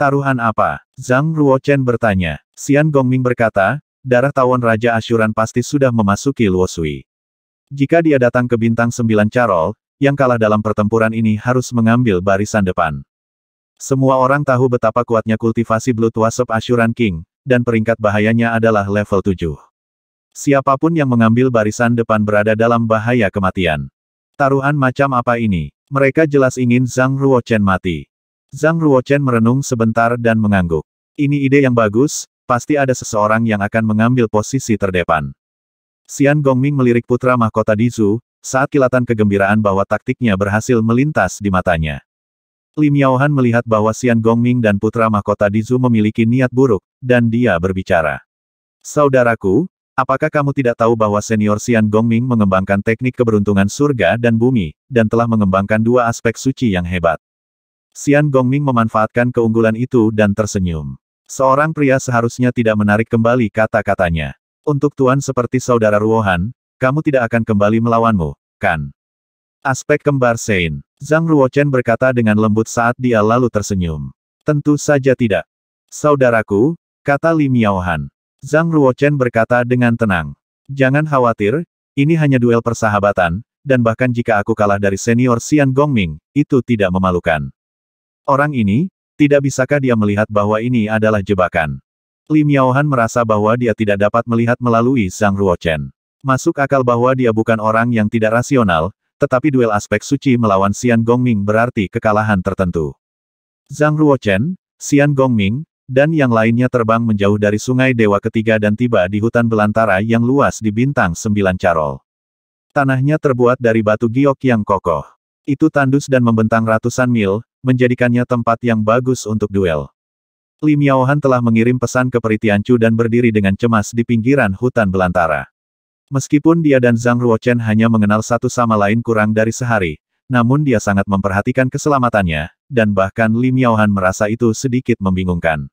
Taruhan apa? Zhang Ruochen bertanya. Xian Gongming berkata, darah tawon Raja Asyuran pasti sudah memasuki Luosui. Jika dia datang ke bintang sembilan Carol, yang kalah dalam pertempuran ini harus mengambil barisan depan. Semua orang tahu betapa kuatnya kultivasi Blue Tuasop Asyuran King, dan peringkat bahayanya adalah level 7. Siapapun yang mengambil barisan depan berada dalam bahaya kematian. Taruhan macam apa ini? Mereka jelas ingin Zhang Ruochen mati. Zhang Ruochen merenung sebentar dan mengangguk. Ini ide yang bagus, pasti ada seseorang yang akan mengambil posisi terdepan. Xian Gongming melirik putra mahkota Dizu, saat kilatan kegembiraan bahwa taktiknya berhasil melintas di matanya. Lim Yaohan melihat bahwa Xian Gongming dan putra mahkota Dizu memiliki niat buruk, dan dia berbicara. Saudaraku, apakah kamu tidak tahu bahwa senior Xian Gongming mengembangkan teknik keberuntungan surga dan bumi, dan telah mengembangkan dua aspek suci yang hebat? Xian Gongming memanfaatkan keunggulan itu dan tersenyum. Seorang pria seharusnya tidak menarik kembali kata-katanya. Untuk tuan seperti saudara Ruohan, kamu tidak akan kembali melawanmu, kan? Aspek kembar Sein. Zhang Ruochen berkata dengan lembut saat dia lalu tersenyum. Tentu saja tidak. Saudaraku, kata Li Miaohan. Zhang Ruochen berkata dengan tenang. Jangan khawatir, ini hanya duel persahabatan, dan bahkan jika aku kalah dari senior Xian Gongming, itu tidak memalukan. Orang ini, tidak bisakah dia melihat bahwa ini adalah jebakan? Lim Yaohan merasa bahwa dia tidak dapat melihat melalui Zhang Ruochen. Masuk akal bahwa dia bukan orang yang tidak rasional, tetapi duel aspek suci melawan Xian Gongming berarti kekalahan tertentu. Zhang Ruochen, Xian Gongming, dan yang lainnya terbang menjauh dari sungai Dewa Ketiga dan tiba di hutan belantara yang luas di bintang sembilan carol. Tanahnya terbuat dari batu giok yang kokoh. Itu tandus dan membentang ratusan mil, menjadikannya tempat yang bagus untuk duel. Li Miaohan telah mengirim pesan ke Peritiancu dan berdiri dengan cemas di pinggiran hutan belantara. Meskipun dia dan Zhang Ruochen hanya mengenal satu sama lain kurang dari sehari, namun dia sangat memperhatikan keselamatannya, dan bahkan Li Miaohan merasa itu sedikit membingungkan.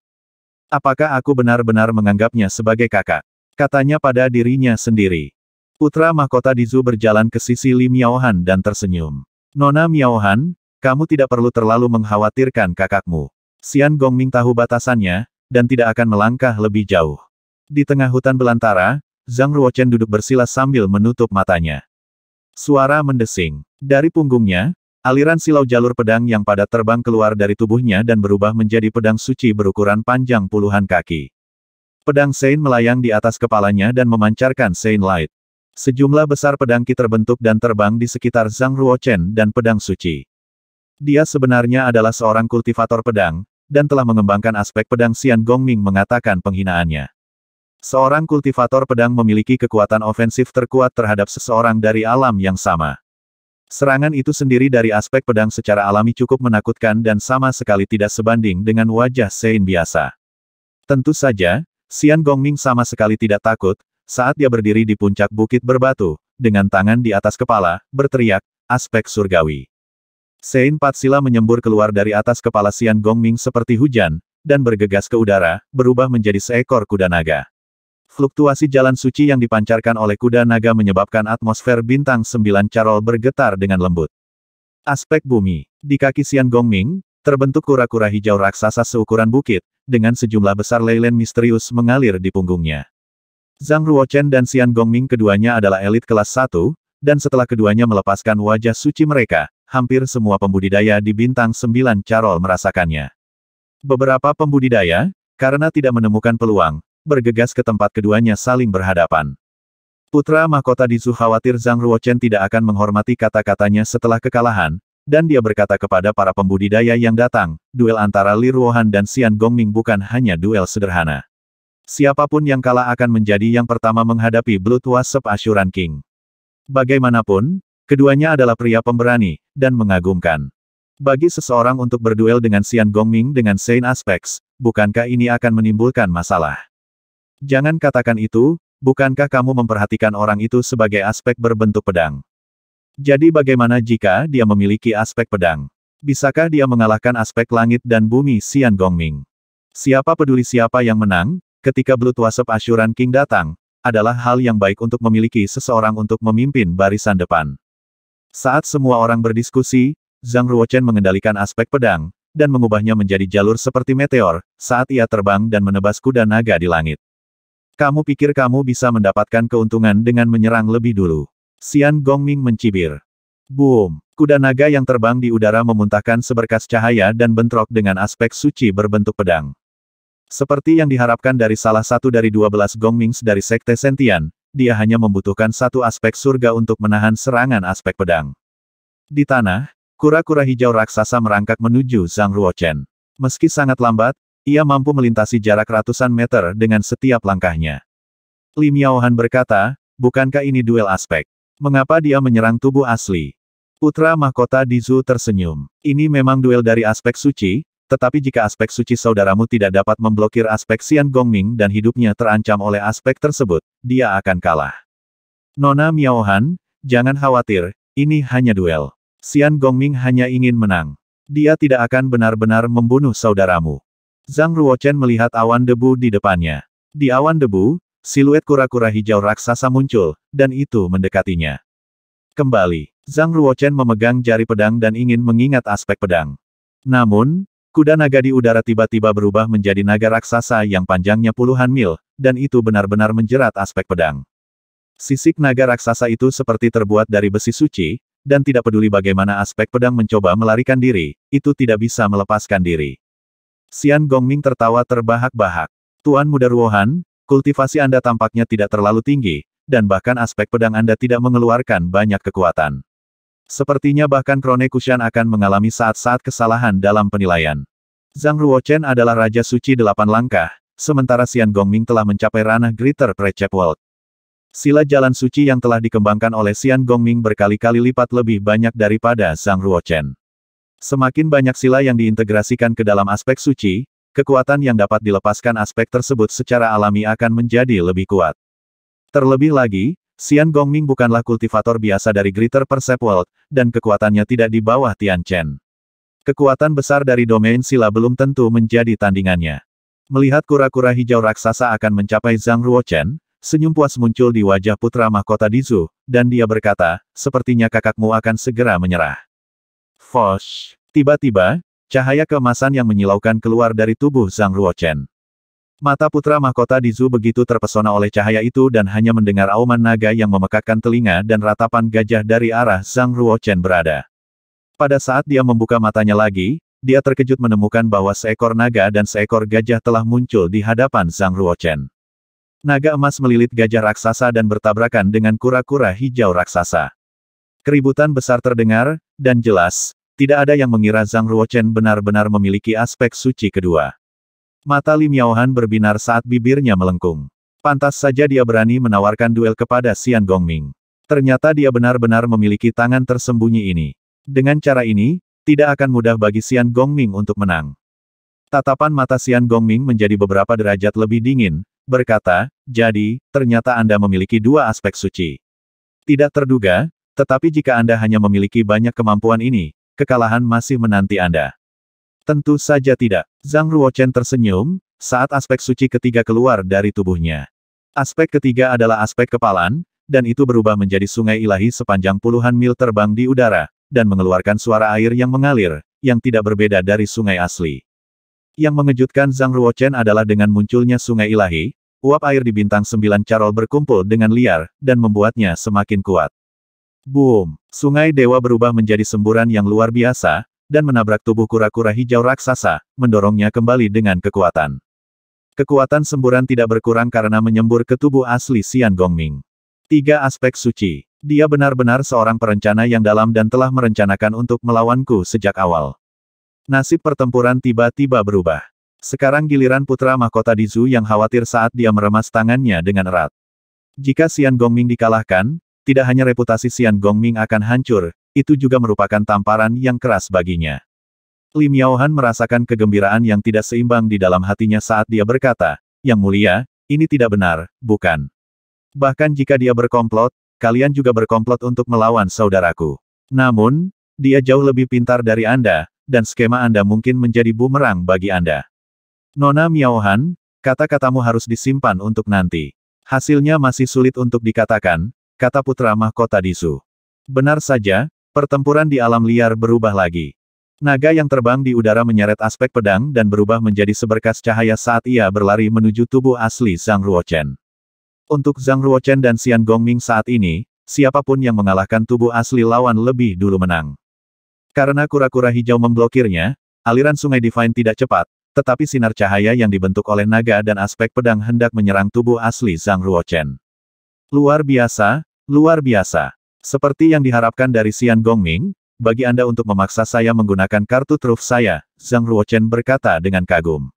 Apakah aku benar-benar menganggapnya sebagai kakak? Katanya pada dirinya sendiri. Putra mahkota Dizu berjalan ke sisi Li Miaohan dan tersenyum. Nona Miaohan, kamu tidak perlu terlalu mengkhawatirkan kakakmu. Xian Gongming tahu batasannya, dan tidak akan melangkah lebih jauh. Di tengah hutan belantara, Zhang Ruochen duduk bersila sambil menutup matanya. Suara mendesing. Dari punggungnya, aliran silau jalur pedang yang padat terbang keluar dari tubuhnya dan berubah menjadi pedang suci berukuran panjang puluhan kaki. Pedang Sein melayang di atas kepalanya dan memancarkan Sein Light. Sejumlah besar pedang ki terbentuk dan terbang di sekitar Zhang Ruochen dan pedang suci. Dia sebenarnya adalah seorang kultivator pedang, dan telah mengembangkan aspek pedang Xian Gongming mengatakan penghinaannya. Seorang kultivator pedang memiliki kekuatan ofensif terkuat terhadap seseorang dari alam yang sama. Serangan itu sendiri dari aspek pedang secara alami cukup menakutkan dan sama sekali tidak sebanding dengan wajah Sein biasa. Tentu saja, Xian Gongming sama sekali tidak takut, saat dia berdiri di puncak bukit berbatu, dengan tangan di atas kepala, berteriak, aspek surgawi. Sein Patsila menyembur keluar dari atas kepala Sian Gongming seperti hujan, dan bergegas ke udara, berubah menjadi seekor kuda naga. Fluktuasi jalan suci yang dipancarkan oleh kuda naga menyebabkan atmosfer bintang sembilan Carol bergetar dengan lembut. Aspek bumi. Di kaki Sian Gongming, terbentuk kura-kura hijau raksasa seukuran bukit, dengan sejumlah besar leilen misterius mengalir di punggungnya. Zhang Ruochen dan Sian Gongming keduanya adalah elit kelas satu, dan setelah keduanya melepaskan wajah suci mereka, hampir semua pembudidaya di bintang 9 Carol merasakannya. Beberapa pembudidaya, karena tidak menemukan peluang, bergegas ke tempat keduanya saling berhadapan. Putra mahkota Dizu khawatir Zhang Ruochen tidak akan menghormati kata-katanya setelah kekalahan, dan dia berkata kepada para pembudidaya yang datang, duel antara Li Ruohan dan Xian Gongming bukan hanya duel sederhana. Siapapun yang kalah akan menjadi yang pertama menghadapi Blood Wasp Ashuran King. Bagaimanapun, Keduanya adalah pria pemberani, dan mengagumkan. Bagi seseorang untuk berduel dengan Xian Gongming dengan Saint Aspects, bukankah ini akan menimbulkan masalah? Jangan katakan itu, bukankah kamu memperhatikan orang itu sebagai aspek berbentuk pedang? Jadi bagaimana jika dia memiliki aspek pedang? Bisakah dia mengalahkan aspek langit dan bumi Xian Gongming? Siapa peduli siapa yang menang, ketika Blood Wasp Asuran King datang, adalah hal yang baik untuk memiliki seseorang untuk memimpin barisan depan. Saat semua orang berdiskusi, Zhang Ruochen mengendalikan aspek pedang, dan mengubahnya menjadi jalur seperti meteor, saat ia terbang dan menebas kuda naga di langit. Kamu pikir kamu bisa mendapatkan keuntungan dengan menyerang lebih dulu. Xian Gongming mencibir. Boom! Kuda naga yang terbang di udara memuntahkan seberkas cahaya dan bentrok dengan aspek suci berbentuk pedang. Seperti yang diharapkan dari salah satu dari dua belas Gongmings dari Sekte Sentian, dia hanya membutuhkan satu aspek surga untuk menahan serangan aspek pedang. Di tanah, kura-kura hijau raksasa merangkak menuju Zhang Ruochen. Meski sangat lambat, ia mampu melintasi jarak ratusan meter dengan setiap langkahnya. Li Miaohan berkata, bukankah ini duel aspek? Mengapa dia menyerang tubuh asli? Putra mahkota Dizu tersenyum. Ini memang duel dari aspek suci, tetapi jika aspek suci saudaramu tidak dapat memblokir aspek Xian Gongming dan hidupnya terancam oleh aspek tersebut, dia akan kalah. Nona Miaohan, jangan khawatir, ini hanya duel. Xian Gongming hanya ingin menang. Dia tidak akan benar-benar membunuh saudaramu. Zhang Ruochen melihat awan debu di depannya. Di awan debu, siluet kura-kura hijau raksasa muncul, dan itu mendekatinya. Kembali, Zhang Ruochen memegang jari pedang dan ingin mengingat aspek pedang. Namun, Kuda naga di udara tiba-tiba berubah menjadi naga raksasa yang panjangnya puluhan mil, dan itu benar-benar menjerat aspek pedang. Sisik naga raksasa itu seperti terbuat dari besi suci, dan tidak peduli bagaimana aspek pedang mencoba melarikan diri, itu tidak bisa melepaskan diri. Xian Gongming tertawa terbahak-bahak. Tuan muda Ruohan, kultivasi Anda tampaknya tidak terlalu tinggi, dan bahkan aspek pedang Anda tidak mengeluarkan banyak kekuatan. Sepertinya bahkan Krone Kushan akan mengalami saat-saat kesalahan dalam penilaian. Zhang Ruochen adalah Raja Suci Delapan Langkah, sementara Xian Gongming telah mencapai ranah Greater Precept World. Sila jalan suci yang telah dikembangkan oleh Xian Gongming berkali-kali lipat lebih banyak daripada Zhang Ruochen. Semakin banyak sila yang diintegrasikan ke dalam aspek suci, kekuatan yang dapat dilepaskan aspek tersebut secara alami akan menjadi lebih kuat. Terlebih lagi, Xian Gongming bukanlah kultivator biasa dari Greater Percept World, dan kekuatannya tidak di bawah Tian Chen. Kekuatan besar dari domain sila belum tentu menjadi tandingannya. Melihat kura-kura hijau raksasa akan mencapai Zhang Ruochen, senyum puas muncul di wajah putra mahkota Dizu, dan dia berkata, sepertinya kakakmu akan segera menyerah. Fosh! Tiba-tiba, cahaya kemasan yang menyilaukan keluar dari tubuh Zhang Ruochen. Mata putra mahkota Dizu begitu terpesona oleh cahaya itu dan hanya mendengar auman naga yang memekakkan telinga dan ratapan gajah dari arah Zhang Ruochen berada. Pada saat dia membuka matanya lagi, dia terkejut menemukan bahwa seekor naga dan seekor gajah telah muncul di hadapan Zhang Ruochen. Naga emas melilit gajah raksasa dan bertabrakan dengan kura-kura hijau raksasa. Keributan besar terdengar, dan jelas, tidak ada yang mengira Zhang Ruochen benar-benar memiliki aspek suci kedua. Mata Lim Yaohan berbinar saat bibirnya melengkung. Pantas saja dia berani menawarkan duel kepada Xian Gongming. Ternyata dia benar-benar memiliki tangan tersembunyi ini. Dengan cara ini, tidak akan mudah bagi Xian Gongming untuk menang. Tatapan mata Xian Gongming menjadi beberapa derajat lebih dingin, berkata, jadi, ternyata Anda memiliki dua aspek suci. Tidak terduga, tetapi jika Anda hanya memiliki banyak kemampuan ini, kekalahan masih menanti Anda. Tentu saja tidak. Zhang Ruochen tersenyum, saat aspek suci ketiga keluar dari tubuhnya. Aspek ketiga adalah aspek kepalan, dan itu berubah menjadi sungai ilahi sepanjang puluhan mil terbang di udara, dan mengeluarkan suara air yang mengalir, yang tidak berbeda dari sungai asli. Yang mengejutkan Zhang Ruochen adalah dengan munculnya sungai ilahi, uap air di bintang sembilan carol berkumpul dengan liar, dan membuatnya semakin kuat. Boom! Sungai Dewa berubah menjadi semburan yang luar biasa, dan menabrak tubuh kura-kura hijau raksasa, mendorongnya kembali dengan kekuatan. Kekuatan semburan tidak berkurang karena menyembur ke tubuh asli Xian Gongming. Tiga aspek suci. Dia benar-benar seorang perencana yang dalam dan telah merencanakan untuk melawanku sejak awal. Nasib pertempuran tiba-tiba berubah. Sekarang giliran putra mahkota Dizu yang khawatir saat dia meremas tangannya dengan erat. Jika Xian Gongming dikalahkan, tidak hanya reputasi Xian Gongming akan hancur, itu juga merupakan tamparan yang keras baginya. Lim Yaohan merasakan kegembiraan yang tidak seimbang di dalam hatinya saat dia berkata, Yang mulia, ini tidak benar, bukan. Bahkan jika dia berkomplot, kalian juga berkomplot untuk melawan saudaraku. Namun, dia jauh lebih pintar dari Anda, dan skema Anda mungkin menjadi bumerang bagi Anda. Nona Miaohan, kata-katamu harus disimpan untuk nanti. Hasilnya masih sulit untuk dikatakan, kata putra mahkota Disu. Benar saja, Pertempuran di alam liar berubah lagi. Naga yang terbang di udara menyeret aspek pedang dan berubah menjadi seberkas cahaya saat ia berlari menuju tubuh asli Zhang Ruochen. Untuk Zhang Ruochen dan Xian Gongming saat ini, siapapun yang mengalahkan tubuh asli lawan lebih dulu menang. Karena kura-kura hijau memblokirnya, aliran sungai Divine tidak cepat, tetapi sinar cahaya yang dibentuk oleh naga dan aspek pedang hendak menyerang tubuh asli Zhang Ruochen. Luar biasa, luar biasa. Seperti yang diharapkan dari Xian Gongming, bagi Anda untuk memaksa saya menggunakan kartu truf saya, Zhang Ruochen berkata dengan kagum.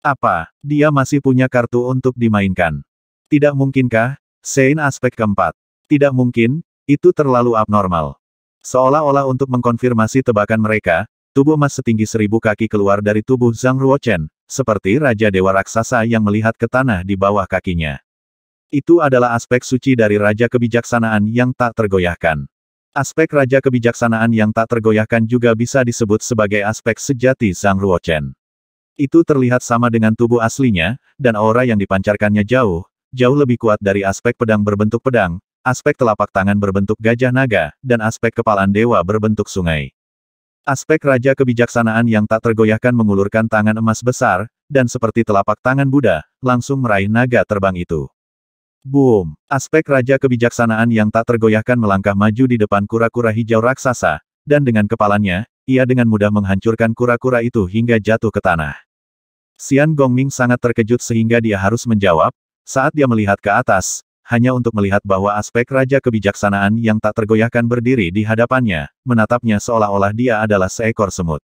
Apa, dia masih punya kartu untuk dimainkan? Tidak mungkinkah? Sein aspek keempat. Tidak mungkin, itu terlalu abnormal. Seolah-olah untuk mengkonfirmasi tebakan mereka, tubuh emas setinggi seribu kaki keluar dari tubuh Zhang Ruochen, seperti Raja Dewa Raksasa yang melihat ke tanah di bawah kakinya. Itu adalah aspek suci dari Raja Kebijaksanaan yang tak tergoyahkan. Aspek Raja Kebijaksanaan yang tak tergoyahkan juga bisa disebut sebagai aspek sejati Zhang Ruochen. Itu terlihat sama dengan tubuh aslinya, dan aura yang dipancarkannya jauh, jauh lebih kuat dari aspek pedang berbentuk pedang, aspek telapak tangan berbentuk gajah naga, dan aspek kepalan dewa berbentuk sungai. Aspek Raja Kebijaksanaan yang tak tergoyahkan mengulurkan tangan emas besar, dan seperti telapak tangan Buddha, langsung meraih naga terbang itu. Boom! Aspek Raja Kebijaksanaan yang tak tergoyahkan melangkah maju di depan kura-kura hijau raksasa, dan dengan kepalanya, ia dengan mudah menghancurkan kura-kura itu hingga jatuh ke tanah. Xian Gongming sangat terkejut sehingga dia harus menjawab, saat dia melihat ke atas, hanya untuk melihat bahwa aspek Raja Kebijaksanaan yang tak tergoyahkan berdiri di hadapannya, menatapnya seolah-olah dia adalah seekor semut.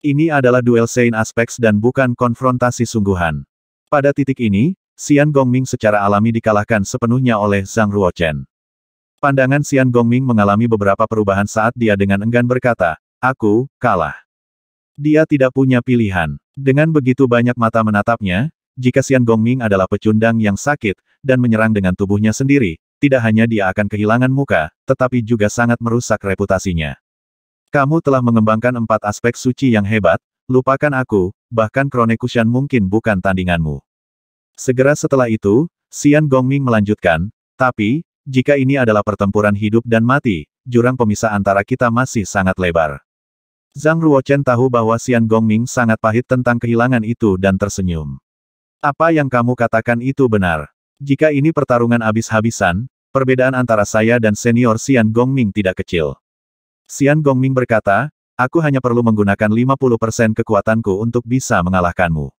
Ini adalah duel Sein Aspects dan bukan konfrontasi sungguhan. Pada titik ini, Xian Gongming secara alami dikalahkan sepenuhnya oleh Zhang Ruochen. Pandangan Xian Gongming mengalami beberapa perubahan saat dia dengan enggan berkata, Aku, kalah. Dia tidak punya pilihan. Dengan begitu banyak mata menatapnya, jika Xian Gongming adalah pecundang yang sakit, dan menyerang dengan tubuhnya sendiri, tidak hanya dia akan kehilangan muka, tetapi juga sangat merusak reputasinya. Kamu telah mengembangkan empat aspek suci yang hebat, lupakan aku, bahkan Kronekusian mungkin bukan tandinganmu. Segera setelah itu, Xian Gongming melanjutkan, tapi, jika ini adalah pertempuran hidup dan mati, jurang pemisah antara kita masih sangat lebar. Zhang Ruochen tahu bahwa Xian Gongming sangat pahit tentang kehilangan itu dan tersenyum. Apa yang kamu katakan itu benar. Jika ini pertarungan habis-habisan, perbedaan antara saya dan senior Xian Gongming tidak kecil. Xian Gongming berkata, aku hanya perlu menggunakan 50% kekuatanku untuk bisa mengalahkanmu.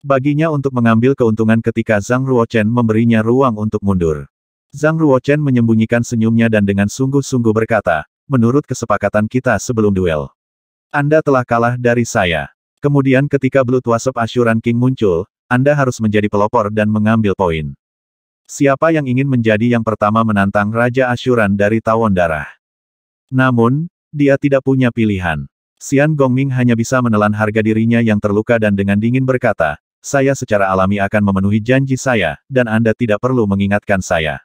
Baginya untuk mengambil keuntungan ketika Zhang Ruochen memberinya ruang untuk mundur. Zhang Ruochen menyembunyikan senyumnya dan dengan sungguh-sungguh berkata, menurut kesepakatan kita sebelum duel. Anda telah kalah dari saya. Kemudian ketika Blue Wasp Asyuran King muncul, Anda harus menjadi pelopor dan mengambil poin. Siapa yang ingin menjadi yang pertama menantang Raja Asyuran dari Tawon Darah? Namun, dia tidak punya pilihan. Xian Gongming hanya bisa menelan harga dirinya yang terluka dan dengan dingin berkata, saya secara alami akan memenuhi janji saya, dan Anda tidak perlu mengingatkan saya.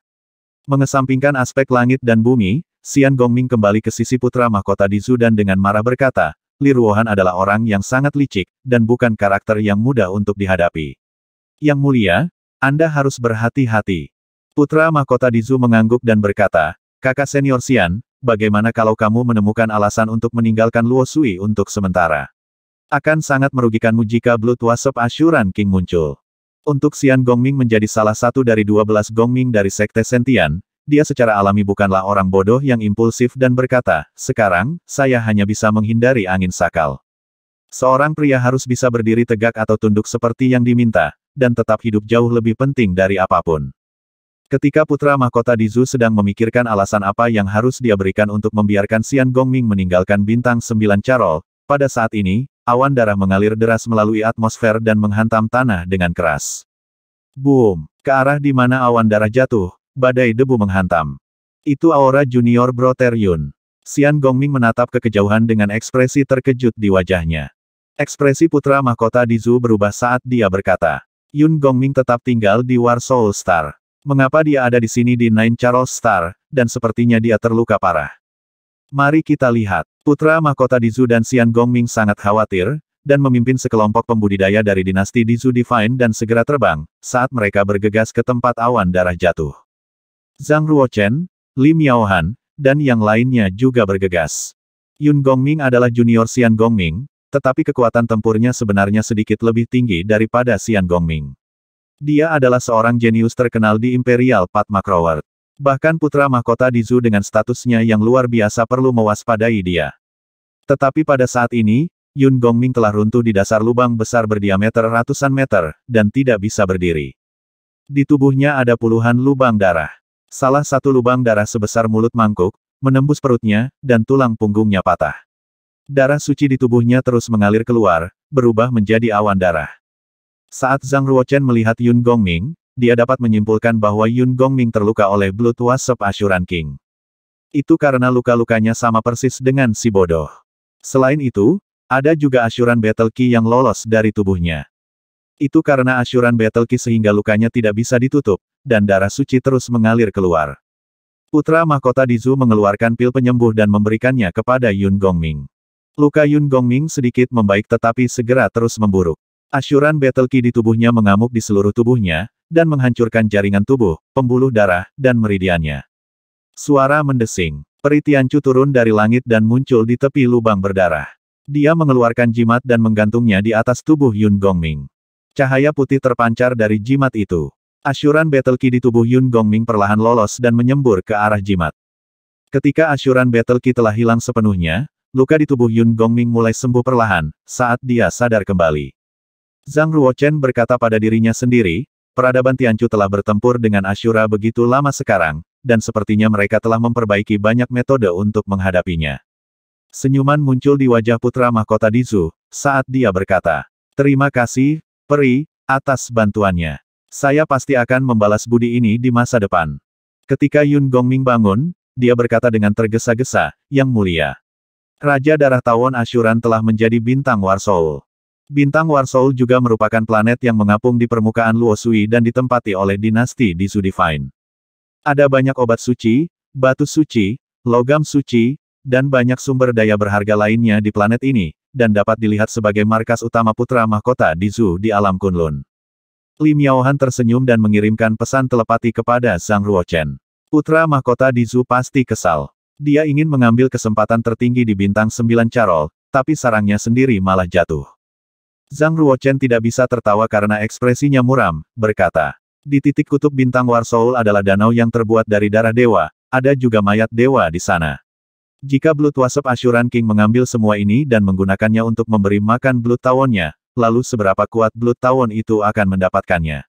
Mengesampingkan aspek langit dan bumi, Xian Gongming kembali ke sisi putra mahkota di Zudan dengan marah berkata, Li Ruohan adalah orang yang sangat licik, dan bukan karakter yang mudah untuk dihadapi. Yang mulia, Anda harus berhati-hati. Putra mahkota di Zhu mengangguk dan berkata, Kakak senior Xian, bagaimana kalau kamu menemukan alasan untuk meninggalkan Luo Sui untuk sementara? Akan sangat merugikanmu jika Blood Wasp Asyuran King muncul. Untuk Xian Gongming menjadi salah satu dari dua belas Gongming dari Sekte Sentian, dia secara alami bukanlah orang bodoh yang impulsif dan berkata, sekarang, saya hanya bisa menghindari angin sakal. Seorang pria harus bisa berdiri tegak atau tunduk seperti yang diminta, dan tetap hidup jauh lebih penting dari apapun. Ketika putra mahkota Dizu sedang memikirkan alasan apa yang harus dia berikan untuk membiarkan Xian Gongming meninggalkan bintang Sembilan Carol, pada saat ini, Awan darah mengalir deras melalui atmosfer dan menghantam tanah dengan keras. Boom! Ke arah di mana awan darah jatuh, badai debu menghantam. Itu aura junior Yun. Xian Gongming menatap ke kejauhan dengan ekspresi terkejut di wajahnya. Ekspresi putra mahkota di Zhu berubah saat dia berkata, Yun Gongming tetap tinggal di War Soul Star. Mengapa dia ada di sini di Nine Charles Star, dan sepertinya dia terluka parah. Mari kita lihat. Putra mahkota Dizu dan Xian Gongming sangat khawatir, dan memimpin sekelompok pembudidaya dari dinasti Dizu Divine dan segera terbang, saat mereka bergegas ke tempat awan darah jatuh. Zhang Ruochen, Li Miaohan, dan yang lainnya juga bergegas. Yun Gongming adalah junior Xian Gongming, tetapi kekuatan tempurnya sebenarnya sedikit lebih tinggi daripada Xian Gongming. Dia adalah seorang jenius terkenal di Imperial Padma Croward. Bahkan putra mahkota Dizu dengan statusnya yang luar biasa perlu mewaspadai dia. Tetapi pada saat ini, Yun Gongming telah runtuh di dasar lubang besar berdiameter ratusan meter, dan tidak bisa berdiri. Di tubuhnya ada puluhan lubang darah. Salah satu lubang darah sebesar mulut mangkuk, menembus perutnya, dan tulang punggungnya patah. Darah suci di tubuhnya terus mengalir keluar, berubah menjadi awan darah. Saat Zhang Ruochen melihat Yun Gongming, dia dapat menyimpulkan bahwa Yun Gongming terluka oleh Blood Wasp Asuran King. Itu karena luka-lukanya sama persis dengan si bodoh. Selain itu, ada juga Asuran Battle Key yang lolos dari tubuhnya. Itu karena Asuran Battle Key sehingga lukanya tidak bisa ditutup, dan darah suci terus mengalir keluar. Putra mahkota Dizu mengeluarkan pil penyembuh dan memberikannya kepada Yun Gongming. Luka Yun Gongming sedikit membaik tetapi segera terus memburuk. Asyuran Battle Ki di tubuhnya mengamuk di seluruh tubuhnya, dan menghancurkan jaringan tubuh, pembuluh darah, dan meridiannya. Suara mendesing. Peri Tiancu turun dari langit dan muncul di tepi lubang berdarah. Dia mengeluarkan jimat dan menggantungnya di atas tubuh Yun Gongming. Cahaya putih terpancar dari jimat itu. Asyuran Battle Ki di tubuh Yun Gongming perlahan lolos dan menyembur ke arah jimat. Ketika asyuran Battle Ki telah hilang sepenuhnya, luka di tubuh Yun Gongming mulai sembuh perlahan, saat dia sadar kembali. Zhang Ruochen berkata pada dirinya sendiri, peradaban Tianchu telah bertempur dengan Ashura begitu lama sekarang, dan sepertinya mereka telah memperbaiki banyak metode untuk menghadapinya. Senyuman muncul di wajah putra mahkota Dizu, saat dia berkata, Terima kasih, Peri, atas bantuannya. Saya pasti akan membalas budi ini di masa depan. Ketika Yun Gongming bangun, dia berkata dengan tergesa-gesa, Yang mulia. Raja Darah Tawon Asyuran telah menjadi bintang Warsoul. Bintang Warsoul juga merupakan planet yang mengapung di permukaan Luosui dan ditempati oleh dinasti di Sudivine. Ada banyak obat suci, batu suci, logam suci, dan banyak sumber daya berharga lainnya di planet ini, dan dapat dilihat sebagai markas utama putra mahkota di Zhu di alam Kunlun. Li Miaohan tersenyum dan mengirimkan pesan telepati kepada Zhang Ruochen. Putra mahkota di Zhu pasti kesal. Dia ingin mengambil kesempatan tertinggi di bintang 9 Carol, tapi sarangnya sendiri malah jatuh. Zhang Ruochen tidak bisa tertawa karena ekspresinya muram, berkata. Di titik kutub bintang Warsoul adalah danau yang terbuat dari darah dewa, ada juga mayat dewa di sana. Jika Blood Wasp Asuran King mengambil semua ini dan menggunakannya untuk memberi makan Blood Tawonnya, lalu seberapa kuat Blood Tawon itu akan mendapatkannya.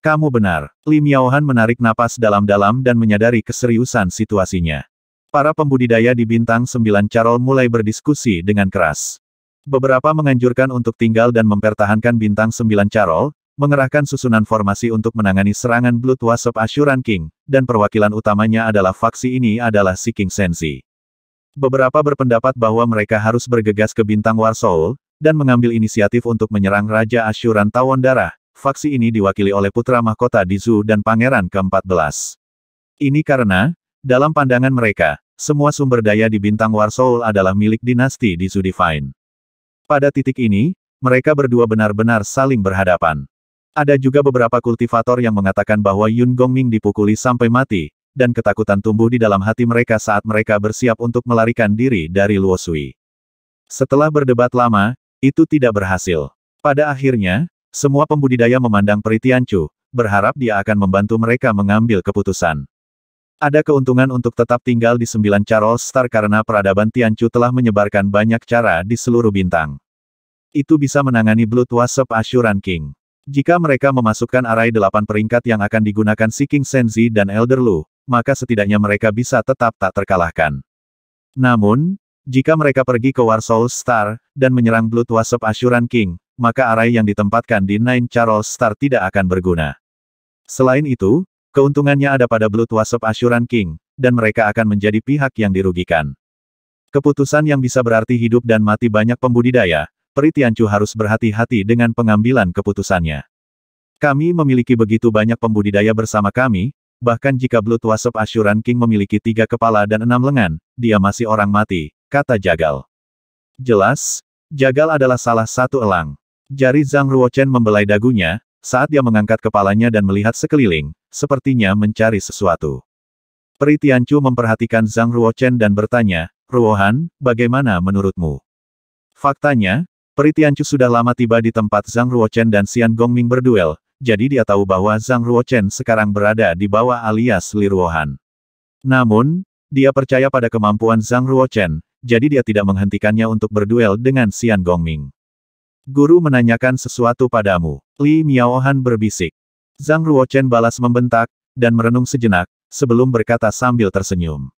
Kamu benar. Miao Miaohan menarik napas dalam-dalam dan menyadari keseriusan situasinya. Para pembudidaya di Bintang sembilan Carol mulai berdiskusi dengan keras. Beberapa menganjurkan untuk tinggal dan mempertahankan bintang sembilan Carol, mengerahkan susunan formasi untuk menangani serangan Blood Wasp Asuran King, dan perwakilan utamanya adalah faksi ini adalah King Sensi. Beberapa berpendapat bahwa mereka harus bergegas ke bintang Warsoul, dan mengambil inisiatif untuk menyerang Raja Asyuran Tawon Darah, faksi ini diwakili oleh Putra Mahkota Dizu dan Pangeran ke-14. Ini karena, dalam pandangan mereka, semua sumber daya di bintang Warsoul adalah milik dinasti Dizu Divine. Pada titik ini, mereka berdua benar-benar saling berhadapan. Ada juga beberapa kultivator yang mengatakan bahwa Yun Gongming dipukuli sampai mati, dan ketakutan tumbuh di dalam hati mereka saat mereka bersiap untuk melarikan diri dari Luo Sui. Setelah berdebat lama, itu tidak berhasil. Pada akhirnya, semua pembudidaya memandang Peritian Chu, berharap dia akan membantu mereka mengambil keputusan. Ada keuntungan untuk tetap tinggal di sembilan Charles Star karena peradaban Tianchu telah menyebarkan banyak cara di seluruh bintang. Itu bisa menangani Blood Wasp Ashuran King. Jika mereka memasukkan arai delapan peringkat yang akan digunakan si King Senzi dan Elder Lu, maka setidaknya mereka bisa tetap tak terkalahkan. Namun, jika mereka pergi ke War Soul Star, dan menyerang Blood Wasp Ashuran King, maka arai yang ditempatkan di Nine Charles Star tidak akan berguna. Selain itu, Keuntungannya ada pada Blood Wasp Asuran King, dan mereka akan menjadi pihak yang dirugikan. Keputusan yang bisa berarti hidup dan mati banyak pembudidaya, Peri Peritiancu harus berhati-hati dengan pengambilan keputusannya. Kami memiliki begitu banyak pembudidaya bersama kami, bahkan jika Blood Wasp Asuran King memiliki tiga kepala dan enam lengan, dia masih orang mati, kata Jagal. Jelas, Jagal adalah salah satu elang. Jari Zhang Ruochen membelai dagunya, saat dia mengangkat kepalanya dan melihat sekeliling, sepertinya mencari sesuatu. Peri Tianchu memperhatikan Zhang Ruochen dan bertanya, Ruohan, bagaimana menurutmu? Faktanya, Peri Tianchu sudah lama tiba di tempat Zhang Ruochen dan Xian Gongming berduel, jadi dia tahu bahwa Zhang Ruochen sekarang berada di bawah alias Li Ruohan. Namun, dia percaya pada kemampuan Zhang Ruochen, jadi dia tidak menghentikannya untuk berduel dengan Xian Gongming. Guru menanyakan sesuatu padamu. Li Miaohan berbisik. Zhang Ruochen balas membentak, dan merenung sejenak, sebelum berkata sambil tersenyum.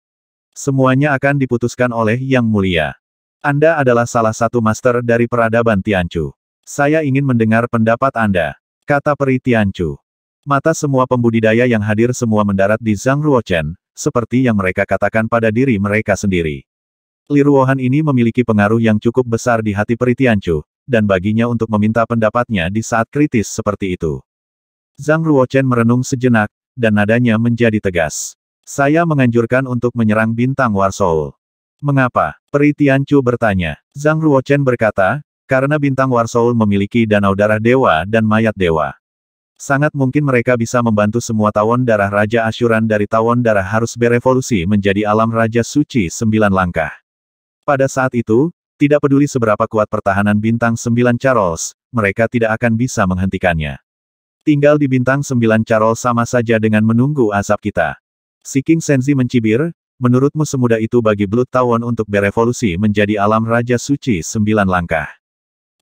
Semuanya akan diputuskan oleh Yang Mulia. Anda adalah salah satu master dari peradaban Tianchu. Saya ingin mendengar pendapat Anda, kata peri Tianchu. Mata semua pembudidaya yang hadir semua mendarat di Zhang Ruochen, seperti yang mereka katakan pada diri mereka sendiri. Li Ruohan ini memiliki pengaruh yang cukup besar di hati Peri Tianchu dan baginya untuk meminta pendapatnya di saat kritis seperti itu. Zhang Ruochen merenung sejenak, dan nadanya menjadi tegas. Saya menganjurkan untuk menyerang bintang Warsoul. Mengapa? Peri Tianchu bertanya. Zhang Ruochen berkata, karena bintang Warsoul memiliki danau darah dewa dan mayat dewa. Sangat mungkin mereka bisa membantu semua tawon darah Raja Asyuran dari tawon darah harus berevolusi menjadi alam Raja Suci sembilan langkah. Pada saat itu, tidak peduli seberapa kuat pertahanan bintang sembilan Charles, mereka tidak akan bisa menghentikannya. Tinggal di bintang sembilan Carol sama saja dengan menunggu asap kita. Si King Senzi mencibir, menurutmu semudah itu bagi Blood Tawon untuk berevolusi menjadi alam Raja Suci sembilan langkah.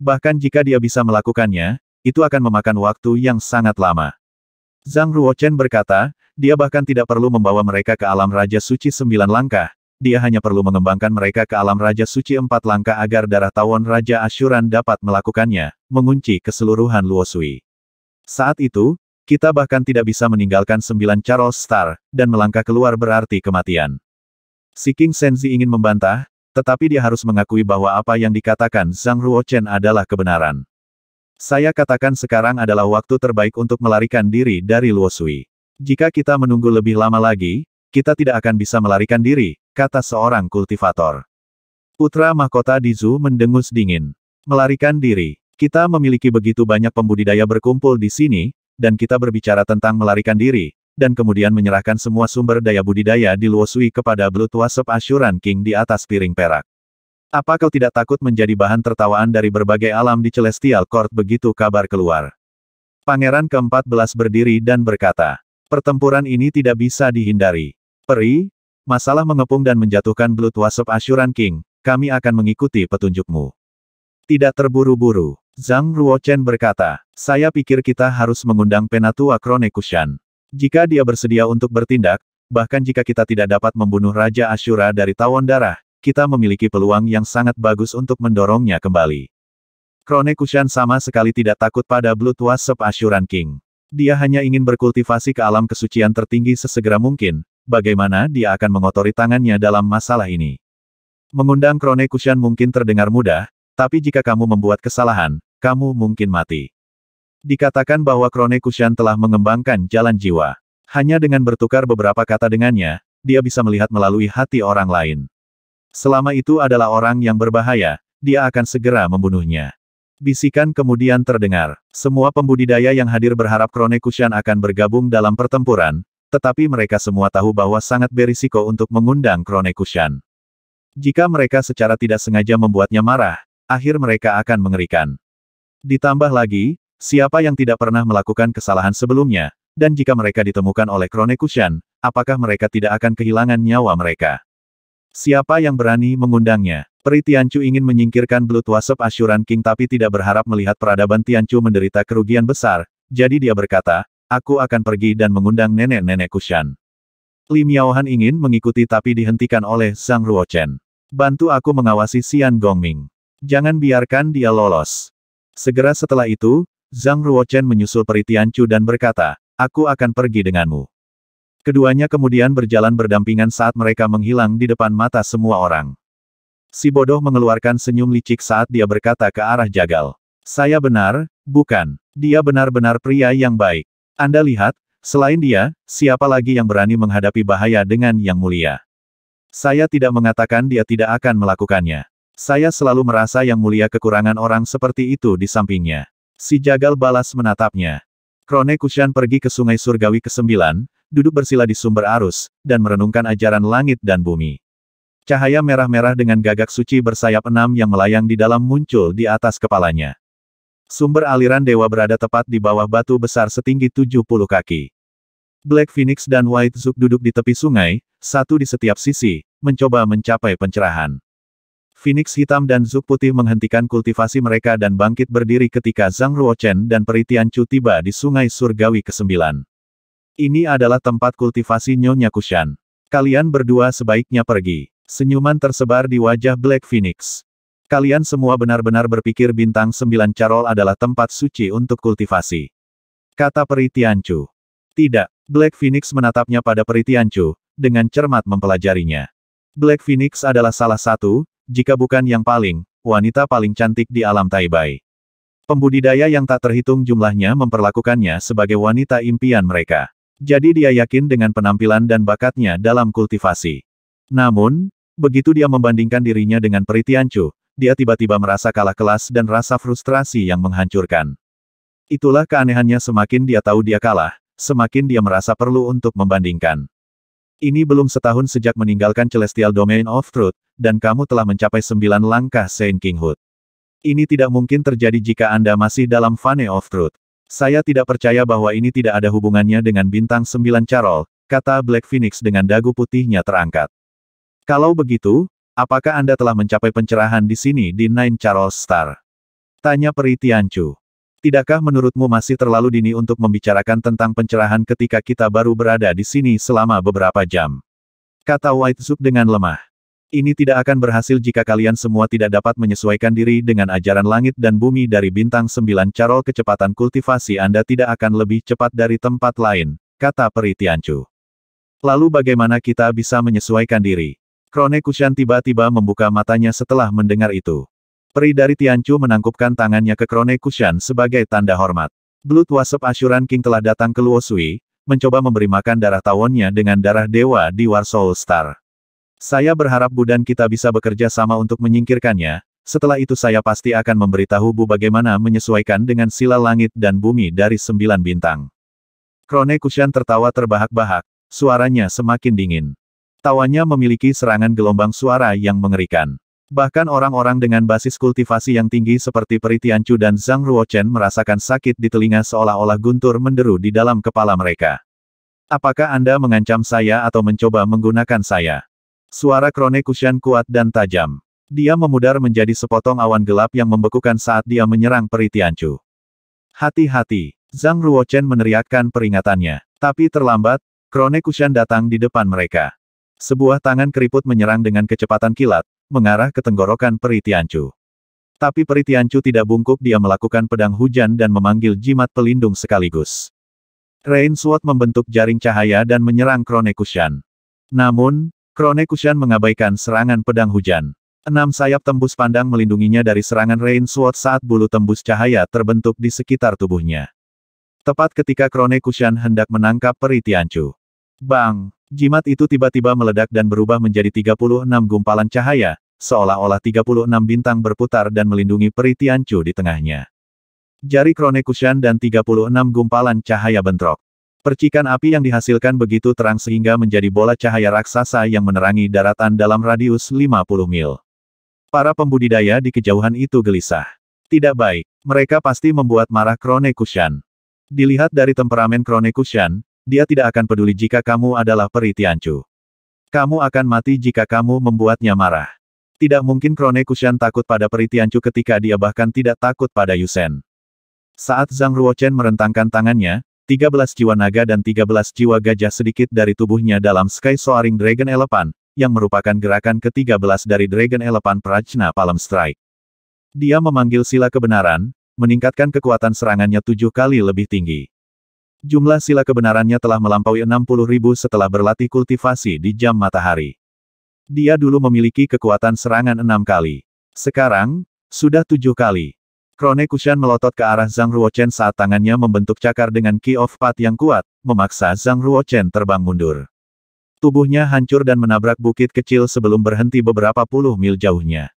Bahkan jika dia bisa melakukannya, itu akan memakan waktu yang sangat lama. Zhang Ruochen berkata, dia bahkan tidak perlu membawa mereka ke alam Raja Suci sembilan langkah, dia hanya perlu mengembangkan mereka ke alam Raja Suci empat langkah agar darah tawon Raja Asyuran dapat melakukannya, mengunci keseluruhan Luosui. Saat itu, kita bahkan tidak bisa meninggalkan sembilan Charles Star, dan melangkah keluar berarti kematian. Si King Senzi ingin membantah, tetapi dia harus mengakui bahwa apa yang dikatakan Zhang Ruochen adalah kebenaran. Saya katakan sekarang adalah waktu terbaik untuk melarikan diri dari Luosui. Jika kita menunggu lebih lama lagi, kita tidak akan bisa melarikan diri, kata seorang kultivator. Putra mahkota Dizu mendengus dingin. Melarikan diri. Kita memiliki begitu banyak pembudidaya berkumpul di sini, dan kita berbicara tentang melarikan diri, dan kemudian menyerahkan semua sumber daya budidaya di Luosui kepada Blue Tuasep Asyuran King di atas piring perak. Apa kau tidak takut menjadi bahan tertawaan dari berbagai alam di Celestial Court begitu kabar keluar? Pangeran keempat belas berdiri dan berkata, pertempuran ini tidak bisa dihindari. Peri, masalah mengepung dan menjatuhkan Blue Tuasep Asyuran King, kami akan mengikuti petunjukmu. Tidak terburu-buru. Zhang Ruochen berkata, saya pikir kita harus mengundang penatua Kronekushan. Jika dia bersedia untuk bertindak, bahkan jika kita tidak dapat membunuh Raja Ashura dari tawon darah, kita memiliki peluang yang sangat bagus untuk mendorongnya kembali. Kronekushan sama sekali tidak takut pada Blood Wasp Ashuran King. Dia hanya ingin berkultivasi ke alam kesucian tertinggi sesegera mungkin, bagaimana dia akan mengotori tangannya dalam masalah ini. Mengundang Kronekushan mungkin terdengar mudah, tapi jika kamu membuat kesalahan, kamu mungkin mati. Dikatakan bahwa Krone Kushan telah mengembangkan jalan jiwa. Hanya dengan bertukar beberapa kata dengannya, dia bisa melihat melalui hati orang lain. Selama itu adalah orang yang berbahaya, dia akan segera membunuhnya. Bisikan kemudian terdengar. Semua pembudidaya yang hadir berharap Krone Kushan akan bergabung dalam pertempuran, tetapi mereka semua tahu bahwa sangat berisiko untuk mengundang Krone Kushan. Jika mereka secara tidak sengaja membuatnya marah, akhir mereka akan mengerikan. Ditambah lagi, siapa yang tidak pernah melakukan kesalahan sebelumnya, dan jika mereka ditemukan oleh Kronekushan, apakah mereka tidak akan kehilangan nyawa mereka? Siapa yang berani mengundangnya? Peri Tiancu ingin menyingkirkan Blood Wasp Asyuran King tapi tidak berharap melihat peradaban Tiancu menderita kerugian besar, jadi dia berkata, aku akan pergi dan mengundang nenek-nenek Kushan. Li Miaohan ingin mengikuti tapi dihentikan oleh Zhang Ruochen. Bantu aku mengawasi Xian Gongming. Jangan biarkan dia lolos. Segera setelah itu, Zhang Ruochen menyusul Peri Tianchu dan berkata, aku akan pergi denganmu. Keduanya kemudian berjalan berdampingan saat mereka menghilang di depan mata semua orang. Si bodoh mengeluarkan senyum licik saat dia berkata ke arah Jagal. Saya benar, bukan. Dia benar-benar pria yang baik. Anda lihat, selain dia, siapa lagi yang berani menghadapi bahaya dengan yang mulia? Saya tidak mengatakan dia tidak akan melakukannya. Saya selalu merasa yang mulia kekurangan orang seperti itu di sampingnya. Si Jagal balas menatapnya. Krone Kushan pergi ke Sungai Surgawi ke-9, duduk bersila di sumber arus, dan merenungkan ajaran langit dan bumi. Cahaya merah-merah dengan gagak suci bersayap enam yang melayang di dalam muncul di atas kepalanya. Sumber aliran dewa berada tepat di bawah batu besar setinggi 70 kaki. Black Phoenix dan White Zook duduk di tepi sungai, satu di setiap sisi, mencoba mencapai pencerahan. Phoenix Hitam dan Zuk Putih menghentikan kultivasi mereka dan bangkit berdiri ketika Zhang Ruochen dan Peritiancu tiba di Sungai Surgawi ke-9. Ini adalah tempat kultivasi Nyonya Kushan. Kalian berdua sebaiknya pergi. Senyuman tersebar di wajah Black Phoenix. Kalian semua benar-benar berpikir bintang sembilan Carol adalah tempat suci untuk kultivasi. Kata Peritiancu. Tidak, Black Phoenix menatapnya pada Peritiancu, dengan cermat mempelajarinya. Black Phoenix adalah salah satu, jika bukan yang paling, wanita paling cantik di alam Taibai. Pembudidaya yang tak terhitung jumlahnya memperlakukannya sebagai wanita impian mereka. Jadi dia yakin dengan penampilan dan bakatnya dalam kultivasi. Namun, begitu dia membandingkan dirinya dengan Peritiancu, dia tiba-tiba merasa kalah kelas dan rasa frustrasi yang menghancurkan. Itulah keanehannya semakin dia tahu dia kalah, semakin dia merasa perlu untuk membandingkan. Ini belum setahun sejak meninggalkan Celestial Domain of Truth, dan kamu telah mencapai sembilan langkah Saint Kinghood. Ini tidak mungkin terjadi jika Anda masih dalam Fane of Truth. Saya tidak percaya bahwa ini tidak ada hubungannya dengan bintang sembilan Carol, kata Black Phoenix dengan dagu putihnya terangkat. Kalau begitu, apakah Anda telah mencapai pencerahan di sini di Nine Charles Star? Tanya Peri Tianchu. Tidakkah menurutmu masih terlalu dini untuk membicarakan tentang pencerahan ketika kita baru berada di sini selama beberapa jam? Kata White Zook dengan lemah. Ini tidak akan berhasil jika kalian semua tidak dapat menyesuaikan diri dengan ajaran langit dan bumi dari bintang sembilan carol kecepatan kultivasi Anda tidak akan lebih cepat dari tempat lain, kata Peri Tianchu. Lalu bagaimana kita bisa menyesuaikan diri? Krone Kushan tiba-tiba membuka matanya setelah mendengar itu. Peri dari Tianchu menangkupkan tangannya ke Krone Kushan sebagai tanda hormat. Blood Wasp Asyuran King telah datang ke Luosui, mencoba memberi makan darah tawonnya dengan darah dewa di War Star. Saya berharap Budan kita bisa bekerja sama untuk menyingkirkannya, setelah itu saya pasti akan memberitahu Bu bagaimana menyesuaikan dengan sila langit dan bumi dari sembilan bintang. Krone Kushan tertawa terbahak-bahak, suaranya semakin dingin. Tawanya memiliki serangan gelombang suara yang mengerikan. Bahkan orang-orang dengan basis kultivasi yang tinggi seperti Peritiancu dan Zhang Ruochen merasakan sakit di telinga seolah-olah guntur menderu di dalam kepala mereka. Apakah Anda mengancam saya atau mencoba menggunakan saya? Suara Krone Kushan kuat dan tajam. Dia memudar menjadi sepotong awan gelap yang membekukan saat dia menyerang Peritiancu. Hati-hati, Zhang Ruochen meneriakkan peringatannya. Tapi terlambat, Krone Kushan datang di depan mereka. Sebuah tangan keriput menyerang dengan kecepatan kilat, mengarah ke tenggorokan Peri Tianchu. Tapi Peri Tianchu tidak bungkuk dia melakukan pedang hujan dan memanggil jimat pelindung sekaligus. Rain Sword membentuk jaring cahaya dan menyerang Kronekushan. Namun, Kronekushan mengabaikan serangan pedang hujan. Enam sayap tembus pandang melindunginya dari serangan Rain Sword saat bulu tembus cahaya terbentuk di sekitar tubuhnya. Tepat ketika Kronekushan hendak menangkap Peri Tianchu. Bang! Jimat itu tiba-tiba meledak dan berubah menjadi 36 gumpalan cahaya, seolah-olah 36 bintang berputar dan melindungi peri Tianchu di tengahnya. Jari krone Kushan dan 36 gumpalan cahaya bentrok. Percikan api yang dihasilkan begitu terang sehingga menjadi bola cahaya raksasa yang menerangi daratan dalam radius 50 mil. Para pembudidaya di kejauhan itu gelisah. Tidak baik, mereka pasti membuat marah Krone Kushan. Dilihat dari temperamen Krone Kushan, dia tidak akan peduli jika kamu adalah peri Tianchu. Kamu akan mati jika kamu membuatnya marah. Tidak mungkin Krone Kushan takut pada peri Tianchu ketika dia bahkan tidak takut pada Yusen. Saat Zhang Ruochen merentangkan tangannya, 13 jiwa naga dan 13 jiwa gajah sedikit dari tubuhnya dalam Sky Soaring Dragon Elephant, yang merupakan gerakan ke-13 dari Dragon Elephant Prajna Palm Strike. Dia memanggil sila kebenaran, meningkatkan kekuatan serangannya tujuh kali lebih tinggi. Jumlah sila kebenarannya telah melampaui 60 ribu setelah berlatih kultivasi di jam matahari. Dia dulu memiliki kekuatan serangan enam kali. Sekarang, sudah tujuh kali. Krone Kushan melotot ke arah Zhang Ruochen saat tangannya membentuk cakar dengan Key of Path yang kuat, memaksa Zhang Ruochen terbang mundur. Tubuhnya hancur dan menabrak bukit kecil sebelum berhenti beberapa puluh mil jauhnya.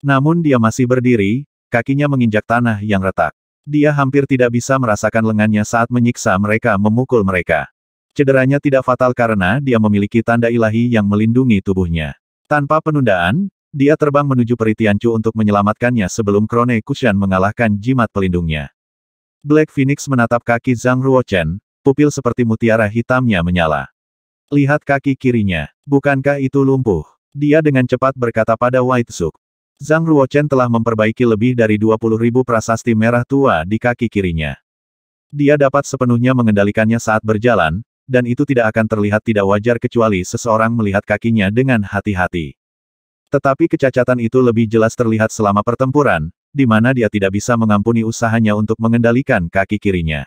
Namun dia masih berdiri, kakinya menginjak tanah yang retak. Dia hampir tidak bisa merasakan lengannya saat menyiksa mereka memukul mereka. Cederanya tidak fatal karena dia memiliki tanda ilahi yang melindungi tubuhnya. Tanpa penundaan, dia terbang menuju Peritiancu untuk menyelamatkannya sebelum Krone Kushan mengalahkan jimat pelindungnya. Black Phoenix menatap kaki Zhang Ruochen, pupil seperti mutiara hitamnya menyala. Lihat kaki kirinya, bukankah itu lumpuh? Dia dengan cepat berkata pada White Suk. Zhang Ruochen telah memperbaiki lebih dari 20 ribu prasasti merah tua di kaki kirinya. Dia dapat sepenuhnya mengendalikannya saat berjalan, dan itu tidak akan terlihat tidak wajar kecuali seseorang melihat kakinya dengan hati-hati. Tetapi kecacatan itu lebih jelas terlihat selama pertempuran, di mana dia tidak bisa mengampuni usahanya untuk mengendalikan kaki kirinya.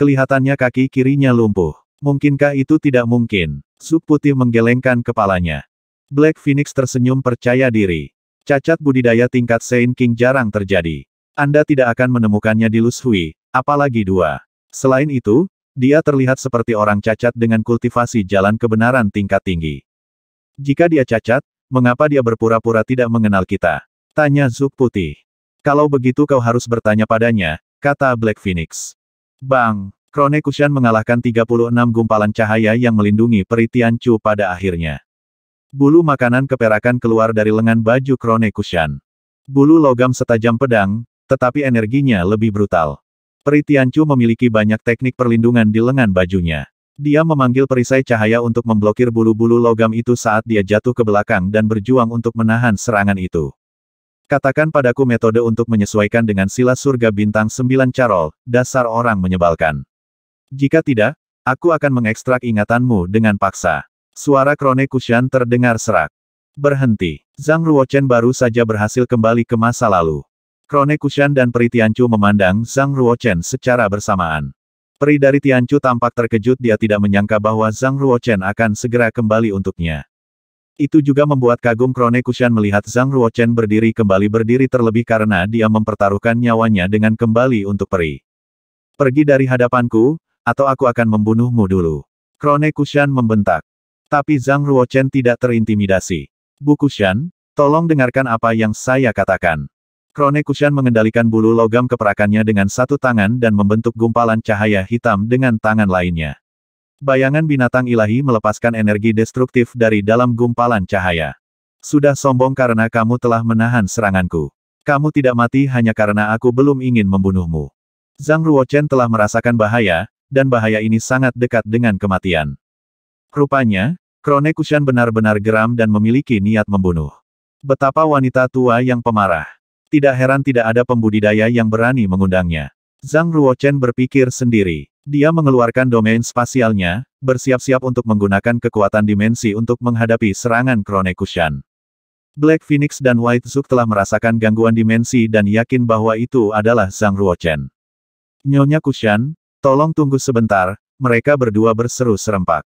Kelihatannya kaki kirinya lumpuh. Mungkinkah itu tidak mungkin? Sub putih menggelengkan kepalanya. Black Phoenix tersenyum percaya diri. Cacat budidaya tingkat Saint King jarang terjadi. Anda tidak akan menemukannya di Lushui, apalagi dua. Selain itu, dia terlihat seperti orang cacat dengan kultivasi jalan kebenaran tingkat tinggi. Jika dia cacat, mengapa dia berpura-pura tidak mengenal kita? Tanya Zuk Putih. Kalau begitu kau harus bertanya padanya, kata Black Phoenix. Bang, Krone Kushan mengalahkan 36 gumpalan cahaya yang melindungi Peritian Chu pada akhirnya. Bulu makanan keperakan keluar dari lengan baju Krone Kushan. Bulu logam setajam pedang, tetapi energinya lebih brutal. Peri Tianchu memiliki banyak teknik perlindungan di lengan bajunya. Dia memanggil perisai cahaya untuk memblokir bulu-bulu logam itu saat dia jatuh ke belakang dan berjuang untuk menahan serangan itu. Katakan padaku metode untuk menyesuaikan dengan sila surga bintang 9 Carol, dasar orang menyebalkan. Jika tidak, aku akan mengekstrak ingatanmu dengan paksa. Suara krone Kushan terdengar serak. Berhenti. Zhang Ruochen baru saja berhasil kembali ke masa lalu. Krone Kushan dan Peri Tianchu memandang Zhang Ruochen secara bersamaan. Peri dari Tianchu tampak terkejut dia tidak menyangka bahwa Zhang Ruochen akan segera kembali untuknya. Itu juga membuat kagum Krone Kushan melihat Zhang Ruochen berdiri kembali berdiri terlebih karena dia mempertaruhkan nyawanya dengan kembali untuk Peri. Pergi dari hadapanku, atau aku akan membunuhmu dulu. Krone Kushan membentak. Tapi Zhang Ruochen tidak terintimidasi. Bu Kushan, tolong dengarkan apa yang saya katakan. Krone Kushan mengendalikan bulu logam keperakannya dengan satu tangan dan membentuk gumpalan cahaya hitam dengan tangan lainnya. Bayangan binatang ilahi melepaskan energi destruktif dari dalam gumpalan cahaya. Sudah sombong karena kamu telah menahan seranganku. Kamu tidak mati hanya karena aku belum ingin membunuhmu. Zhang Ruochen telah merasakan bahaya, dan bahaya ini sangat dekat dengan kematian. Rupanya, Krone Kushan benar-benar geram dan memiliki niat membunuh. Betapa wanita tua yang pemarah. Tidak heran tidak ada pembudidaya yang berani mengundangnya. Zhang Ruochen berpikir sendiri. Dia mengeluarkan domain spasialnya, bersiap-siap untuk menggunakan kekuatan dimensi untuk menghadapi serangan Krone Kushan. Black Phoenix dan White Zook telah merasakan gangguan dimensi dan yakin bahwa itu adalah Zhang Ruochen. Nyonya Kushan, tolong tunggu sebentar, mereka berdua berseru serempak.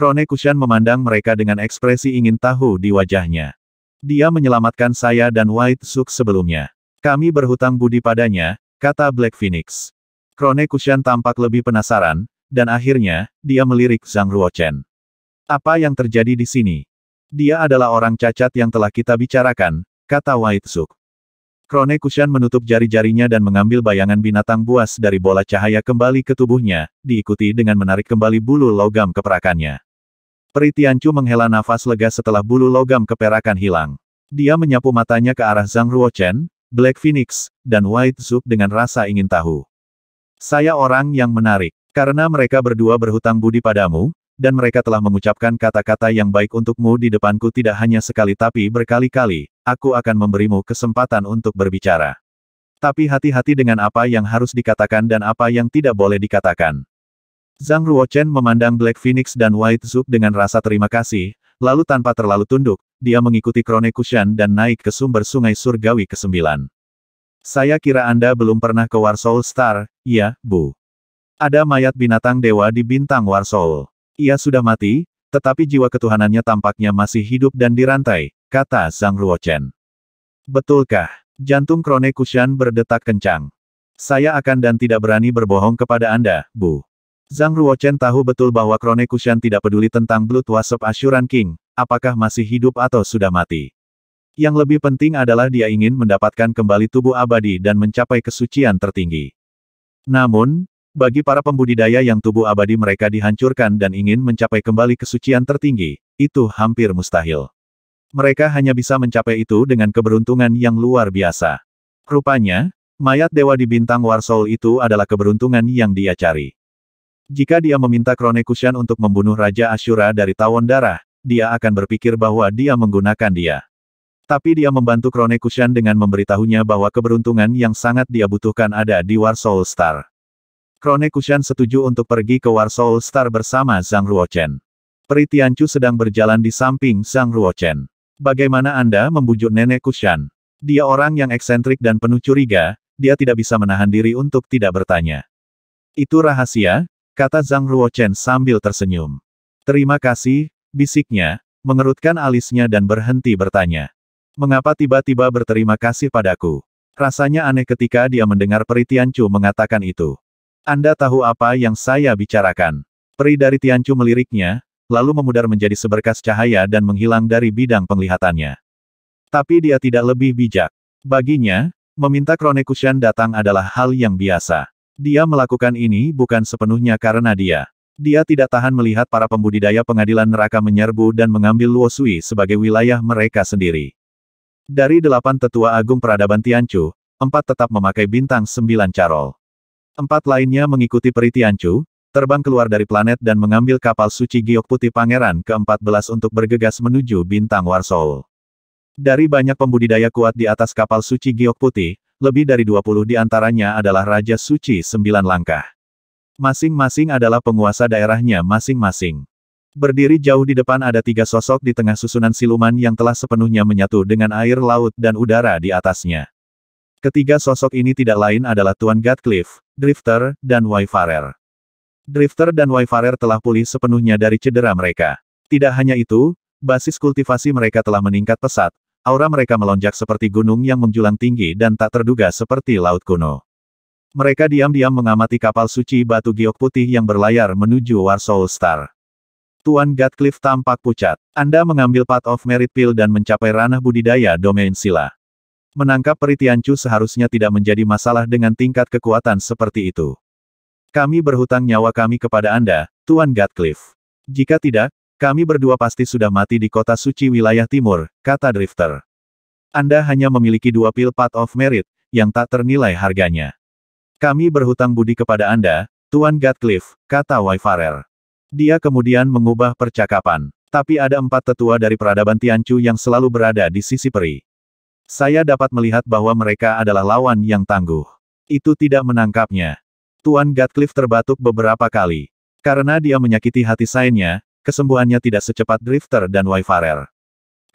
Krone Kushan memandang mereka dengan ekspresi ingin tahu di wajahnya. Dia menyelamatkan saya dan White Suk sebelumnya. Kami berhutang budi padanya, kata Black Phoenix. Krone Kushan tampak lebih penasaran, dan akhirnya, dia melirik Zhang Ruochen. Apa yang terjadi di sini? Dia adalah orang cacat yang telah kita bicarakan, kata White Suk. Krone Kushan menutup jari-jarinya dan mengambil bayangan binatang buas dari bola cahaya kembali ke tubuhnya, diikuti dengan menarik kembali bulu logam keperakannya. Peri Tiancu menghela nafas lega setelah bulu logam keperakan hilang. Dia menyapu matanya ke arah Zhang Ruochen, Black Phoenix, dan White Zook dengan rasa ingin tahu. Saya orang yang menarik, karena mereka berdua berhutang budi padamu, dan mereka telah mengucapkan kata-kata yang baik untukmu di depanku tidak hanya sekali tapi berkali-kali, aku akan memberimu kesempatan untuk berbicara. Tapi hati-hati dengan apa yang harus dikatakan dan apa yang tidak boleh dikatakan. Zhang Ruochen memandang Black Phoenix dan White Zook dengan rasa terima kasih, lalu tanpa terlalu tunduk, dia mengikuti Krone Kushan dan naik ke sumber sungai surgawi ke-9. Saya kira Anda belum pernah ke Warsaw Star, ya, Bu. Ada mayat binatang dewa di bintang Warsaw. Ia sudah mati, tetapi jiwa ketuhanannya tampaknya masih hidup dan dirantai, kata Zhang Ruochen. Betulkah? Jantung Krone Kushan berdetak kencang. Saya akan dan tidak berani berbohong kepada Anda, Bu. Zhang Ruochen tahu betul bahwa Krone Kushan tidak peduli tentang Blood Wasp Asyuran King, apakah masih hidup atau sudah mati. Yang lebih penting adalah dia ingin mendapatkan kembali tubuh abadi dan mencapai kesucian tertinggi. Namun, bagi para pembudidaya yang tubuh abadi mereka dihancurkan dan ingin mencapai kembali kesucian tertinggi, itu hampir mustahil. Mereka hanya bisa mencapai itu dengan keberuntungan yang luar biasa. Rupanya, mayat Dewa di Bintang Warsol itu adalah keberuntungan yang dia cari. Jika dia meminta Kushan untuk membunuh Raja Asyura dari Tawon Darah, dia akan berpikir bahwa dia menggunakan dia. Tapi dia membantu Kushan dengan memberitahunya bahwa keberuntungan yang sangat dia butuhkan ada di War Soul Star. Kushan setuju untuk pergi ke War Soul Star bersama Zhang Ruochen. Peri Tianchu sedang berjalan di samping Zhang Ruochen. Bagaimana Anda membujuk nenek Kushan? Dia orang yang eksentrik dan penuh curiga, dia tidak bisa menahan diri untuk tidak bertanya. Itu rahasia, kata Zhang Ruochen sambil tersenyum. Terima kasih, bisiknya, mengerutkan alisnya dan berhenti bertanya. Mengapa tiba-tiba berterima kasih padaku? Rasanya aneh ketika dia mendengar Peri Tianchu mengatakan itu. Anda tahu apa yang saya bicarakan. Peri dari Tianchu meliriknya, lalu memudar menjadi seberkas cahaya dan menghilang dari bidang penglihatannya. Tapi dia tidak lebih bijak. Baginya, meminta Kronekushan datang adalah hal yang biasa. Dia melakukan ini bukan sepenuhnya karena dia. Dia tidak tahan melihat para pembudidaya pengadilan neraka menyerbu dan mengambil Luosui sebagai wilayah mereka sendiri. Dari delapan tetua agung peradaban Tianchu, empat tetap memakai bintang sembilan carol. Empat lainnya mengikuti peri Tianchu, terbang keluar dari planet dan mengambil kapal suci giok putih pangeran ke-14 untuk bergegas menuju bintang Warsoul. Dari banyak pembudidaya kuat di atas kapal suci giok putih, lebih dari 20 di antaranya adalah Raja Suci Sembilan Langkah. Masing-masing adalah penguasa daerahnya masing-masing. Berdiri jauh di depan ada tiga sosok di tengah susunan siluman yang telah sepenuhnya menyatu dengan air laut dan udara di atasnya. Ketiga sosok ini tidak lain adalah Tuan Gatcliff, Drifter, dan Wayfarer. Drifter dan Wayfarer telah pulih sepenuhnya dari cedera mereka. Tidak hanya itu, basis kultivasi mereka telah meningkat pesat, Aura mereka melonjak seperti gunung yang menjulang tinggi dan tak terduga seperti laut kuno. Mereka diam-diam mengamati kapal suci batu giok putih yang berlayar menuju Warsaw Star. Tuan Gatcliffe tampak pucat. Anda mengambil Path of Merit Pill dan mencapai ranah budidaya domain sila. Menangkap Peritiancu seharusnya tidak menjadi masalah dengan tingkat kekuatan seperti itu. Kami berhutang nyawa kami kepada Anda, Tuan Gatcliffe. Jika tidak, kami berdua pasti sudah mati di kota suci wilayah timur, kata Drifter. Anda hanya memiliki dua pil Path of Merit, yang tak ternilai harganya. Kami berhutang budi kepada Anda, Tuan Gatcliffe, kata Wayfarer. Dia kemudian mengubah percakapan. Tapi ada empat tetua dari peradaban Tianchu yang selalu berada di sisi peri. Saya dapat melihat bahwa mereka adalah lawan yang tangguh. Itu tidak menangkapnya. Tuan Gatcliffe terbatuk beberapa kali. Karena dia menyakiti hati Sainnya, kesembuhannya tidak secepat Drifter dan Wayfarer.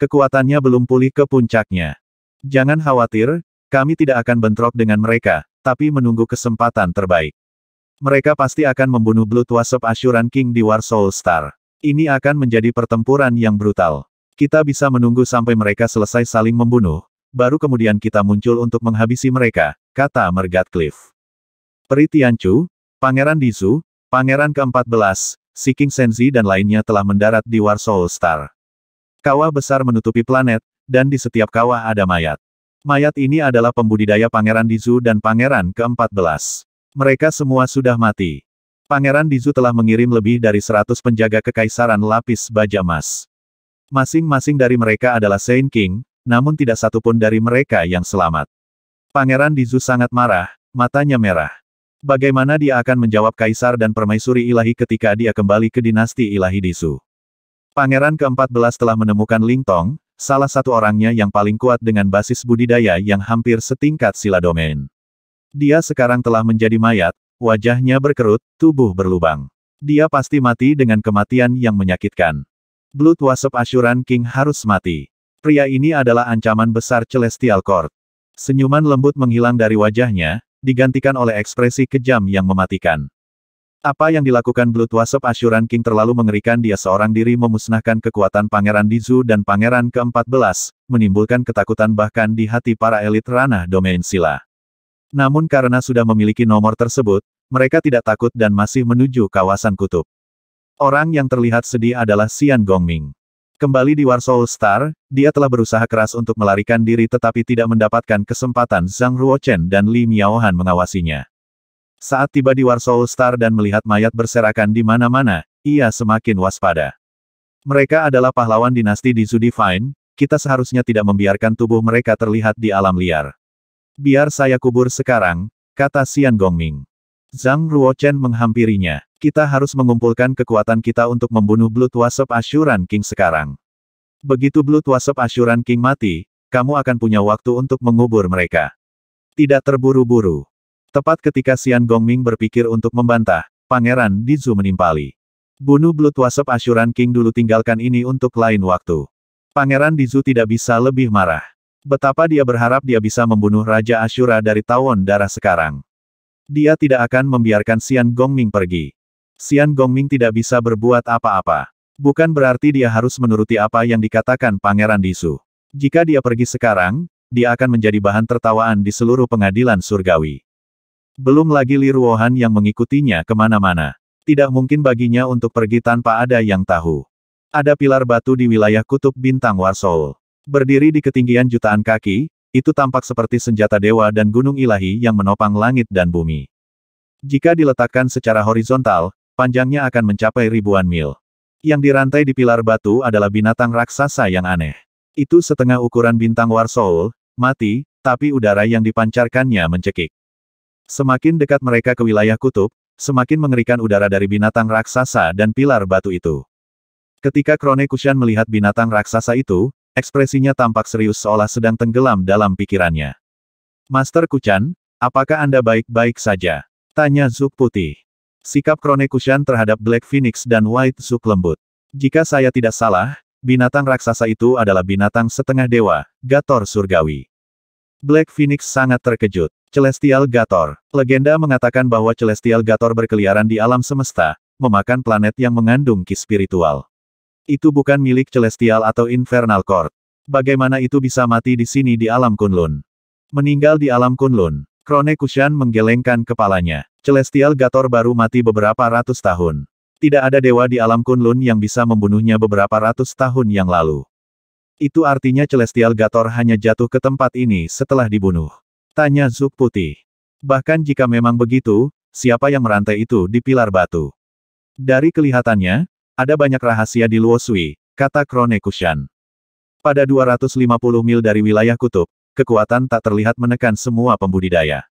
Kekuatannya belum pulih ke puncaknya. Jangan khawatir, kami tidak akan bentrok dengan mereka, tapi menunggu kesempatan terbaik. Mereka pasti akan membunuh Blood Wasp Ashuran King di War Soul Star. Ini akan menjadi pertempuran yang brutal. Kita bisa menunggu sampai mereka selesai saling membunuh, baru kemudian kita muncul untuk menghabisi mereka, kata Cliff. Peri Tianchu, Pangeran Dizu, Pangeran ke-14, Seeking Senzi dan lainnya telah mendarat di War Soul Star. Kawah besar menutupi planet, dan di setiap kawah ada mayat. Mayat ini adalah pembudidaya Pangeran Dizu dan Pangeran ke-14. Mereka semua sudah mati. Pangeran Dizu telah mengirim lebih dari 100 penjaga kekaisaran lapis baja emas. Masing-masing dari mereka adalah Saint King, namun tidak satupun dari mereka yang selamat. Pangeran Dizu sangat marah, matanya merah. Bagaimana dia akan menjawab kaisar dan permaisuri ilahi ketika dia kembali ke dinasti ilahi Disu? Pangeran ke-14 telah menemukan Ling Tong, salah satu orangnya yang paling kuat dengan basis budidaya yang hampir setingkat sila domain. Dia sekarang telah menjadi mayat, wajahnya berkerut, tubuh berlubang. Dia pasti mati dengan kematian yang menyakitkan. Blood Wasp Asyuran King harus mati. Pria ini adalah ancaman besar Celestial Court. Senyuman lembut menghilang dari wajahnya, digantikan oleh ekspresi kejam yang mematikan. Apa yang dilakukan Blood Wasp Asyuran King terlalu mengerikan dia seorang diri memusnahkan kekuatan Pangeran Dizu dan Pangeran ke-14, menimbulkan ketakutan bahkan di hati para elit ranah domain sila. Namun karena sudah memiliki nomor tersebut, mereka tidak takut dan masih menuju kawasan kutub. Orang yang terlihat sedih adalah Xian Gongming. Kembali di Warsaw Star, dia telah berusaha keras untuk melarikan diri tetapi tidak mendapatkan kesempatan Zhang Ruochen dan Li Miaohan mengawasinya. Saat tiba di Warsaw Star dan melihat mayat berserakan di mana-mana, ia semakin waspada. Mereka adalah pahlawan dinasti di Zudifine, kita seharusnya tidak membiarkan tubuh mereka terlihat di alam liar. Biar saya kubur sekarang, kata Xian Gongming. Zhang Ruochen menghampirinya. Kita harus mengumpulkan kekuatan kita untuk membunuh Blood Wasp Asyuran King sekarang. Begitu Blood Wasp Asyuran King mati, kamu akan punya waktu untuk mengubur mereka. Tidak terburu-buru. Tepat ketika Xian Gongming berpikir untuk membantah, Pangeran Dizu menimpali. Bunuh Blood Wasp Asyuran King dulu tinggalkan ini untuk lain waktu. Pangeran Dizu tidak bisa lebih marah. Betapa dia berharap dia bisa membunuh Raja Asyura dari Tawon Darah sekarang. Dia tidak akan membiarkan Xian Gongming pergi. Xian Gongming tidak bisa berbuat apa-apa. Bukan berarti dia harus menuruti apa yang dikatakan Pangeran Disu. Jika dia pergi sekarang, dia akan menjadi bahan tertawaan di seluruh pengadilan surgawi. Belum lagi Li Ruohan yang mengikutinya kemana-mana. Tidak mungkin baginya untuk pergi tanpa ada yang tahu. Ada pilar batu di wilayah kutub bintang Warsol. Berdiri di ketinggian jutaan kaki, itu tampak seperti senjata dewa dan gunung ilahi yang menopang langit dan bumi. Jika diletakkan secara horizontal, Panjangnya akan mencapai ribuan mil. Yang dirantai di pilar batu adalah binatang raksasa yang aneh. Itu setengah ukuran bintang Warsoul, mati, tapi udara yang dipancarkannya mencekik. Semakin dekat mereka ke wilayah kutub, semakin mengerikan udara dari binatang raksasa dan pilar batu itu. Ketika Krone Kushan melihat binatang raksasa itu, ekspresinya tampak serius seolah sedang tenggelam dalam pikirannya. Master Kuchan, apakah Anda baik-baik saja? Tanya Zuk Putih. Sikap Kronekushan terhadap Black Phoenix dan White Zook lembut. Jika saya tidak salah, binatang raksasa itu adalah binatang setengah dewa, Gator Surgawi. Black Phoenix sangat terkejut. Celestial Gator. Legenda mengatakan bahwa Celestial Gator berkeliaran di alam semesta, memakan planet yang mengandung ki spiritual. Itu bukan milik Celestial atau Infernal Court. Bagaimana itu bisa mati di sini di alam Kunlun? Meninggal di alam Kunlun, Krone Kushan menggelengkan kepalanya. Celestial Gator baru mati beberapa ratus tahun. Tidak ada dewa di alam Kunlun yang bisa membunuhnya beberapa ratus tahun yang lalu. Itu artinya Celestial Gator hanya jatuh ke tempat ini setelah dibunuh. Tanya Zuk Putih. Bahkan jika memang begitu, siapa yang merantai itu di pilar batu? Dari kelihatannya, ada banyak rahasia di Luosui, kata Krone Kushan. Pada 250 mil dari wilayah kutub, kekuatan tak terlihat menekan semua pembudidaya.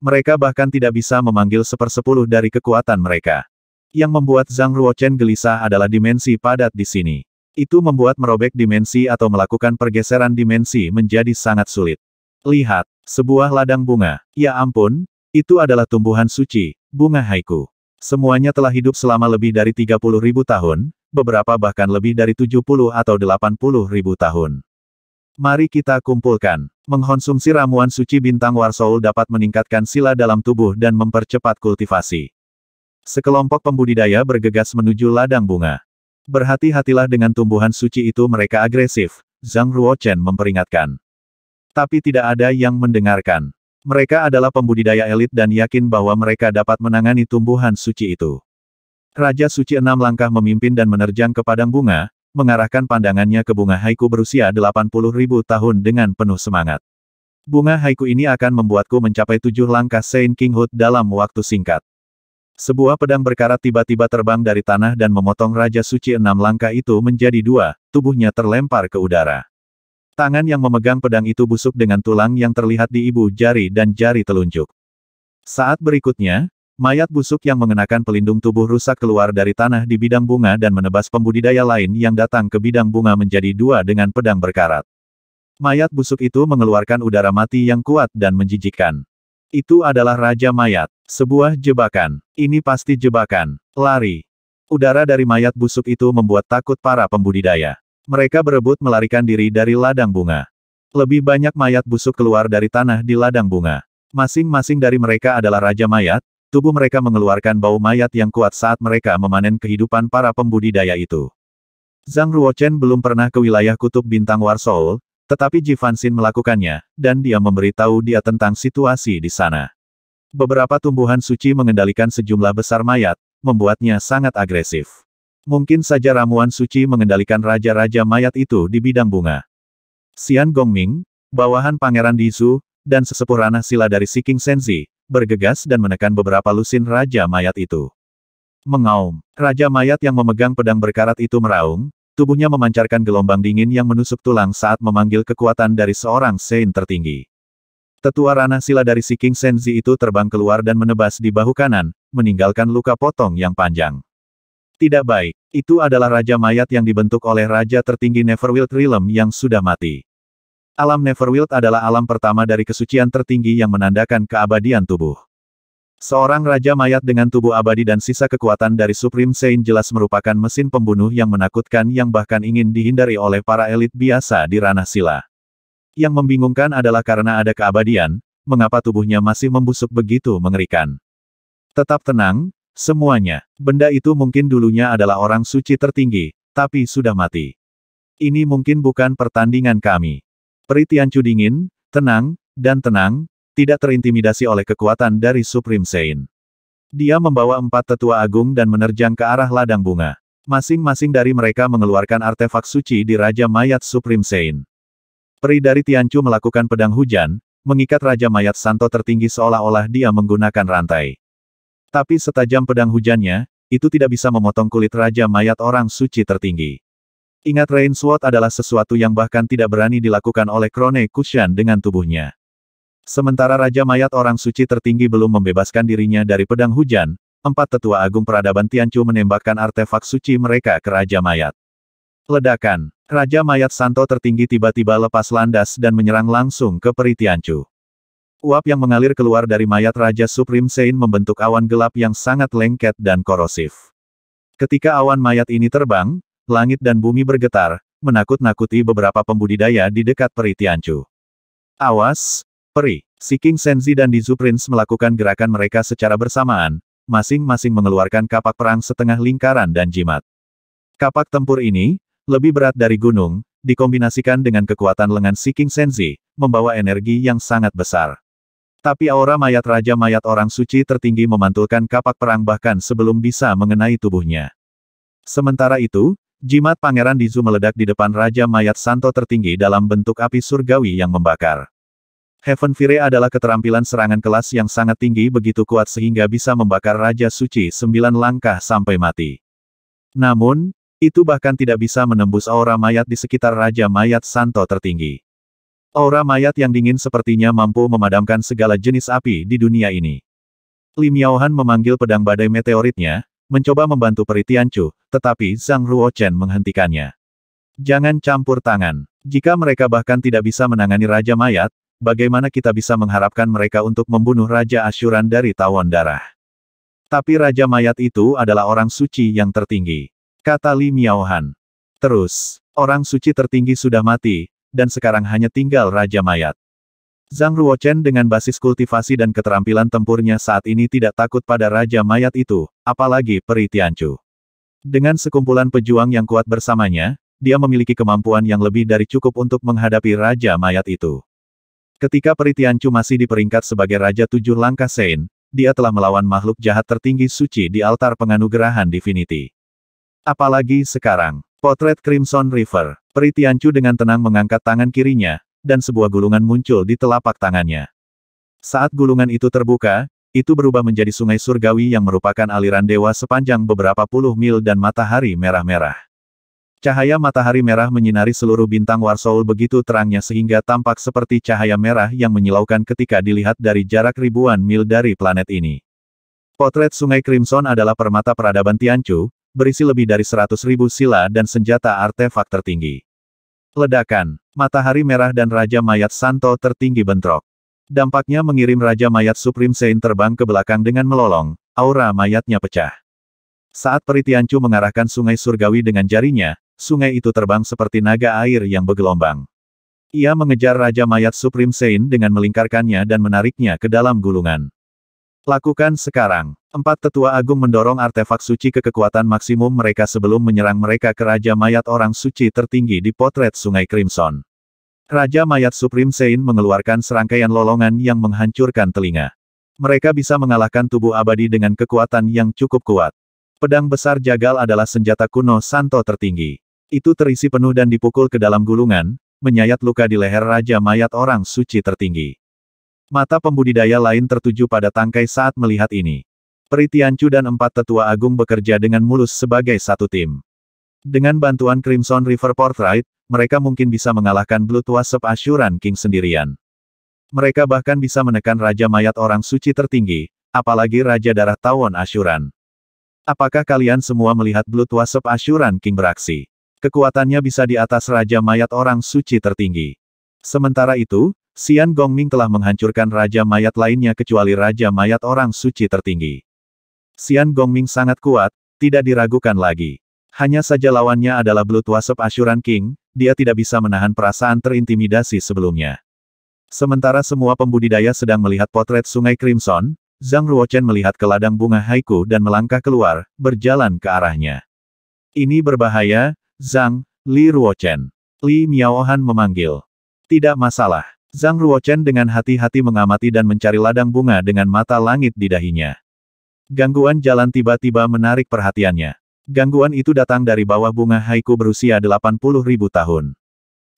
Mereka bahkan tidak bisa memanggil sepersepuluh dari kekuatan mereka. Yang membuat Zhang Ruochen gelisah adalah dimensi padat di sini. Itu membuat merobek dimensi atau melakukan pergeseran dimensi menjadi sangat sulit. Lihat, sebuah ladang bunga. Ya ampun, itu adalah tumbuhan suci, bunga haiku. Semuanya telah hidup selama lebih dari 30 ribu tahun, beberapa bahkan lebih dari 70 atau 80 ribu tahun. Mari kita kumpulkan. Mengkonsumsi ramuan suci bintang warsoul dapat meningkatkan sila dalam tubuh dan mempercepat kultivasi. Sekelompok pembudidaya bergegas menuju ladang bunga. Berhati-hatilah dengan tumbuhan suci itu mereka agresif, Zhang Ruochen memperingatkan. Tapi tidak ada yang mendengarkan. Mereka adalah pembudidaya elit dan yakin bahwa mereka dapat menangani tumbuhan suci itu. Raja Suci enam langkah memimpin dan menerjang ke padang bunga, mengarahkan pandangannya ke bunga haiku berusia 80 ribu tahun dengan penuh semangat. Bunga haiku ini akan membuatku mencapai tujuh langkah Saint Kinghood dalam waktu singkat. Sebuah pedang berkarat tiba-tiba terbang dari tanah dan memotong Raja Suci enam langkah itu menjadi dua, tubuhnya terlempar ke udara. Tangan yang memegang pedang itu busuk dengan tulang yang terlihat di ibu jari dan jari telunjuk. Saat berikutnya, Mayat busuk yang mengenakan pelindung tubuh rusak keluar dari tanah di bidang bunga dan menebas pembudidaya lain yang datang ke bidang bunga menjadi dua dengan pedang berkarat. Mayat busuk itu mengeluarkan udara mati yang kuat dan menjijikkan. Itu adalah Raja Mayat. Sebuah jebakan. Ini pasti jebakan. Lari. Udara dari mayat busuk itu membuat takut para pembudidaya. Mereka berebut melarikan diri dari ladang bunga. Lebih banyak mayat busuk keluar dari tanah di ladang bunga. Masing-masing dari mereka adalah Raja Mayat, Tubuh mereka mengeluarkan bau mayat yang kuat saat mereka memanen kehidupan para pembudidaya itu. Zhang Ruochen belum pernah ke wilayah kutub bintang Warsoul, tetapi Ji Fanxin melakukannya, dan dia memberitahu dia tentang situasi di sana. Beberapa tumbuhan suci mengendalikan sejumlah besar mayat, membuatnya sangat agresif. Mungkin saja ramuan suci mengendalikan raja-raja mayat itu di bidang bunga. Xian Gongming, bawahan Pangeran Dizu, dan sesepuh ranah sila dari Siking Senzi, bergegas dan menekan beberapa lusin Raja Mayat itu. Mengaum, Raja Mayat yang memegang pedang berkarat itu meraung, tubuhnya memancarkan gelombang dingin yang menusuk tulang saat memanggil kekuatan dari seorang Sein tertinggi. Tetua Rana Sila dari si King Senzi itu terbang keluar dan menebas di bahu kanan, meninggalkan luka potong yang panjang. Tidak baik, itu adalah Raja Mayat yang dibentuk oleh Raja Tertinggi Neverwild Realm yang sudah mati. Alam Neverwild adalah alam pertama dari kesucian tertinggi yang menandakan keabadian tubuh. Seorang raja mayat dengan tubuh abadi dan sisa kekuatan dari Supreme Saint jelas merupakan mesin pembunuh yang menakutkan yang bahkan ingin dihindari oleh para elit biasa di ranah sila. Yang membingungkan adalah karena ada keabadian, mengapa tubuhnya masih membusuk begitu mengerikan. Tetap tenang, semuanya. Benda itu mungkin dulunya adalah orang suci tertinggi, tapi sudah mati. Ini mungkin bukan pertandingan kami. Peri Tianchu dingin, tenang, dan tenang, tidak terintimidasi oleh kekuatan dari Supreme Sein. Dia membawa empat tetua agung dan menerjang ke arah ladang bunga. Masing-masing dari mereka mengeluarkan artefak suci di Raja Mayat Supreme Sein. Peri dari Tianchu melakukan pedang hujan, mengikat Raja Mayat Santo tertinggi seolah-olah dia menggunakan rantai. Tapi setajam pedang hujannya, itu tidak bisa memotong kulit Raja Mayat Orang Suci tertinggi. Ingat Rain Sword adalah sesuatu yang bahkan tidak berani dilakukan oleh Krone Kushan dengan tubuhnya. Sementara Raja Mayat Orang Suci tertinggi belum membebaskan dirinya dari pedang hujan, empat tetua agung peradaban Tianchu menembakkan artefak suci mereka ke Raja Mayat. Ledakan, Raja Mayat Santo tertinggi tiba-tiba lepas landas dan menyerang langsung ke peri Tianchu. Uap yang mengalir keluar dari mayat Raja Supreme Sein membentuk awan gelap yang sangat lengket dan korosif. Ketika awan mayat ini terbang, langit dan bumi bergetar, menakut-nakuti beberapa pembudidaya di dekat peri Tianchu. Awas, peri, si King Senzi dan Dizu Prince melakukan gerakan mereka secara bersamaan, masing-masing mengeluarkan kapak perang setengah lingkaran dan jimat. Kapak tempur ini, lebih berat dari gunung, dikombinasikan dengan kekuatan lengan si King Senzi, membawa energi yang sangat besar. Tapi aura mayat Raja Mayat Orang Suci tertinggi memantulkan kapak perang bahkan sebelum bisa mengenai tubuhnya. Sementara itu, Jimat Pangeran Dizu meledak di depan Raja Mayat Santo tertinggi dalam bentuk api surgawi yang membakar. Heaven Fire adalah keterampilan serangan kelas yang sangat tinggi begitu kuat sehingga bisa membakar Raja Suci sembilan langkah sampai mati. Namun, itu bahkan tidak bisa menembus aura mayat di sekitar Raja Mayat Santo tertinggi. Aura mayat yang dingin sepertinya mampu memadamkan segala jenis api di dunia ini. Lim Yaohan memanggil pedang badai meteoritnya, mencoba membantu Peritiancu, tetapi Zhang Ruochen menghentikannya. Jangan campur tangan. Jika mereka bahkan tidak bisa menangani Raja Mayat, bagaimana kita bisa mengharapkan mereka untuk membunuh Raja Asyuran dari tawon darah? Tapi Raja Mayat itu adalah orang suci yang tertinggi. Kata Li Miaohan. Terus, orang suci tertinggi sudah mati, dan sekarang hanya tinggal Raja Mayat. Zhang Ruochen dengan basis kultivasi dan keterampilan tempurnya saat ini tidak takut pada Raja Mayat itu, apalagi Peri Tianchu. Dengan sekumpulan pejuang yang kuat bersamanya, dia memiliki kemampuan yang lebih dari cukup untuk menghadapi Raja Mayat itu. Ketika Peri Tianchu masih di peringkat sebagai Raja Tujuh Langkah Sein, dia telah melawan makhluk jahat tertinggi suci di altar penganugerahan Divinity. Apalagi sekarang, potret Crimson River, Peri Tianchu dengan tenang mengangkat tangan kirinya, dan sebuah gulungan muncul di telapak tangannya. Saat gulungan itu terbuka, itu berubah menjadi sungai surgawi yang merupakan aliran dewa sepanjang beberapa puluh mil dan matahari merah-merah. Cahaya matahari merah menyinari seluruh bintang Warsoul begitu terangnya sehingga tampak seperti cahaya merah yang menyilaukan ketika dilihat dari jarak ribuan mil dari planet ini. Potret Sungai Crimson adalah permata peradaban Tianchu, berisi lebih dari 100.000 sila dan senjata artefak tertinggi. Ledakan. Matahari merah dan Raja Mayat Santo tertinggi bentrok. Dampaknya mengirim Raja Mayat Supreme Sein terbang ke belakang dengan melolong, aura mayatnya pecah. Saat Peritiancu mengarahkan sungai surgawi dengan jarinya, sungai itu terbang seperti naga air yang bergelombang. Ia mengejar Raja Mayat Supreme Sein dengan melingkarkannya dan menariknya ke dalam gulungan. Lakukan sekarang. Empat tetua agung mendorong artefak suci ke kekuatan maksimum mereka sebelum menyerang mereka ke Raja Mayat Orang Suci tertinggi di potret Sungai Crimson. Raja Mayat Supreme Sein mengeluarkan serangkaian lolongan yang menghancurkan telinga. Mereka bisa mengalahkan tubuh abadi dengan kekuatan yang cukup kuat. Pedang besar Jagal adalah senjata kuno Santo tertinggi. Itu terisi penuh dan dipukul ke dalam gulungan, menyayat luka di leher Raja Mayat Orang Suci tertinggi. Mata pembudidaya lain tertuju pada tangkai saat melihat ini. Peritiancu dan empat tetua agung bekerja dengan mulus sebagai satu tim. Dengan bantuan Crimson River Portrait, mereka mungkin bisa mengalahkan Blood Wasp Asyuran King sendirian. Mereka bahkan bisa menekan Raja Mayat Orang Suci tertinggi, apalagi Raja Darah Tawon Asyuran. Apakah kalian semua melihat Blood Wasp Asyuran King beraksi? Kekuatannya bisa di atas Raja Mayat Orang Suci tertinggi. Sementara itu, Xian Gongming telah menghancurkan raja mayat lainnya kecuali raja mayat orang suci tertinggi. Xian Gongming sangat kuat, tidak diragukan lagi. Hanya saja lawannya adalah Blue Wasp Asuran King, dia tidak bisa menahan perasaan terintimidasi sebelumnya. Sementara semua pembudidaya sedang melihat potret Sungai Crimson, Zhang Ruochen melihat ke ladang bunga haiku dan melangkah keluar, berjalan ke arahnya. Ini berbahaya, Zhang, Li Ruochen. Li Miaohan memanggil. Tidak masalah. Zhang Ruochen dengan hati-hati mengamati dan mencari ladang bunga dengan mata langit di dahinya. Gangguan jalan tiba-tiba menarik perhatiannya. Gangguan itu datang dari bawah bunga haiku berusia 80 ribu tahun.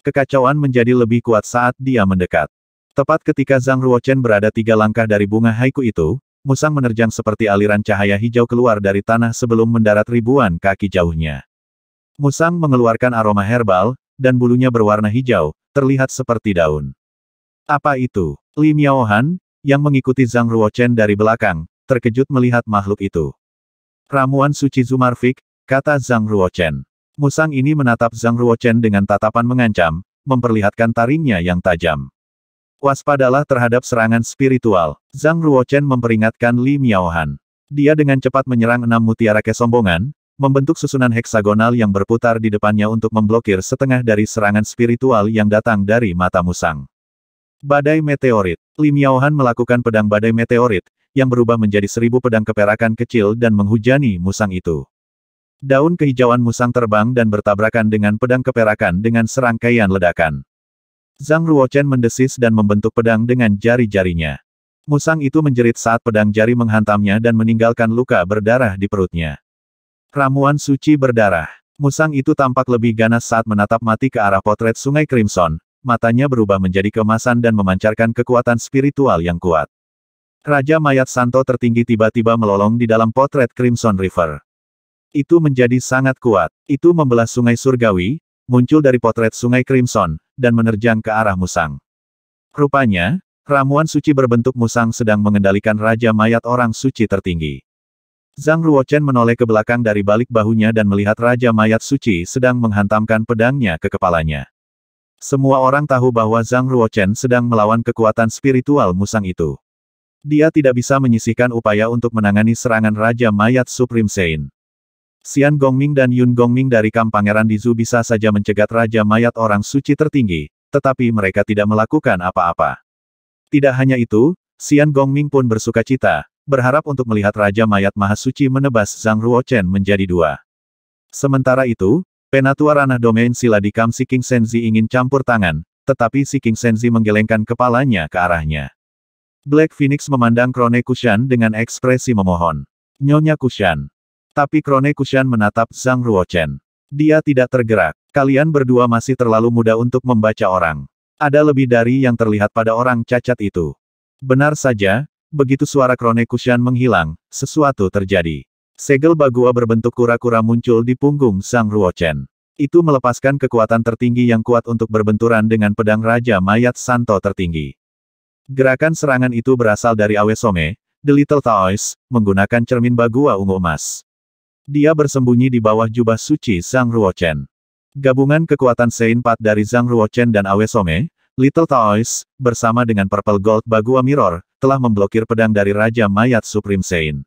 Kekacauan menjadi lebih kuat saat dia mendekat. Tepat ketika Zhang Ruochen berada tiga langkah dari bunga haiku itu, Musang menerjang seperti aliran cahaya hijau keluar dari tanah sebelum mendarat ribuan kaki jauhnya. Musang mengeluarkan aroma herbal, dan bulunya berwarna hijau, terlihat seperti daun. Apa itu? Li Miaohan, yang mengikuti Zhang Ruochen dari belakang, terkejut melihat makhluk itu. Ramuan suci Zumarfik, kata Zhang Ruochen. Musang ini menatap Zhang Ruochen dengan tatapan mengancam, memperlihatkan taringnya yang tajam. Waspadalah terhadap serangan spiritual, Zhang Ruochen memperingatkan Li Miaohan. Dia dengan cepat menyerang enam mutiara kesombongan, membentuk susunan heksagonal yang berputar di depannya untuk memblokir setengah dari serangan spiritual yang datang dari mata musang. Badai meteorit. Lim Yaohan melakukan pedang badai meteorit, yang berubah menjadi seribu pedang keperakan kecil dan menghujani musang itu. Daun kehijauan musang terbang dan bertabrakan dengan pedang keperakan dengan serangkaian ledakan. Zhang Ruochen mendesis dan membentuk pedang dengan jari-jarinya. Musang itu menjerit saat pedang jari menghantamnya dan meninggalkan luka berdarah di perutnya. Ramuan suci berdarah. Musang itu tampak lebih ganas saat menatap mati ke arah potret sungai Crimson, matanya berubah menjadi kemasan dan memancarkan kekuatan spiritual yang kuat. Raja mayat Santo tertinggi tiba-tiba melolong di dalam potret Crimson River. Itu menjadi sangat kuat. Itu membelah sungai surgawi, muncul dari potret sungai Crimson, dan menerjang ke arah Musang. Rupanya, ramuan suci berbentuk Musang sedang mengendalikan Raja mayat orang suci tertinggi. Zhang Ruochen menoleh ke belakang dari balik bahunya dan melihat Raja Mayat Suci sedang menghantamkan pedangnya ke kepalanya. Semua orang tahu bahwa Zhang Ruochen sedang melawan kekuatan spiritual musang itu. Dia tidak bisa menyisihkan upaya untuk menangani serangan Raja Mayat Supreme Sein. Xian Gongming dan Yun Gongming dari Kamp Pangeran di bisa saja mencegat Raja Mayat orang suci tertinggi, tetapi mereka tidak melakukan apa-apa. Tidak hanya itu, Xian Gongming pun bersuka cita, berharap untuk melihat Raja Mayat Mahasuci menebas Zhang Ruochen menjadi dua. Sementara itu, Penatua ranah domain sila di Kam Si King Senzi ingin campur tangan, tetapi Si King Senzi menggelengkan kepalanya ke arahnya. Black Phoenix memandang Krone Kushan dengan ekspresi memohon. Nyonya Kushan. Tapi Krone Kushan menatap Zhang Ruochen. Dia tidak tergerak. Kalian berdua masih terlalu muda untuk membaca orang. Ada lebih dari yang terlihat pada orang cacat itu. Benar saja, begitu suara Krone Kushan menghilang, sesuatu terjadi. Segel Bagua berbentuk kura-kura muncul di punggung Sang Ruochen. Itu melepaskan kekuatan tertinggi yang kuat untuk berbenturan dengan pedang Raja Mayat Santo tertinggi. Gerakan serangan itu berasal dari Awe Some, The Little Toys, menggunakan cermin Bagua ungu emas. Dia bersembunyi di bawah jubah suci Sang Ruochen. Gabungan kekuatan Sein Pat dari Zhang Ruochen dan Awe Some, Little Toys, bersama dengan Purple Gold Bagua Mirror, telah memblokir pedang dari Raja Mayat Supreme Sein.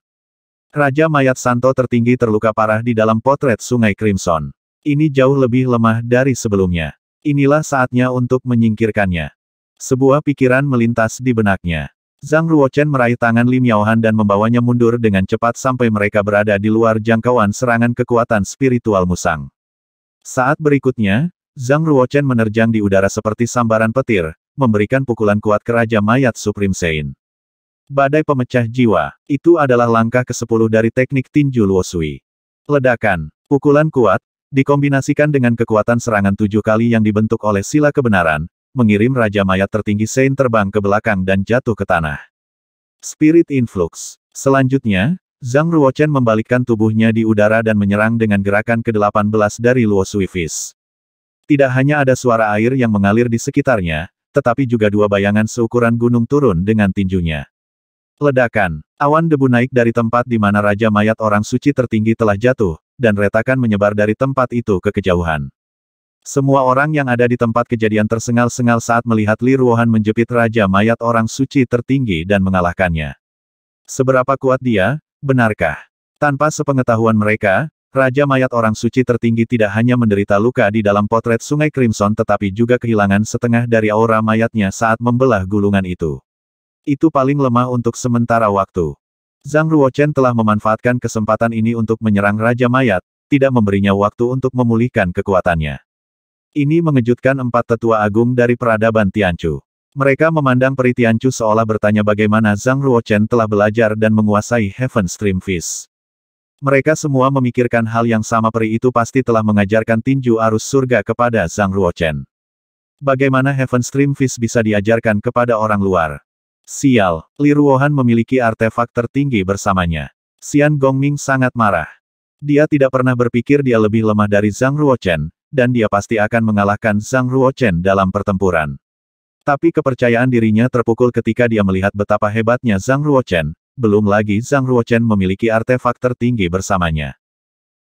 Raja Mayat Santo tertinggi terluka parah di dalam potret Sungai Crimson. Ini jauh lebih lemah dari sebelumnya. Inilah saatnya untuk menyingkirkannya. Sebuah pikiran melintas di benaknya. Zhang Ruochen meraih tangan Lim Yaohan dan membawanya mundur dengan cepat sampai mereka berada di luar jangkauan serangan kekuatan spiritual musang. Saat berikutnya, Zhang Ruochen menerjang di udara seperti sambaran petir, memberikan pukulan kuat ke Raja Mayat Supreme Sein. Badai pemecah jiwa, itu adalah langkah ke-10 dari teknik tinju Luosui. Ledakan, pukulan kuat, dikombinasikan dengan kekuatan serangan tujuh kali yang dibentuk oleh sila kebenaran, mengirim Raja Mayat tertinggi Sein terbang ke belakang dan jatuh ke tanah. Spirit Influx. Selanjutnya, Zhang Ruochen membalikkan tubuhnya di udara dan menyerang dengan gerakan ke-18 dari Luosui Fist. Tidak hanya ada suara air yang mengalir di sekitarnya, tetapi juga dua bayangan seukuran gunung turun dengan tinjunya. Ledakan. Awan debu naik dari tempat di mana Raja Mayat Orang Suci tertinggi telah jatuh, dan retakan menyebar dari tempat itu ke kejauhan. Semua orang yang ada di tempat kejadian tersengal-sengal saat melihat Li Ruohan menjepit Raja Mayat Orang Suci tertinggi dan mengalahkannya. Seberapa kuat dia, benarkah? Tanpa sepengetahuan mereka, Raja Mayat Orang Suci tertinggi tidak hanya menderita luka di dalam potret Sungai Crimson tetapi juga kehilangan setengah dari aura mayatnya saat membelah gulungan itu. Itu paling lemah untuk sementara waktu. Zhang Ruochen telah memanfaatkan kesempatan ini untuk menyerang Raja Mayat, tidak memberinya waktu untuk memulihkan kekuatannya. Ini mengejutkan empat tetua agung dari peradaban Tianchu. Mereka memandang peri Tianchu seolah bertanya bagaimana Zhang Ruochen telah belajar dan menguasai Heaven Stream Fist. Mereka semua memikirkan hal yang sama peri itu pasti telah mengajarkan tinju arus surga kepada Zhang Ruochen. Bagaimana Heaven Stream Fist bisa diajarkan kepada orang luar? Sial, Li Ruohan memiliki artefak tertinggi bersamanya. Xian Gongming sangat marah. Dia tidak pernah berpikir dia lebih lemah dari Zhang Ruochen, dan dia pasti akan mengalahkan Zhang Ruochen dalam pertempuran. Tapi kepercayaan dirinya terpukul ketika dia melihat betapa hebatnya Zhang Ruochen, belum lagi Zhang Ruochen memiliki artefak tertinggi bersamanya.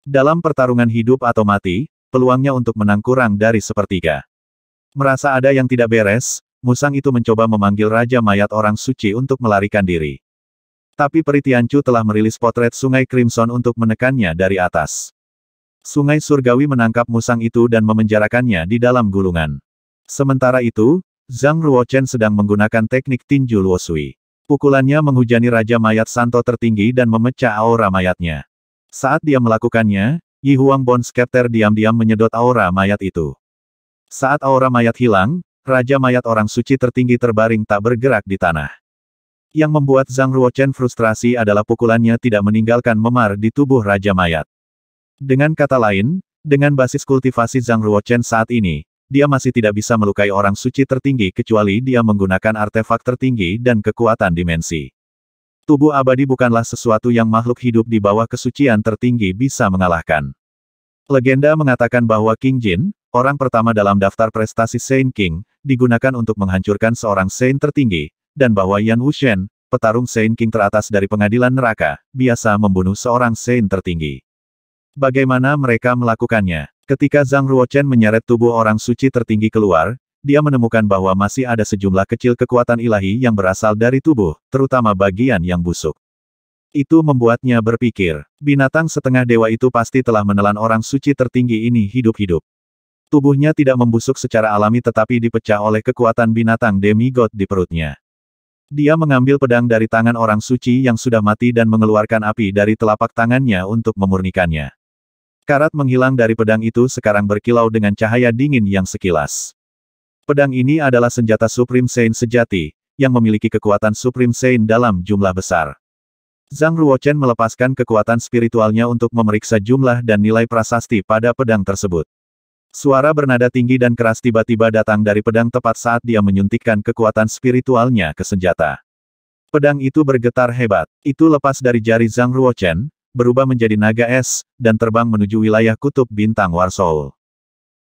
Dalam pertarungan hidup atau mati, peluangnya untuk menang kurang dari sepertiga. Merasa ada yang tidak beres, musang itu mencoba memanggil Raja Mayat Orang Suci untuk melarikan diri. Tapi Peri Tianchu telah merilis potret Sungai Crimson untuk menekannya dari atas. Sungai Surgawi menangkap musang itu dan memenjarakannya di dalam gulungan. Sementara itu, Zhang Ruochen sedang menggunakan teknik tinju Luosui. Pukulannya menghujani Raja Mayat Santo tertinggi dan memecah aura mayatnya. Saat dia melakukannya, Yi Huang Bon Skepter diam-diam menyedot aura mayat itu. Saat aura mayat hilang, Raja mayat orang suci tertinggi terbaring tak bergerak di tanah. Yang membuat Zhang Ruochen frustrasi adalah pukulannya tidak meninggalkan memar di tubuh Raja Mayat. Dengan kata lain, dengan basis kultivasi Zhang Ruochen saat ini, dia masih tidak bisa melukai orang suci tertinggi kecuali dia menggunakan artefak tertinggi dan kekuatan dimensi. Tubuh abadi bukanlah sesuatu yang makhluk hidup di bawah kesucian tertinggi bisa mengalahkan. Legenda mengatakan bahwa King Jin, orang pertama dalam daftar prestasi Saint King, digunakan untuk menghancurkan seorang Saint tertinggi, dan bahwa Yan Wuxian, petarung Saint King teratas dari pengadilan neraka, biasa membunuh seorang Saint tertinggi. Bagaimana mereka melakukannya? Ketika Zhang Ruochen menyeret tubuh orang suci tertinggi keluar, dia menemukan bahwa masih ada sejumlah kecil kekuatan ilahi yang berasal dari tubuh, terutama bagian yang busuk. Itu membuatnya berpikir, binatang setengah dewa itu pasti telah menelan orang suci tertinggi ini hidup-hidup. Tubuhnya tidak membusuk secara alami tetapi dipecah oleh kekuatan binatang demigod di perutnya. Dia mengambil pedang dari tangan orang suci yang sudah mati dan mengeluarkan api dari telapak tangannya untuk memurnikannya. Karat menghilang dari pedang itu sekarang berkilau dengan cahaya dingin yang sekilas. Pedang ini adalah senjata Supreme Saint sejati, yang memiliki kekuatan Supreme Saint dalam jumlah besar. Zhang Ruochen melepaskan kekuatan spiritualnya untuk memeriksa jumlah dan nilai prasasti pada pedang tersebut. Suara bernada tinggi dan keras tiba-tiba datang dari pedang tepat saat dia menyuntikkan kekuatan spiritualnya ke senjata. Pedang itu bergetar hebat. Itu lepas dari jari Zhang Ruochen, berubah menjadi naga es, dan terbang menuju wilayah kutub bintang Warsoul.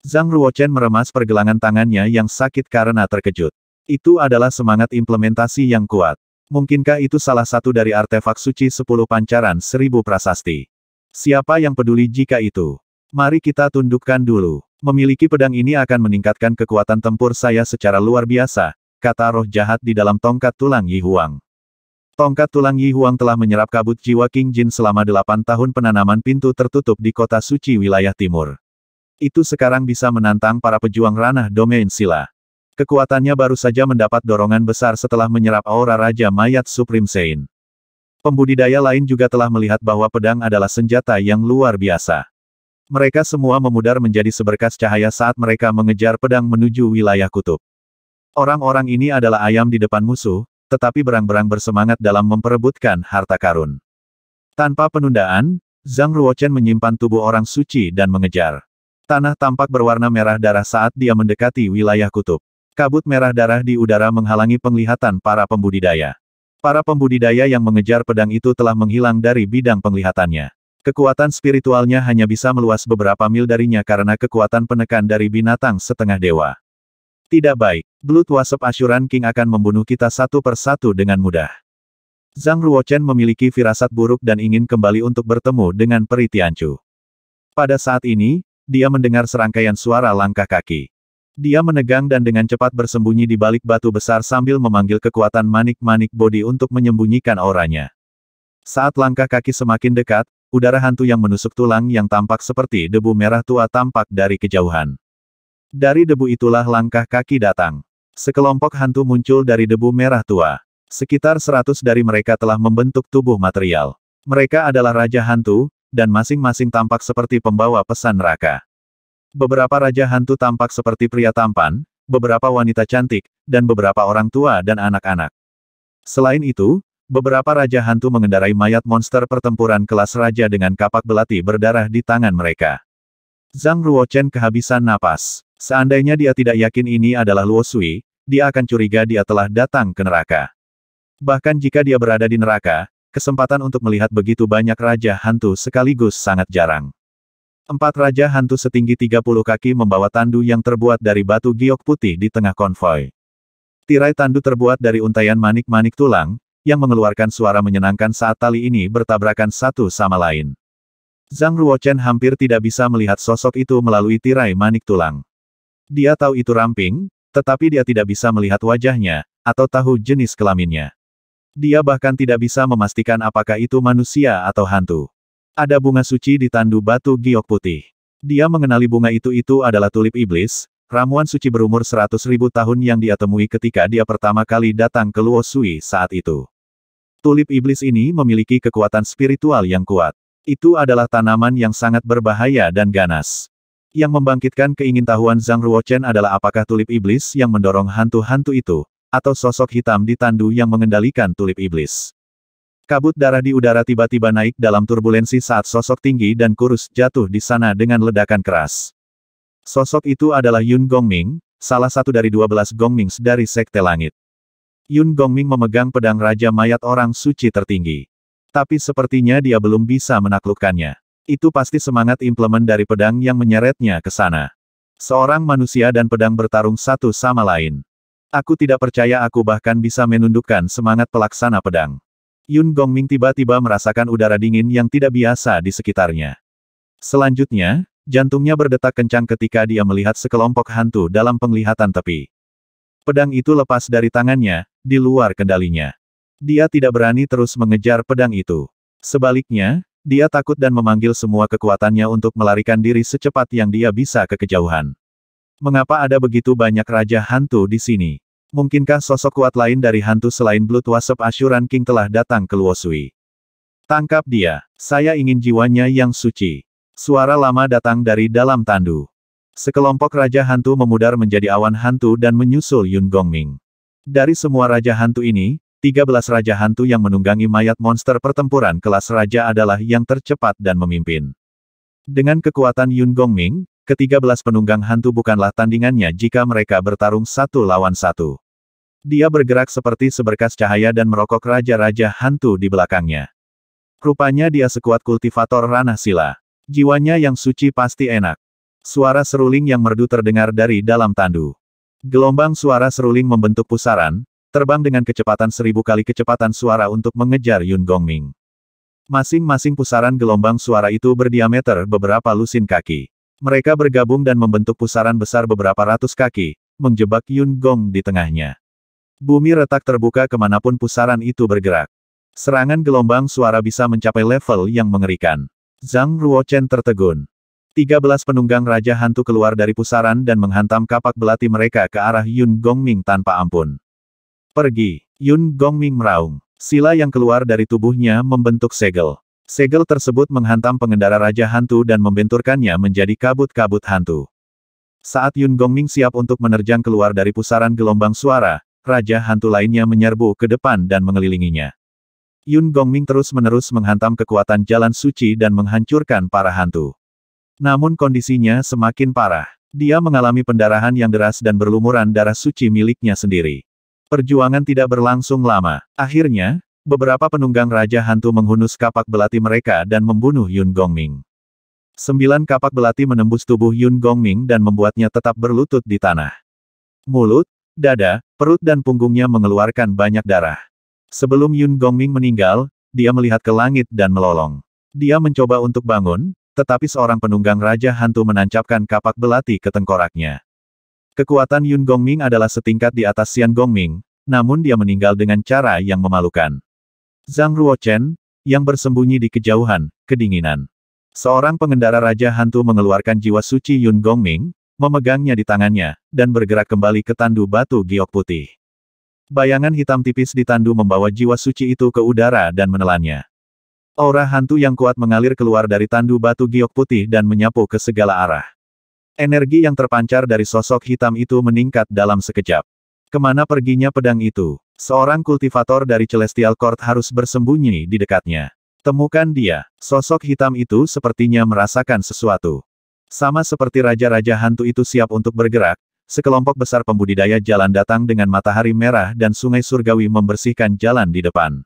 Zhang Ruochen meremas pergelangan tangannya yang sakit karena terkejut. Itu adalah semangat implementasi yang kuat. Mungkinkah itu salah satu dari artefak suci sepuluh pancaran seribu prasasti? Siapa yang peduli jika itu? Mari kita tundukkan dulu. Memiliki pedang ini akan meningkatkan kekuatan tempur saya secara luar biasa, kata roh jahat di dalam tongkat tulang Yi Huang. Tongkat tulang Yi Huang telah menyerap kabut jiwa King Jin selama delapan tahun penanaman pintu tertutup di kota suci wilayah timur. Itu sekarang bisa menantang para pejuang ranah domain sila. Kekuatannya baru saja mendapat dorongan besar setelah menyerap aura Raja Mayat Supreme Sein. Pembudidaya lain juga telah melihat bahwa pedang adalah senjata yang luar biasa. Mereka semua memudar menjadi seberkas cahaya saat mereka mengejar pedang menuju wilayah kutub. Orang-orang ini adalah ayam di depan musuh, tetapi berang-berang bersemangat dalam memperebutkan harta karun. Tanpa penundaan, Zhang Ruochen menyimpan tubuh orang suci dan mengejar. Tanah tampak berwarna merah darah saat dia mendekati wilayah kutub. Kabut merah darah di udara menghalangi penglihatan para pembudidaya. Para pembudidaya yang mengejar pedang itu telah menghilang dari bidang penglihatannya. Kekuatan spiritualnya hanya bisa meluas beberapa mil darinya karena kekuatan penekan dari binatang setengah dewa. Tidak baik, Blood Wasp Asyuran King akan membunuh kita satu persatu dengan mudah. Zhang Ruochen memiliki firasat buruk dan ingin kembali untuk bertemu dengan Peri Tianchu. Pada saat ini, dia mendengar serangkaian suara langkah kaki. Dia menegang dan dengan cepat bersembunyi di balik batu besar sambil memanggil kekuatan manik-manik bodi untuk menyembunyikan auranya. Saat langkah kaki semakin dekat, udara hantu yang menusuk tulang yang tampak seperti debu merah tua tampak dari kejauhan. Dari debu itulah langkah kaki datang. Sekelompok hantu muncul dari debu merah tua. Sekitar seratus dari mereka telah membentuk tubuh material. Mereka adalah Raja Hantu, dan masing-masing tampak seperti pembawa pesan neraka. Beberapa raja hantu tampak seperti pria tampan, beberapa wanita cantik, dan beberapa orang tua dan anak-anak. Selain itu, beberapa raja hantu mengendarai mayat monster pertempuran kelas raja dengan kapak belati berdarah di tangan mereka. Zhang Ruochen kehabisan napas. Seandainya dia tidak yakin ini adalah Luo Sui, dia akan curiga dia telah datang ke neraka. Bahkan jika dia berada di neraka, kesempatan untuk melihat begitu banyak raja hantu sekaligus sangat jarang. Empat raja hantu setinggi 30 kaki membawa tandu yang terbuat dari batu giok putih di tengah konvoi. Tirai tandu terbuat dari untaian manik-manik tulang, yang mengeluarkan suara menyenangkan saat tali ini bertabrakan satu sama lain. Zhang Ruochen hampir tidak bisa melihat sosok itu melalui tirai manik tulang. Dia tahu itu ramping, tetapi dia tidak bisa melihat wajahnya, atau tahu jenis kelaminnya. Dia bahkan tidak bisa memastikan apakah itu manusia atau hantu. Ada bunga suci di tandu batu giok putih. Dia mengenali bunga itu-itu adalah tulip iblis, ramuan suci berumur 100.000 tahun yang dia temui ketika dia pertama kali datang ke Luo Sui saat itu. Tulip iblis ini memiliki kekuatan spiritual yang kuat. Itu adalah tanaman yang sangat berbahaya dan ganas. Yang membangkitkan keingintahuan Zhang Ruochen adalah apakah tulip iblis yang mendorong hantu-hantu itu, atau sosok hitam di tandu yang mengendalikan tulip iblis. Kabut darah di udara tiba-tiba naik dalam turbulensi saat sosok tinggi dan kurus jatuh di sana dengan ledakan keras. Sosok itu adalah Yun Gongming, salah satu dari dua belas Gongmings dari Sekte Langit. Yun Gongming memegang pedang Raja Mayat Orang Suci tertinggi. Tapi sepertinya dia belum bisa menaklukkannya. Itu pasti semangat implement dari pedang yang menyeretnya ke sana. Seorang manusia dan pedang bertarung satu sama lain. Aku tidak percaya aku bahkan bisa menundukkan semangat pelaksana pedang. Yun Gongming tiba-tiba merasakan udara dingin yang tidak biasa di sekitarnya. Selanjutnya, jantungnya berdetak kencang ketika dia melihat sekelompok hantu dalam penglihatan tepi. Pedang itu lepas dari tangannya, di luar kendalinya. Dia tidak berani terus mengejar pedang itu. Sebaliknya, dia takut dan memanggil semua kekuatannya untuk melarikan diri secepat yang dia bisa ke kejauhan. Mengapa ada begitu banyak raja hantu di sini? Mungkinkah sosok kuat lain dari hantu selain Blood Wasp Asyuran King telah datang ke Luosui? Tangkap dia. Saya ingin jiwanya yang suci. Suara lama datang dari dalam tandu. Sekelompok raja hantu memudar menjadi awan hantu dan menyusul Yun Gongming. Dari semua raja hantu ini, 13 raja hantu yang menunggangi mayat monster pertempuran kelas raja adalah yang tercepat dan memimpin. Dengan kekuatan Yun Gongming, ketiga belas penunggang hantu bukanlah tandingannya jika mereka bertarung satu lawan satu. Dia bergerak seperti seberkas cahaya dan merokok raja-raja hantu di belakangnya. Rupanya dia sekuat kultivator ranah sila. Jiwanya yang suci pasti enak. Suara seruling yang merdu terdengar dari dalam tandu. Gelombang suara seruling membentuk pusaran, terbang dengan kecepatan seribu kali kecepatan suara untuk mengejar Yun Gongming. Masing-masing pusaran gelombang suara itu berdiameter beberapa lusin kaki. Mereka bergabung dan membentuk pusaran besar beberapa ratus kaki, menjebak Yun Gong di tengahnya. Bumi retak terbuka kemanapun pusaran itu bergerak. Serangan gelombang suara bisa mencapai level yang mengerikan. Zhang Ruochen tertegun. 13 penunggang Raja Hantu keluar dari pusaran dan menghantam kapak belati mereka ke arah Yun Gongming tanpa ampun. Pergi, Yun Gongming meraung. Sila yang keluar dari tubuhnya membentuk segel. Segel tersebut menghantam pengendara Raja Hantu dan membenturkannya menjadi kabut-kabut hantu. Saat Yun Gongming siap untuk menerjang keluar dari pusaran gelombang suara, Raja Hantu lainnya menyerbu ke depan dan mengelilinginya. Yun Gongming terus-menerus menghantam kekuatan jalan suci dan menghancurkan para hantu. Namun kondisinya semakin parah. Dia mengalami pendarahan yang deras dan berlumuran darah suci miliknya sendiri. Perjuangan tidak berlangsung lama. Akhirnya, Beberapa penunggang Raja Hantu menghunus kapak belati mereka dan membunuh Yun Gongming. Sembilan kapak belati menembus tubuh Yun Gongming dan membuatnya tetap berlutut di tanah. Mulut, dada, perut dan punggungnya mengeluarkan banyak darah. Sebelum Yun Gongming meninggal, dia melihat ke langit dan melolong. Dia mencoba untuk bangun, tetapi seorang penunggang Raja Hantu menancapkan kapak belati ke tengkoraknya. Kekuatan Yun Gongming adalah setingkat di atas Xian Gongming, namun dia meninggal dengan cara yang memalukan. Zhang Ruochen, yang bersembunyi di kejauhan, kedinginan. Seorang pengendara Raja Hantu mengeluarkan jiwa suci Yun Gongming, memegangnya di tangannya, dan bergerak kembali ke tandu batu giok putih. Bayangan hitam tipis di tandu membawa jiwa suci itu ke udara dan menelannya. Aura hantu yang kuat mengalir keluar dari tandu batu giok putih dan menyapu ke segala arah. Energi yang terpancar dari sosok hitam itu meningkat dalam sekejap. Kemana perginya pedang itu? Seorang kultivator dari Celestial Court harus bersembunyi di dekatnya. Temukan dia. Sosok hitam itu sepertinya merasakan sesuatu. Sama seperti raja-raja hantu itu siap untuk bergerak, sekelompok besar pembudidaya jalan datang dengan matahari merah dan sungai surgawi membersihkan jalan di depan.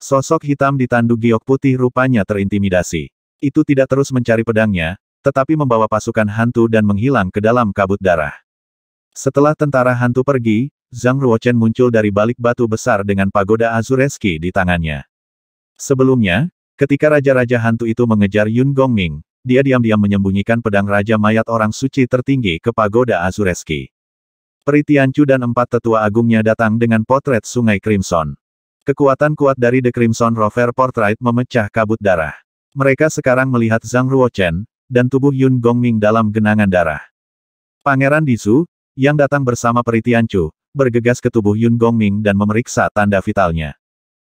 Sosok hitam di tanduk giok putih rupanya terintimidasi. Itu tidak terus mencari pedangnya, tetapi membawa pasukan hantu dan menghilang ke dalam kabut darah. Setelah tentara hantu pergi, Zhang Ruochen muncul dari balik batu besar dengan pagoda Azureski di tangannya. Sebelumnya, ketika raja-raja hantu itu mengejar Yun Gongming, dia diam-diam menyembunyikan pedang raja mayat orang suci tertinggi ke pagoda Azureski. Peritiancu dan empat tetua agungnya datang dengan potret Sungai Crimson. Kekuatan kuat dari The Crimson Rover Portrait memecah kabut darah. Mereka sekarang melihat Zhang Ruochen, dan tubuh Yun Gongming dalam genangan darah. Pangeran Disu, yang datang bersama Peritiancu, bergegas ke tubuh Yun Gongming dan memeriksa tanda vitalnya.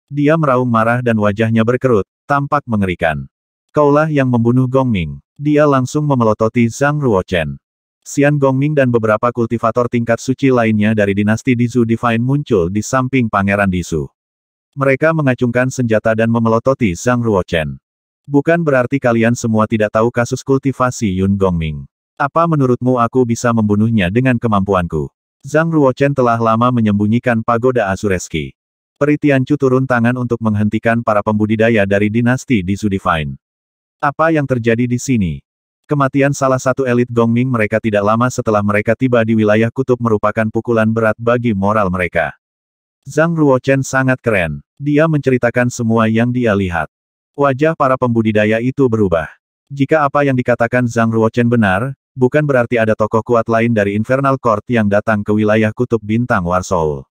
Dia meraung marah dan wajahnya berkerut, tampak mengerikan. Kaulah yang membunuh Gongming. Dia langsung memelototi Zhang Ruochen. Xian Gongming dan beberapa kultivator tingkat suci lainnya dari dinasti Dizu Divine muncul di samping Pangeran Dizu. Mereka mengacungkan senjata dan memelototi Zhang Ruochen. Bukan berarti kalian semua tidak tahu kasus kultivasi Yun Gongming. Apa menurutmu aku bisa membunuhnya dengan kemampuanku? Zhang Ruochen telah lama menyembunyikan pagoda Asureski. Peritiancu turun tangan untuk menghentikan para pembudidaya dari dinasti di Divine. Apa yang terjadi di sini? Kematian salah satu elit Gongming mereka tidak lama setelah mereka tiba di wilayah kutub merupakan pukulan berat bagi moral mereka. Zhang Ruochen sangat keren. Dia menceritakan semua yang dia lihat. Wajah para pembudidaya itu berubah. Jika apa yang dikatakan Zhang Ruochen benar, bukan berarti ada tokoh kuat lain dari Infernal Court yang datang ke wilayah kutub bintang Warsaw.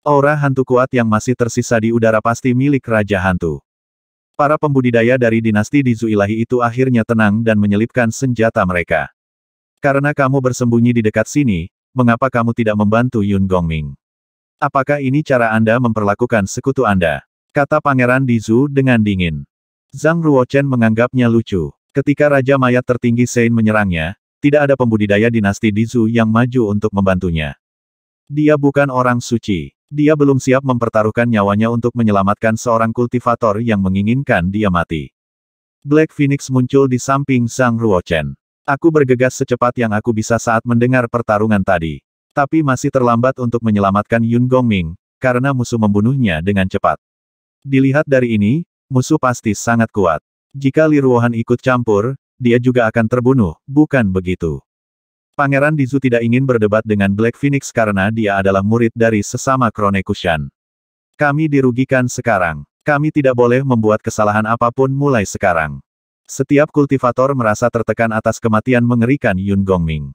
Aura hantu kuat yang masih tersisa di udara pasti milik Raja Hantu. Para pembudidaya dari dinasti di Zuilahi itu akhirnya tenang dan menyelipkan senjata mereka. Karena kamu bersembunyi di dekat sini, mengapa kamu tidak membantu Yun Gongming? Apakah ini cara Anda memperlakukan sekutu Anda? Kata Pangeran Dizu dengan dingin. Zhang Ruochen menganggapnya lucu. Ketika Raja Mayat Tertinggi Sein menyerangnya, tidak ada pembudidaya dinasti Dizu yang maju untuk membantunya. Dia bukan orang suci. Dia belum siap mempertaruhkan nyawanya untuk menyelamatkan seorang kultivator yang menginginkan dia mati. Black Phoenix muncul di samping Sang Ruochen. Aku bergegas secepat yang aku bisa saat mendengar pertarungan tadi. Tapi masih terlambat untuk menyelamatkan Yun Gongming, karena musuh membunuhnya dengan cepat. Dilihat dari ini, musuh pasti sangat kuat. Jika Liruohan ikut campur, dia juga akan terbunuh, bukan begitu? Pangeran Dizu tidak ingin berdebat dengan Black Phoenix karena dia adalah murid dari sesama Krone Kushan. Kami dirugikan sekarang. Kami tidak boleh membuat kesalahan apapun mulai sekarang. Setiap kultivator merasa tertekan atas kematian mengerikan Yun Gongming.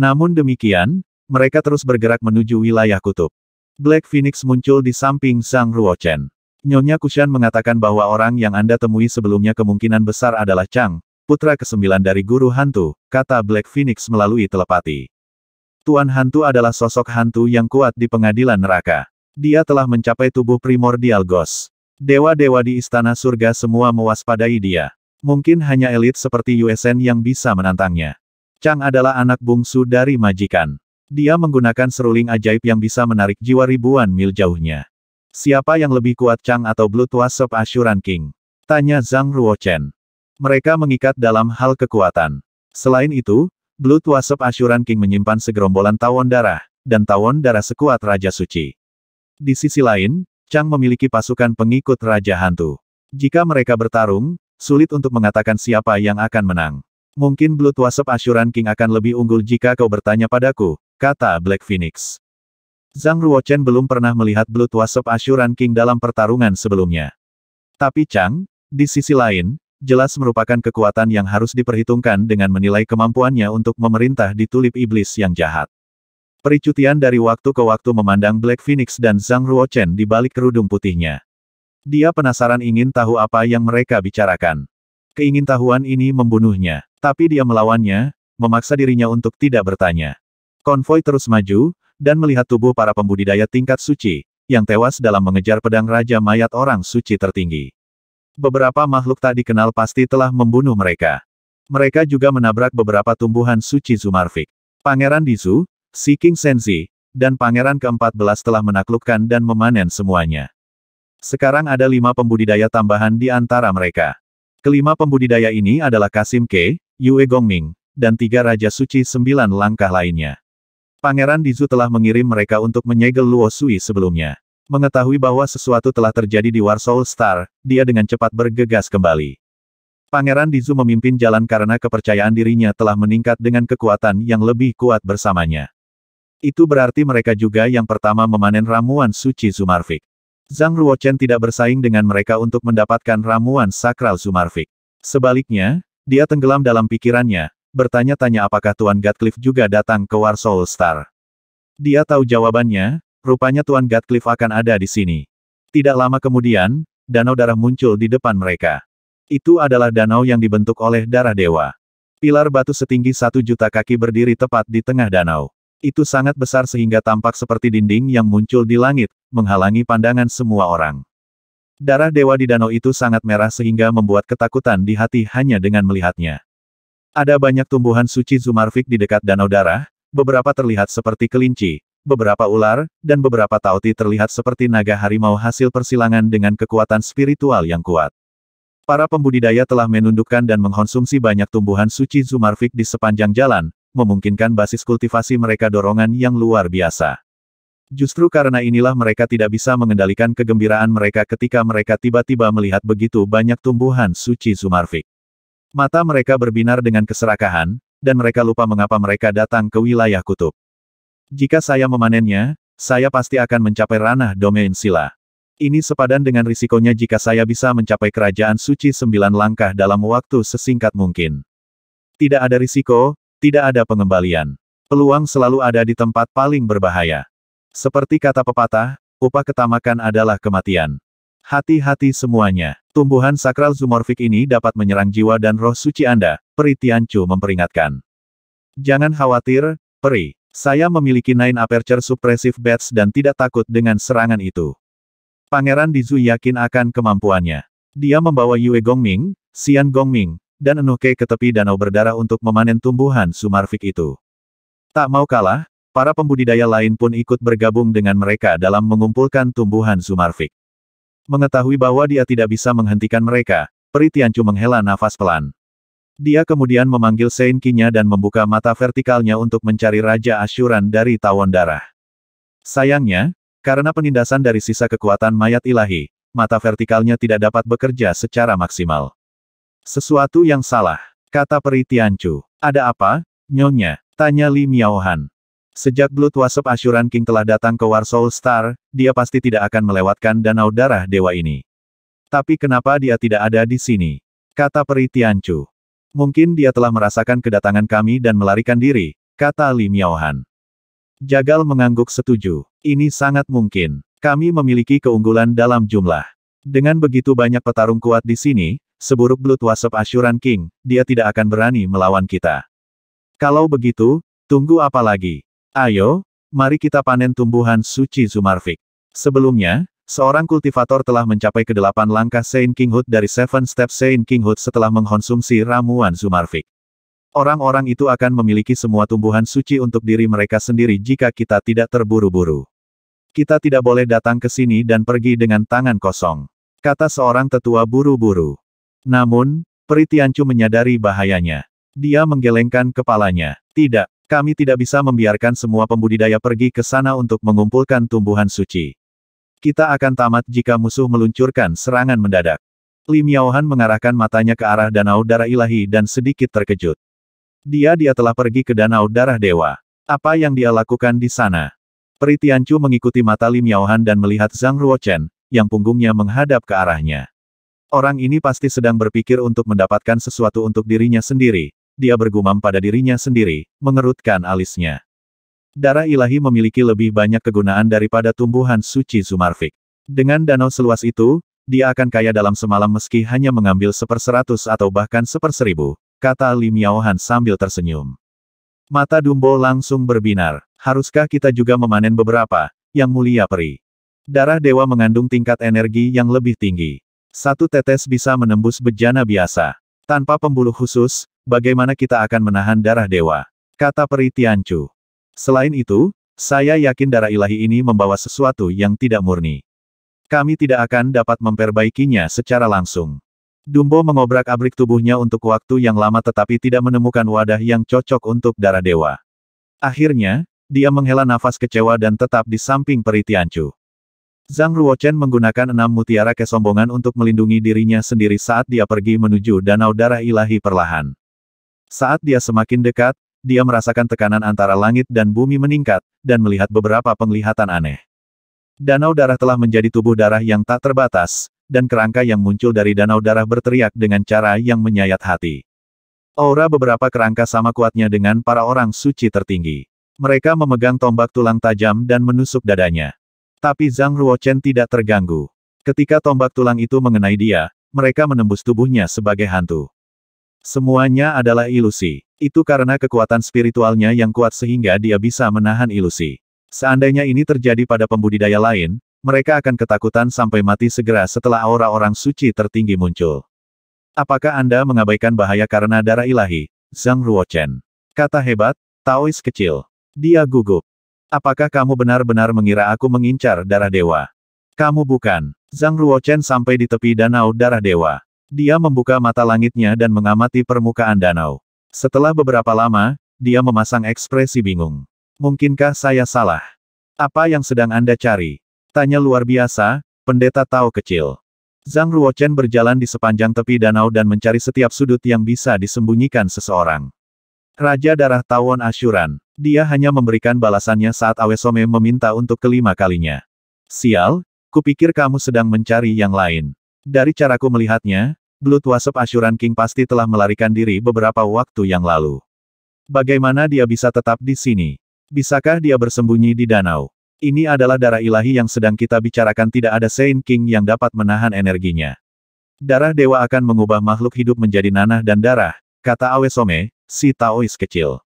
Namun demikian, mereka terus bergerak menuju wilayah kutub. Black Phoenix muncul di samping Sang Ruochen. Nyonya Kushan mengatakan bahwa orang yang Anda temui sebelumnya kemungkinan besar adalah Chang, putra kesembilan dari guru hantu, kata Black Phoenix melalui telepati. Tuan hantu adalah sosok hantu yang kuat di pengadilan neraka. Dia telah mencapai tubuh primordial Ghost. Dewa-dewa di istana surga semua mewaspadai dia. Mungkin hanya elit seperti USN yang bisa menantangnya. Chang adalah anak bungsu dari majikan. Dia menggunakan seruling ajaib yang bisa menarik jiwa ribuan mil jauhnya. Siapa yang lebih kuat Chang atau Blue Wasp Asuran King? Tanya Zhang Ruochen. Mereka mengikat dalam hal kekuatan. Selain itu, Blood Wasp Asyuran King menyimpan segerombolan tawon darah, dan tawon darah sekuat Raja Suci. Di sisi lain, Chang memiliki pasukan pengikut Raja Hantu. Jika mereka bertarung, sulit untuk mengatakan siapa yang akan menang. Mungkin Blood Wasp Asyuran King akan lebih unggul jika kau bertanya padaku, kata Black Phoenix. Zhang Ruochen belum pernah melihat Blood Wasp Asyuran King dalam pertarungan sebelumnya. Tapi Chang, di sisi lain, jelas merupakan kekuatan yang harus diperhitungkan dengan menilai kemampuannya untuk memerintah di tulip iblis yang jahat. Pericutian dari waktu ke waktu memandang Black Phoenix dan Zhang Ruochen di balik kerudung putihnya. Dia penasaran ingin tahu apa yang mereka bicarakan. Keingintahuan ini membunuhnya, tapi dia melawannya, memaksa dirinya untuk tidak bertanya. Konvoi terus maju, dan melihat tubuh para pembudidaya tingkat suci, yang tewas dalam mengejar pedang Raja Mayat Orang Suci tertinggi. Beberapa makhluk tak dikenal pasti telah membunuh mereka. Mereka juga menabrak beberapa tumbuhan suci Zumarvik. Pangeran Dizu, Si King Senzi, dan Pangeran ke-14 telah menaklukkan dan memanen semuanya. Sekarang ada lima pembudidaya tambahan di antara mereka. Kelima pembudidaya ini adalah Kasim Ke, Yue Gongming, dan tiga Raja Suci sembilan langkah lainnya. Pangeran Dizu telah mengirim mereka untuk menyegel Luo Sui sebelumnya. Mengetahui bahwa sesuatu telah terjadi di Warsaw Star, dia dengan cepat bergegas kembali. Pangeran Dizu memimpin jalan karena kepercayaan dirinya telah meningkat dengan kekuatan yang lebih kuat bersamanya. Itu berarti mereka juga yang pertama memanen ramuan suci Sumarvik. Zhang Ruochen tidak bersaing dengan mereka untuk mendapatkan ramuan sakral Sumarvik. Sebaliknya, dia tenggelam dalam pikirannya, bertanya-tanya apakah Tuan Gatcliffe juga datang ke Warsaw Star. Dia tahu jawabannya, Rupanya Tuan Gatcliff akan ada di sini. Tidak lama kemudian, danau darah muncul di depan mereka. Itu adalah danau yang dibentuk oleh darah dewa. Pilar batu setinggi satu juta kaki berdiri tepat di tengah danau. Itu sangat besar sehingga tampak seperti dinding yang muncul di langit, menghalangi pandangan semua orang. Darah dewa di danau itu sangat merah sehingga membuat ketakutan di hati hanya dengan melihatnya. Ada banyak tumbuhan suci Zumarvik di dekat danau darah, beberapa terlihat seperti kelinci, beberapa ular, dan beberapa tauti terlihat seperti naga harimau hasil persilangan dengan kekuatan spiritual yang kuat. Para pembudidaya telah menundukkan dan mengkonsumsi banyak tumbuhan suci Zumarvik di sepanjang jalan, memungkinkan basis kultivasi mereka dorongan yang luar biasa. Justru karena inilah mereka tidak bisa mengendalikan kegembiraan mereka ketika mereka tiba-tiba melihat begitu banyak tumbuhan suci Zumarvik. Mata mereka berbinar dengan keserakahan, dan mereka lupa mengapa mereka datang ke wilayah kutub. Jika saya memanennya, saya pasti akan mencapai ranah domain sila. Ini sepadan dengan risikonya jika saya bisa mencapai kerajaan suci sembilan langkah dalam waktu sesingkat mungkin. Tidak ada risiko, tidak ada pengembalian. Peluang selalu ada di tempat paling berbahaya. Seperti kata pepatah, upah ketamakan adalah kematian. Hati-hati semuanya. Tumbuhan sakral zoomorfik ini dapat menyerang jiwa dan roh suci Anda, Peri Tianchu memperingatkan. Jangan khawatir, Peri. Saya memiliki Nine Aperture Suppressive Bats dan tidak takut dengan serangan itu. Pangeran Dizu yakin akan kemampuannya. Dia membawa Yue Gongming, Xian Gongming, dan Enuke ke tepi danau berdarah untuk memanen tumbuhan Sumarvik itu. Tak mau kalah, para pembudidaya lain pun ikut bergabung dengan mereka dalam mengumpulkan tumbuhan Sumarvik. Mengetahui bahwa dia tidak bisa menghentikan mereka, Pri menghela nafas pelan. Dia kemudian memanggil Saint Kinya dan membuka mata vertikalnya untuk mencari Raja Asyuran dari Tawon Darah. Sayangnya, karena penindasan dari sisa kekuatan mayat ilahi, mata vertikalnya tidak dapat bekerja secara maksimal. Sesuatu yang salah, kata Peri Tiancu. Ada apa, Nyonya? Tanya Li Miaohan. Sejak Blood Wasp Asyuran King telah datang ke War Soul Star, dia pasti tidak akan melewatkan danau darah dewa ini. Tapi kenapa dia tidak ada di sini? Kata Peri Tiancu. Mungkin dia telah merasakan kedatangan kami dan melarikan diri, kata Li Miaohan. Jagal mengangguk setuju. Ini sangat mungkin. Kami memiliki keunggulan dalam jumlah. Dengan begitu banyak petarung kuat di sini, seburuk belut Wasp Asuran King, dia tidak akan berani melawan kita. Kalau begitu, tunggu apa lagi? Ayo, mari kita panen tumbuhan suci Zumarvik. Sebelumnya, Seorang kultivator telah mencapai kedelapan langkah Saint Kinghood dari Seven Steps Saint Kinghood setelah mengkonsumsi ramuan Zumarvik. Orang-orang itu akan memiliki semua tumbuhan suci untuk diri mereka sendiri jika kita tidak terburu-buru. Kita tidak boleh datang ke sini dan pergi dengan tangan kosong. Kata seorang tetua buru-buru. Namun, Peritiancu menyadari bahayanya. Dia menggelengkan kepalanya. Tidak, kami tidak bisa membiarkan semua pembudidaya pergi ke sana untuk mengumpulkan tumbuhan suci. Kita akan tamat jika musuh meluncurkan serangan mendadak. Lim Yaohan mengarahkan matanya ke arah danau darah ilahi dan sedikit terkejut. Dia dia telah pergi ke danau darah dewa. Apa yang dia lakukan di sana? Peri Tianchu mengikuti mata Lim Yaohan dan melihat Zhang Ruochen, yang punggungnya menghadap ke arahnya. Orang ini pasti sedang berpikir untuk mendapatkan sesuatu untuk dirinya sendiri. Dia bergumam pada dirinya sendiri, mengerutkan alisnya. Darah ilahi memiliki lebih banyak kegunaan daripada tumbuhan suci Zumarvik. Dengan danau seluas itu, dia akan kaya dalam semalam meski hanya mengambil seperseratus atau bahkan seperseribu, kata Li Miaohan sambil tersenyum. Mata Dumbo langsung berbinar. Haruskah kita juga memanen beberapa, yang mulia peri? Darah dewa mengandung tingkat energi yang lebih tinggi. Satu tetes bisa menembus bejana biasa. Tanpa pembuluh khusus, bagaimana kita akan menahan darah dewa? Kata peri Tianchu. Selain itu, saya yakin darah ilahi ini membawa sesuatu yang tidak murni. Kami tidak akan dapat memperbaikinya secara langsung. Dumbo mengobrak-abrik tubuhnya untuk waktu yang lama tetapi tidak menemukan wadah yang cocok untuk darah dewa. Akhirnya, dia menghela nafas kecewa dan tetap di samping peri Tiancu. Zhang Ruochen menggunakan enam mutiara kesombongan untuk melindungi dirinya sendiri saat dia pergi menuju danau darah ilahi perlahan. Saat dia semakin dekat, dia merasakan tekanan antara langit dan bumi meningkat, dan melihat beberapa penglihatan aneh. Danau darah telah menjadi tubuh darah yang tak terbatas, dan kerangka yang muncul dari danau darah berteriak dengan cara yang menyayat hati. Aura beberapa kerangka sama kuatnya dengan para orang suci tertinggi. Mereka memegang tombak tulang tajam dan menusuk dadanya. Tapi Zhang Ruochen tidak terganggu. Ketika tombak tulang itu mengenai dia, mereka menembus tubuhnya sebagai hantu. Semuanya adalah ilusi. Itu karena kekuatan spiritualnya yang kuat sehingga dia bisa menahan ilusi. Seandainya ini terjadi pada pembudidaya lain, mereka akan ketakutan sampai mati segera setelah aura orang suci tertinggi muncul. Apakah Anda mengabaikan bahaya karena darah ilahi? Zhang Ruochen. Kata hebat, Taois kecil. Dia gugup. Apakah kamu benar-benar mengira aku mengincar darah dewa? Kamu bukan. Zhang Ruochen sampai di tepi danau darah dewa. Dia membuka mata langitnya dan mengamati permukaan danau. Setelah beberapa lama, dia memasang ekspresi bingung. Mungkinkah saya salah? Apa yang sedang Anda cari? Tanya luar biasa, pendeta Tao kecil. Zhang Ruochen berjalan di sepanjang tepi danau dan mencari setiap sudut yang bisa disembunyikan seseorang. Raja Darah Tawon Asyuran. Dia hanya memberikan balasannya saat Awesome meminta untuk kelima kalinya. Sial, kupikir kamu sedang mencari yang lain. Dari caraku melihatnya, Blood Wasp Asyuran King pasti telah melarikan diri beberapa waktu yang lalu. Bagaimana dia bisa tetap di sini? Bisakah dia bersembunyi di danau? Ini adalah darah ilahi yang sedang kita bicarakan tidak ada Saint King yang dapat menahan energinya. Darah dewa akan mengubah makhluk hidup menjadi nanah dan darah, kata Awe Awesome, si Taois kecil.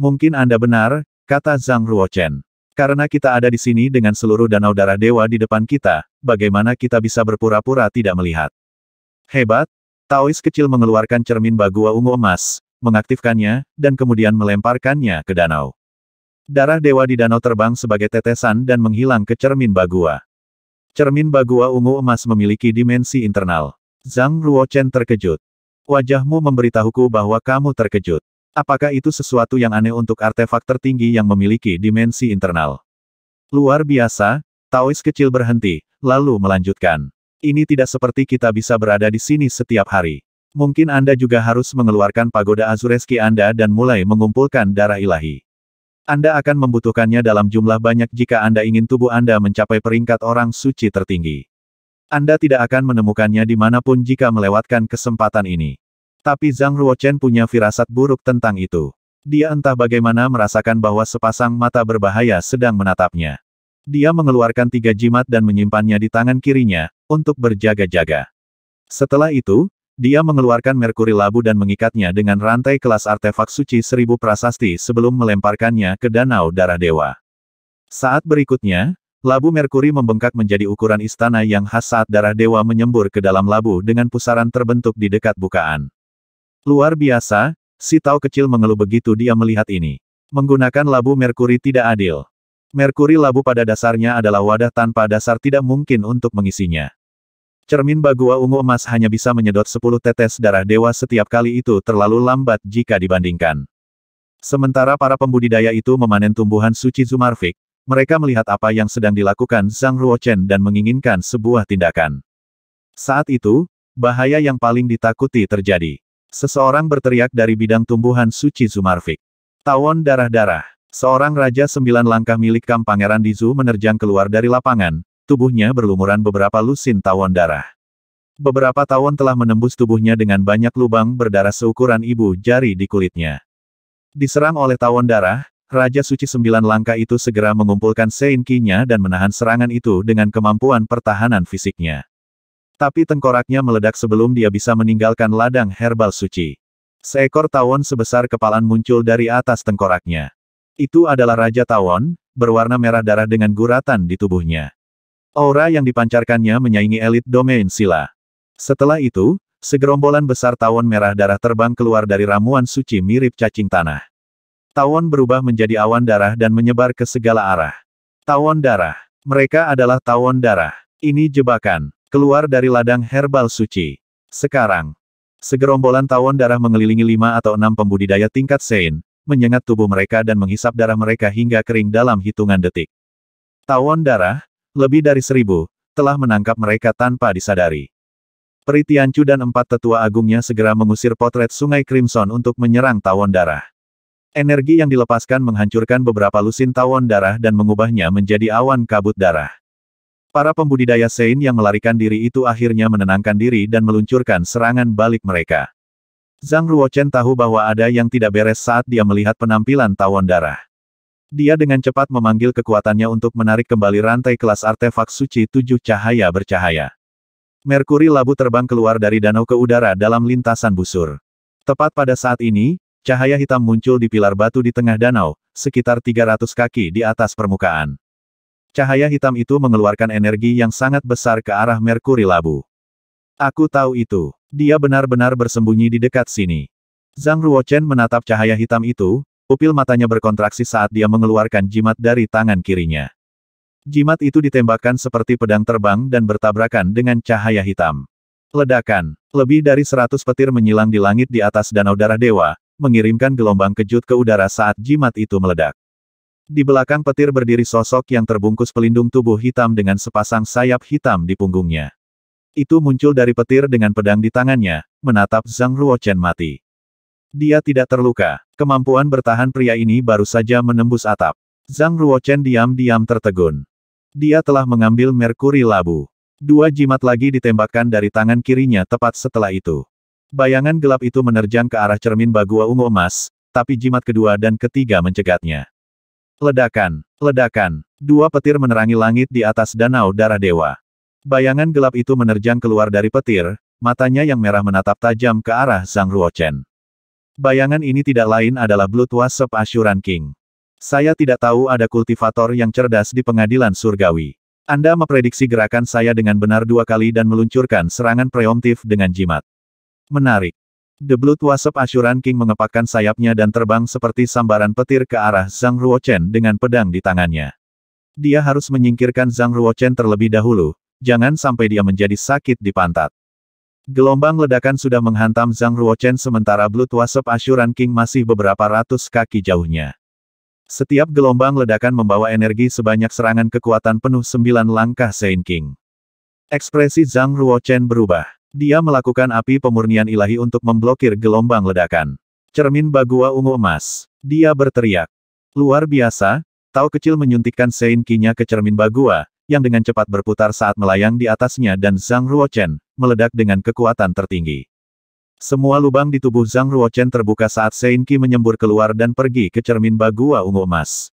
Mungkin Anda benar, kata Zhang Ruochen. Karena kita ada di sini dengan seluruh danau darah dewa di depan kita, bagaimana kita bisa berpura-pura tidak melihat? Hebat! Taois kecil mengeluarkan cermin bagua ungu emas, mengaktifkannya, dan kemudian melemparkannya ke danau. Darah dewa di danau terbang sebagai tetesan dan menghilang ke cermin bagua. Cermin bagua ungu emas memiliki dimensi internal. Zhang Ruochen terkejut. Wajahmu memberitahuku bahwa kamu terkejut. Apakah itu sesuatu yang aneh untuk artefak tertinggi yang memiliki dimensi internal? Luar biasa, Taois kecil berhenti, lalu melanjutkan. Ini tidak seperti kita bisa berada di sini setiap hari. Mungkin Anda juga harus mengeluarkan pagoda azureski Anda dan mulai mengumpulkan darah ilahi. Anda akan membutuhkannya dalam jumlah banyak jika Anda ingin tubuh Anda mencapai peringkat orang suci tertinggi. Anda tidak akan menemukannya di dimanapun jika melewatkan kesempatan ini. Tapi Zhang Ruochen punya firasat buruk tentang itu. Dia entah bagaimana merasakan bahwa sepasang mata berbahaya sedang menatapnya. Dia mengeluarkan tiga jimat dan menyimpannya di tangan kirinya, untuk berjaga-jaga. Setelah itu, dia mengeluarkan merkuri labu dan mengikatnya dengan rantai kelas artefak suci seribu prasasti sebelum melemparkannya ke danau darah dewa. Saat berikutnya, labu merkuri membengkak menjadi ukuran istana yang khas saat darah dewa menyembur ke dalam labu dengan pusaran terbentuk di dekat bukaan. Luar biasa, si Tao kecil mengeluh begitu dia melihat ini. Menggunakan labu merkuri tidak adil. Merkuri labu pada dasarnya adalah wadah tanpa dasar tidak mungkin untuk mengisinya. Cermin bagua ungu emas hanya bisa menyedot 10 tetes darah dewa setiap kali itu terlalu lambat jika dibandingkan. Sementara para pembudidaya itu memanen tumbuhan suci Zumarvik, mereka melihat apa yang sedang dilakukan Zhang Ruochen dan menginginkan sebuah tindakan. Saat itu, bahaya yang paling ditakuti terjadi. Seseorang berteriak dari bidang tumbuhan suci Zumarvik. Tawon darah-darah. Seorang Raja Sembilan Langkah milik Kam Pangeran Dizu menerjang keluar dari lapangan, tubuhnya berlumuran beberapa lusin tawon darah. Beberapa tawon telah menembus tubuhnya dengan banyak lubang berdarah seukuran ibu jari di kulitnya. Diserang oleh tawon darah, Raja Suci Sembilan Langkah itu segera mengumpulkan Seinkinya dan menahan serangan itu dengan kemampuan pertahanan fisiknya. Tapi tengkoraknya meledak sebelum dia bisa meninggalkan ladang herbal suci. Seekor tawon sebesar kepalan muncul dari atas tengkoraknya. Itu adalah Raja Tawon, berwarna merah darah dengan guratan di tubuhnya. Aura yang dipancarkannya menyaingi elit domain sila. Setelah itu, segerombolan besar tawon merah darah terbang keluar dari ramuan suci mirip cacing tanah. Tawon berubah menjadi awan darah dan menyebar ke segala arah. Tawon darah. Mereka adalah tawon darah. Ini jebakan. Keluar dari ladang herbal suci. Sekarang. Segerombolan tawon darah mengelilingi lima atau enam pembudidaya tingkat Sein, menyengat tubuh mereka dan menghisap darah mereka hingga kering dalam hitungan detik. Tawon darah, lebih dari seribu, telah menangkap mereka tanpa disadari. Peri Peritiancu dan empat tetua agungnya segera mengusir potret Sungai Crimson untuk menyerang tawon darah. Energi yang dilepaskan menghancurkan beberapa lusin tawon darah dan mengubahnya menjadi awan kabut darah. Para pembudidaya Sein yang melarikan diri itu akhirnya menenangkan diri dan meluncurkan serangan balik mereka. Zhang Ruochen tahu bahwa ada yang tidak beres saat dia melihat penampilan tawon darah. Dia dengan cepat memanggil kekuatannya untuk menarik kembali rantai kelas artefak suci tujuh cahaya bercahaya. Merkuri labu terbang keluar dari danau ke udara dalam lintasan busur. Tepat pada saat ini, cahaya hitam muncul di pilar batu di tengah danau, sekitar 300 kaki di atas permukaan. Cahaya hitam itu mengeluarkan energi yang sangat besar ke arah Merkuri labu. Aku tahu itu. Dia benar-benar bersembunyi di dekat sini. Zhang Ruochen menatap cahaya hitam itu, Pupil matanya berkontraksi saat dia mengeluarkan jimat dari tangan kirinya. Jimat itu ditembakkan seperti pedang terbang dan bertabrakan dengan cahaya hitam. Ledakan. Lebih dari seratus petir menyilang di langit di atas danau darah dewa, mengirimkan gelombang kejut ke udara saat jimat itu meledak. Di belakang petir berdiri sosok yang terbungkus pelindung tubuh hitam dengan sepasang sayap hitam di punggungnya. Itu muncul dari petir dengan pedang di tangannya, menatap Zhang Ruochen mati. Dia tidak terluka. Kemampuan bertahan pria ini baru saja menembus atap. Zhang Ruochen diam-diam tertegun. Dia telah mengambil merkuri labu. Dua jimat lagi ditembakkan dari tangan kirinya tepat setelah itu. Bayangan gelap itu menerjang ke arah cermin bagua ungu emas, tapi jimat kedua dan ketiga mencegatnya. Ledakan, ledakan, dua petir menerangi langit di atas danau darah dewa. Bayangan gelap itu menerjang keluar dari petir, matanya yang merah menatap tajam ke arah Zhang Ruochen. Bayangan ini tidak lain adalah Blood Wasp Ashuran King. Saya tidak tahu ada kultivator yang cerdas di pengadilan surgawi. Anda memprediksi gerakan saya dengan benar dua kali dan meluncurkan serangan preemptif dengan jimat. Menarik. The Blood Wasp Ashuran King mengepakkan sayapnya dan terbang seperti sambaran petir ke arah Zhang Ruochen dengan pedang di tangannya. Dia harus menyingkirkan Zhang Ruochen terlebih dahulu, jangan sampai dia menjadi sakit di pantat. Gelombang ledakan sudah menghantam Zhang Ruochen sementara Blood Wasp Asyuran King masih beberapa ratus kaki jauhnya. Setiap gelombang ledakan membawa energi sebanyak serangan kekuatan penuh sembilan langkah Sein King. Ekspresi Zhang Ruochen berubah. Dia melakukan api pemurnian ilahi untuk memblokir gelombang ledakan. Cermin bagua ungu emas. Dia berteriak. Luar biasa, Tau kecil menyuntikkan Sein Kinya ke cermin bagua, yang dengan cepat berputar saat melayang di atasnya dan Zhang Ruochen, meledak dengan kekuatan tertinggi. Semua lubang di tubuh Zhang Ruochen terbuka saat Seinki menyembur keluar dan pergi ke cermin bagua ungu emas.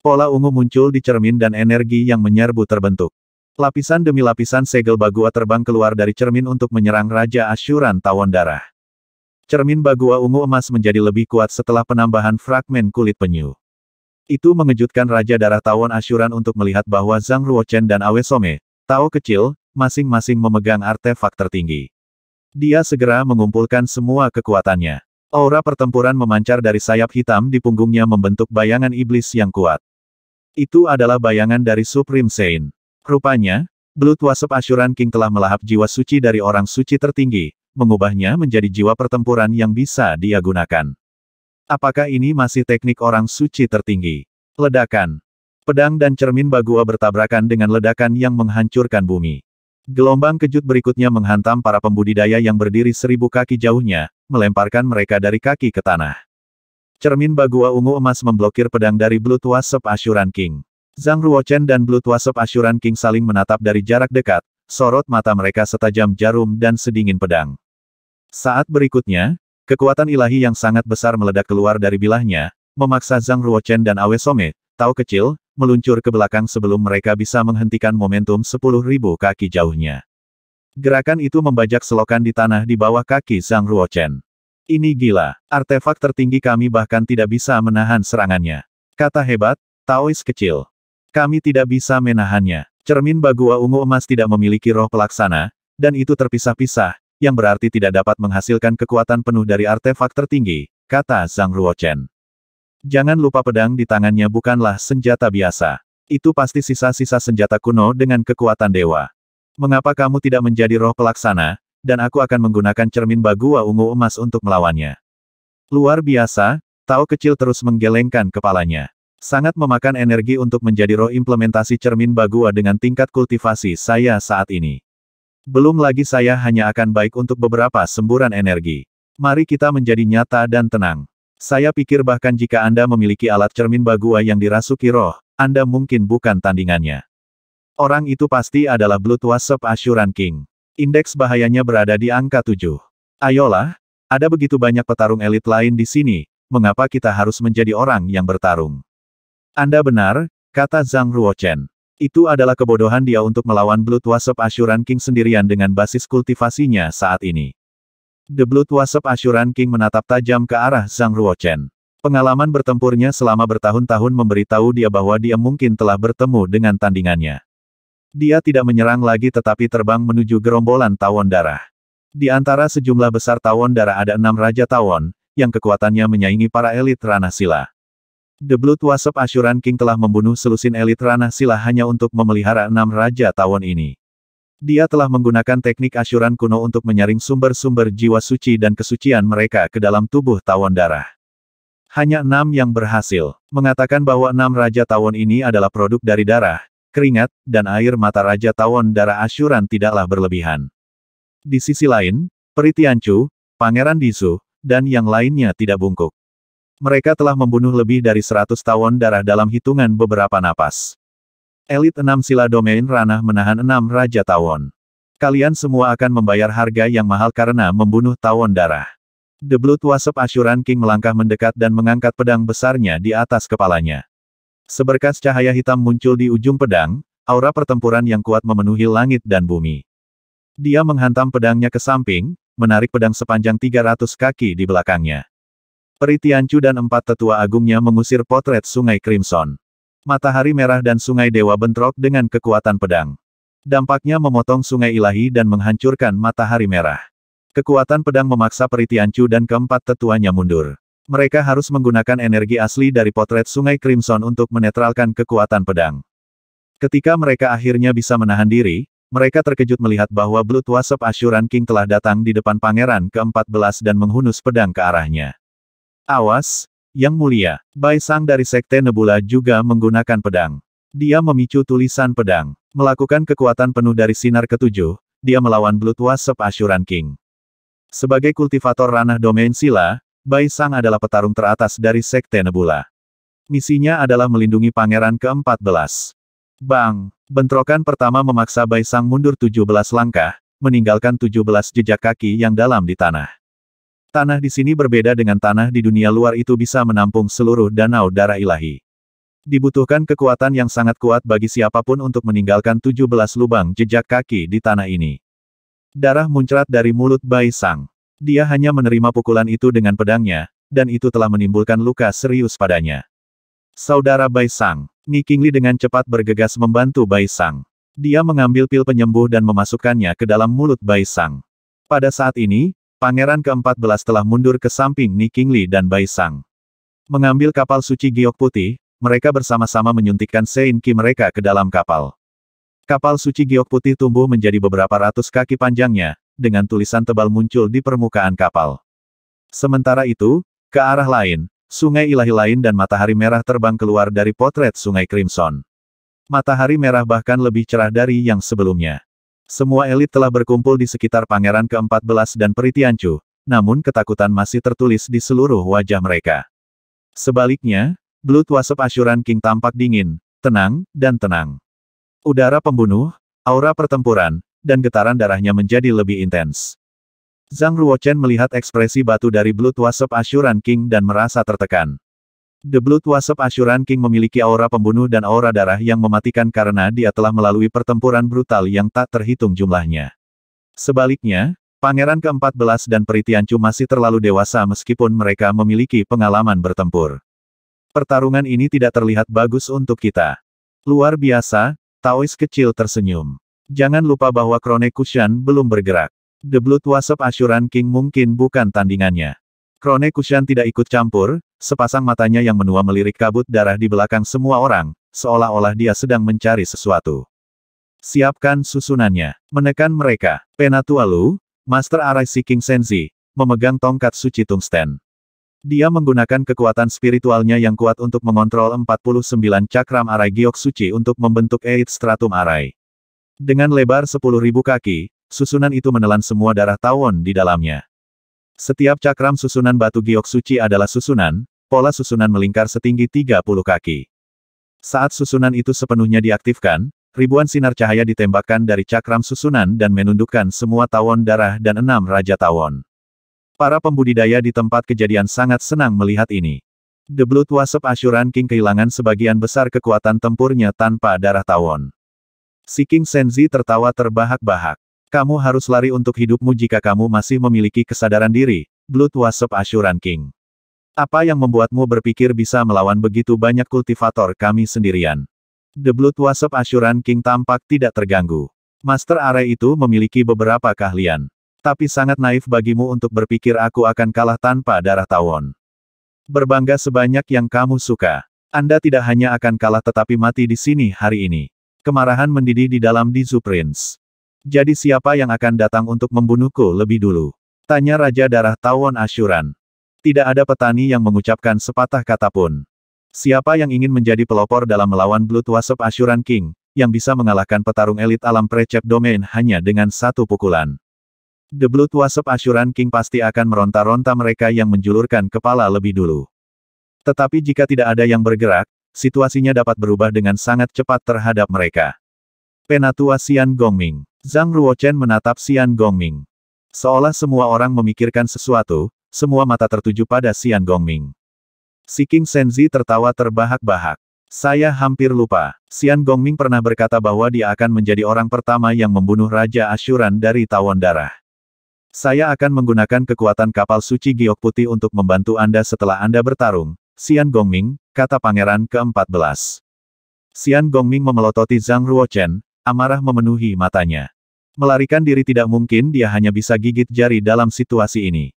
Pola ungu muncul di cermin dan energi yang menyerbu terbentuk. Lapisan demi lapisan segel bagua terbang keluar dari cermin untuk menyerang Raja Asyuran Tawon Darah. Cermin bagua ungu emas menjadi lebih kuat setelah penambahan fragmen kulit penyu. Itu mengejutkan Raja Darah Tawon Asyuran untuk melihat bahwa Zhang Ruochen dan Awe Awesome, Tao kecil, masing-masing memegang artefak tertinggi. Dia segera mengumpulkan semua kekuatannya. Aura pertempuran memancar dari sayap hitam di punggungnya membentuk bayangan iblis yang kuat. Itu adalah bayangan dari Supreme Saint. Rupanya, Blood Wasp Asyuran King telah melahap jiwa suci dari orang suci tertinggi, mengubahnya menjadi jiwa pertempuran yang bisa dia gunakan. Apakah ini masih teknik orang suci tertinggi? Ledakan. Pedang dan cermin Bagua bertabrakan dengan ledakan yang menghancurkan bumi. Gelombang kejut berikutnya menghantam para pembudidaya yang berdiri seribu kaki jauhnya, melemparkan mereka dari kaki ke tanah. Cermin bagua ungu emas memblokir pedang dari Blood Wasp Ashuran King. Zhang Ruochen dan Blood Wasp Ashuran King saling menatap dari jarak dekat, sorot mata mereka setajam jarum dan sedingin pedang. Saat berikutnya, kekuatan ilahi yang sangat besar meledak keluar dari bilahnya, memaksa Zhang Ruochen dan Awe Some, tahu kecil, meluncur ke belakang sebelum mereka bisa menghentikan momentum sepuluh ribu kaki jauhnya. Gerakan itu membajak selokan di tanah di bawah kaki Zhang Ruochen. Ini gila, artefak tertinggi kami bahkan tidak bisa menahan serangannya. Kata hebat, Taois kecil. Kami tidak bisa menahannya. Cermin bagua ungu emas tidak memiliki roh pelaksana, dan itu terpisah-pisah, yang berarti tidak dapat menghasilkan kekuatan penuh dari artefak tertinggi, kata Zhang Ruochen. Jangan lupa pedang di tangannya bukanlah senjata biasa. Itu pasti sisa-sisa senjata kuno dengan kekuatan dewa. Mengapa kamu tidak menjadi roh pelaksana, dan aku akan menggunakan cermin bagua ungu emas untuk melawannya. Luar biasa, Tao kecil terus menggelengkan kepalanya. Sangat memakan energi untuk menjadi roh implementasi cermin bagua dengan tingkat kultivasi saya saat ini. Belum lagi saya hanya akan baik untuk beberapa semburan energi. Mari kita menjadi nyata dan tenang. Saya pikir bahkan jika Anda memiliki alat cermin bagua yang dirasuki roh, Anda mungkin bukan tandingannya. Orang itu pasti adalah Blood Wasp Ashuran King. Indeks bahayanya berada di angka 7. Ayolah, ada begitu banyak petarung elit lain di sini, mengapa kita harus menjadi orang yang bertarung? Anda benar, kata Zhang Ruochen. Itu adalah kebodohan dia untuk melawan Blood Wasp Ashuran King sendirian dengan basis kultivasinya saat ini. The Blood Wasp Ashuran King menatap tajam ke arah Zhang Ruochen. Pengalaman bertempurnya selama bertahun-tahun memberitahu dia bahwa dia mungkin telah bertemu dengan tandingannya. Dia tidak menyerang lagi tetapi terbang menuju gerombolan tawon darah. Di antara sejumlah besar tawon darah ada enam Raja Tawon, yang kekuatannya menyaingi para elit Ranah Sila. The Blood Wasp Ashuran King telah membunuh selusin elit Ranah Sila hanya untuk memelihara enam Raja Tawon ini. Dia telah menggunakan teknik asyuran kuno untuk menyaring sumber-sumber jiwa suci dan kesucian mereka ke dalam tubuh tawon darah. Hanya enam yang berhasil mengatakan bahwa enam Raja Tawon ini adalah produk dari darah, keringat, dan air mata Raja Tawon darah asyuran tidaklah berlebihan. Di sisi lain, Peritiancu, Pangeran Disu, dan yang lainnya tidak bungkuk. Mereka telah membunuh lebih dari seratus tawon darah dalam hitungan beberapa napas. Elit enam sila domain ranah menahan enam Raja Tawon. Kalian semua akan membayar harga yang mahal karena membunuh Tawon Darah. The Blood Wasp Asyuran King melangkah mendekat dan mengangkat pedang besarnya di atas kepalanya. Seberkas cahaya hitam muncul di ujung pedang, aura pertempuran yang kuat memenuhi langit dan bumi. Dia menghantam pedangnya ke samping, menarik pedang sepanjang 300 kaki di belakangnya. Peritiancu dan empat tetua agungnya mengusir potret Sungai Crimson. Matahari merah dan sungai dewa bentrok dengan kekuatan pedang. Dampaknya memotong sungai ilahi dan menghancurkan matahari merah. Kekuatan pedang memaksa Peritiancu dan keempat tetuanya mundur. Mereka harus menggunakan energi asli dari potret sungai Crimson untuk menetralkan kekuatan pedang. Ketika mereka akhirnya bisa menahan diri, mereka terkejut melihat bahwa Blood Wasp Asyuran King telah datang di depan pangeran ke-14 dan menghunus pedang ke arahnya. Awas, yang mulia, Bai Sang dari Sekte Nebula juga menggunakan pedang. Dia memicu tulisan pedang. Melakukan kekuatan penuh dari sinar ketujuh, dia melawan Blood Wasp Asuran King. Sebagai kultivator ranah domain sila, Bai Sang adalah petarung teratas dari Sekte Nebula. Misinya adalah melindungi pangeran ke-14. Bang! Bentrokan pertama memaksa Bai Sang mundur 17 langkah, meninggalkan 17 jejak kaki yang dalam di tanah. Tanah di sini berbeda dengan tanah di dunia luar itu bisa menampung seluruh danau darah ilahi. Dibutuhkan kekuatan yang sangat kuat bagi siapapun untuk meninggalkan 17 lubang jejak kaki di tanah ini. Darah muncrat dari mulut Bai Sang. Dia hanya menerima pukulan itu dengan pedangnya, dan itu telah menimbulkan luka serius padanya. Saudara Bai Sang, Nikingli dengan cepat bergegas membantu Bai Sang. Dia mengambil pil penyembuh dan memasukkannya ke dalam mulut Bai Sang. Pada saat ini, Pangeran ke-14 telah mundur ke samping Ni Kingli dan Bai Sang. Mengambil kapal suci giok putih, mereka bersama-sama menyuntikkan Sein Ki mereka ke dalam kapal. Kapal suci giok putih tumbuh menjadi beberapa ratus kaki panjangnya, dengan tulisan tebal muncul di permukaan kapal. Sementara itu, ke arah lain, sungai ilahi lain dan matahari merah terbang keluar dari potret sungai Crimson. Matahari merah bahkan lebih cerah dari yang sebelumnya. Semua elit telah berkumpul di sekitar pangeran ke-14 dan Peritiancu, namun ketakutan masih tertulis di seluruh wajah mereka. Sebaliknya, Blood Wasp Asyuran King tampak dingin, tenang, dan tenang. Udara pembunuh, aura pertempuran, dan getaran darahnya menjadi lebih intens. Zhang Ruochen melihat ekspresi batu dari Blood Wasp Asyuran King dan merasa tertekan. The Blood Wasp Asuran King memiliki aura pembunuh dan aura darah yang mematikan karena dia telah melalui pertempuran brutal yang tak terhitung jumlahnya. Sebaliknya, Pangeran ke-14 dan Peritiancu masih terlalu dewasa meskipun mereka memiliki pengalaman bertempur. Pertarungan ini tidak terlihat bagus untuk kita. Luar biasa, Taois kecil tersenyum. Jangan lupa bahwa Krone Kushan belum bergerak. The Blood Wasp Asuran King mungkin bukan tandingannya. Krone Kushan tidak ikut campur, sepasang matanya yang menua melirik kabut darah di belakang semua orang, seolah-olah dia sedang mencari sesuatu. Siapkan susunannya. Menekan mereka. Penatualu, Master Arai Seeking Senzi, memegang tongkat suci tungsten. Dia menggunakan kekuatan spiritualnya yang kuat untuk mengontrol 49 cakram arai giok suci untuk membentuk Eit Stratum Arai. Dengan lebar 10.000 kaki, susunan itu menelan semua darah tawon di dalamnya. Setiap cakram susunan batu giok suci adalah susunan, pola susunan melingkar setinggi 30 kaki. Saat susunan itu sepenuhnya diaktifkan, ribuan sinar cahaya ditembakkan dari cakram susunan dan menundukkan semua tawon darah dan enam raja tawon. Para pembudidaya di tempat kejadian sangat senang melihat ini. The Blood Wasp Ashuran King kehilangan sebagian besar kekuatan tempurnya tanpa darah tawon. Si King Senzi tertawa terbahak-bahak. Kamu harus lari untuk hidupmu jika kamu masih memiliki kesadaran diri, Blood Wasp Ashuran King. Apa yang membuatmu berpikir bisa melawan begitu banyak kultivator kami sendirian? The Blood Wasp Ashuran King tampak tidak terganggu. Master Are itu memiliki beberapa keahlian. Tapi sangat naif bagimu untuk berpikir aku akan kalah tanpa darah tawon. Berbangga sebanyak yang kamu suka. Anda tidak hanya akan kalah tetapi mati di sini hari ini. Kemarahan mendidih di dalam Dizu Prince. Jadi siapa yang akan datang untuk membunuhku lebih dulu? Tanya Raja Darah Tawon Asyuran. Tidak ada petani yang mengucapkan sepatah kata pun. Siapa yang ingin menjadi pelopor dalam melawan Blood Wasp Asyuran King, yang bisa mengalahkan petarung elit alam precep domain hanya dengan satu pukulan? The Blood Wasp Asyuran King pasti akan meronta-ronta mereka yang menjulurkan kepala lebih dulu. Tetapi jika tidak ada yang bergerak, situasinya dapat berubah dengan sangat cepat terhadap mereka. Penatua Xian Gongming Zhang Ruochen menatap Xian Gongming. Seolah semua orang memikirkan sesuatu, semua mata tertuju pada Xian Gongming. Si King Senzi tertawa terbahak-bahak. Saya hampir lupa, Xian Gongming pernah berkata bahwa dia akan menjadi orang pertama yang membunuh Raja Asyuran dari Tawon Darah. Saya akan menggunakan kekuatan kapal suci Giok Putih untuk membantu Anda setelah Anda bertarung, Xian Gongming, kata pangeran ke-14. Xian Gongming memelototi Zhang Ruochen, Amarah memenuhi matanya. Melarikan diri tidak mungkin dia hanya bisa gigit jari dalam situasi ini.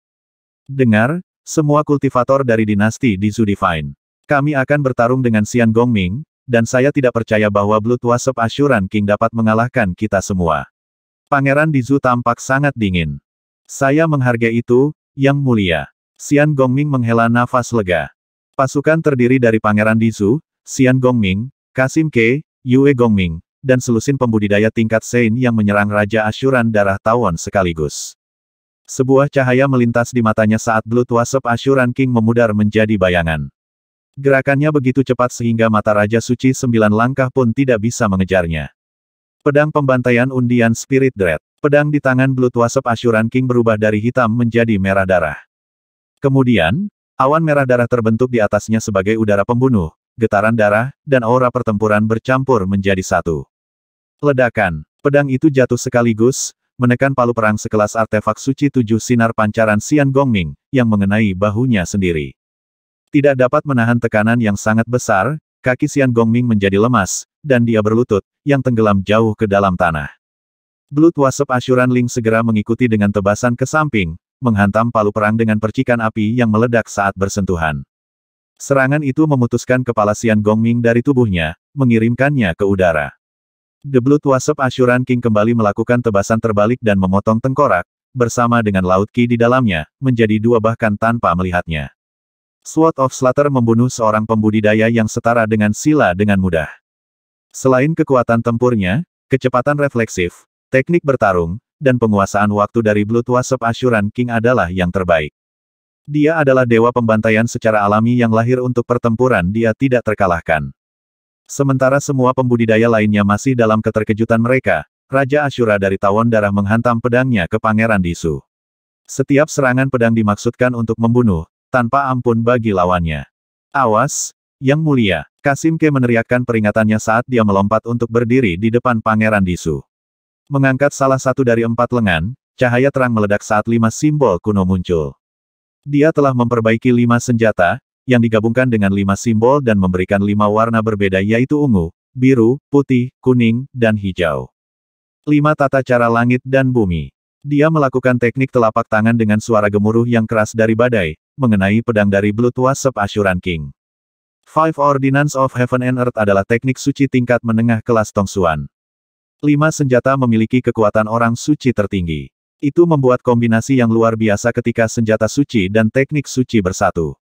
Dengar, semua kultivator dari dinasti di Zudivine. Kami akan bertarung dengan Xian Gongming, dan saya tidak percaya bahwa Blood Wasp Asyuran King dapat mengalahkan kita semua. Pangeran Dizu tampak sangat dingin. Saya menghargai itu, Yang Mulia. Xian Gongming menghela nafas lega. Pasukan terdiri dari Pangeran Dizu, Xian Gongming, Kasim Ke, Yue Gongming, dan selusin pembudidaya tingkat Sein yang menyerang Raja Asyuran darah tawon sekaligus. Sebuah cahaya melintas di matanya saat Blood Wasp Asyuran King memudar menjadi bayangan. Gerakannya begitu cepat sehingga mata Raja Suci sembilan langkah pun tidak bisa mengejarnya. Pedang pembantaian undian Spirit Dread. Pedang di tangan Blood Wasp Asyuran King berubah dari hitam menjadi merah darah. Kemudian, awan merah darah terbentuk di atasnya sebagai udara pembunuh, getaran darah, dan aura pertempuran bercampur menjadi satu. Ledakan. Pedang itu jatuh sekaligus, menekan palu perang sekelas artefak suci tujuh sinar pancaran Xian Gongming, yang mengenai bahunya sendiri. Tidak dapat menahan tekanan yang sangat besar, kaki Xian Gongming menjadi lemas, dan dia berlutut, yang tenggelam jauh ke dalam tanah. Blut wasep Asyuran Ling segera mengikuti dengan tebasan ke samping, menghantam palu perang dengan percikan api yang meledak saat bersentuhan. Serangan itu memutuskan kepala Xian Gongming dari tubuhnya, mengirimkannya ke udara. Blood Wasp Asuran King kembali melakukan tebasan terbalik dan memotong tengkorak, bersama dengan Laut Ki di dalamnya, menjadi dua bahkan tanpa melihatnya. Sword of Slater membunuh seorang pembudidaya yang setara dengan Sila dengan mudah. Selain kekuatan tempurnya, kecepatan refleksif, teknik bertarung, dan penguasaan waktu dari Blood Wasp Asyuran King adalah yang terbaik. Dia adalah dewa pembantaian secara alami yang lahir untuk pertempuran dia tidak terkalahkan. Sementara semua pembudidaya lainnya masih dalam keterkejutan mereka, Raja Asyura dari Tawon Darah menghantam pedangnya ke Pangeran Disu. Setiap serangan pedang dimaksudkan untuk membunuh, tanpa ampun bagi lawannya. Awas, Yang Mulia, Kasimke meneriakkan peringatannya saat dia melompat untuk berdiri di depan Pangeran Disu. Mengangkat salah satu dari empat lengan, cahaya terang meledak saat lima simbol kuno muncul. Dia telah memperbaiki lima senjata, yang digabungkan dengan lima simbol dan memberikan lima warna berbeda yaitu ungu, biru, putih, kuning, dan hijau. Lima tata cara langit dan bumi. Dia melakukan teknik telapak tangan dengan suara gemuruh yang keras dari badai, mengenai pedang dari Blood Wasp Asuran King. Five Ordinance of Heaven and Earth adalah teknik suci tingkat menengah kelas Tongsuan. Lima senjata memiliki kekuatan orang suci tertinggi. Itu membuat kombinasi yang luar biasa ketika senjata suci dan teknik suci bersatu.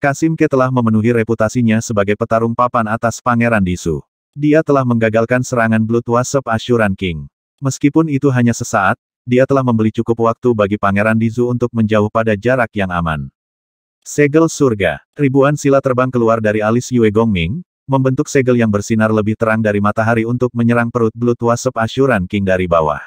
Kasimke telah memenuhi reputasinya sebagai petarung papan atas Pangeran Disu. Dia telah menggagalkan serangan Blood Wasp Ashuran King. Meskipun itu hanya sesaat, dia telah membeli cukup waktu bagi Pangeran Dizu untuk menjauh pada jarak yang aman. Segel surga, ribuan sila terbang keluar dari alis Yue Gongming, membentuk segel yang bersinar lebih terang dari matahari untuk menyerang perut Blood Wasp Ashuran King dari bawah.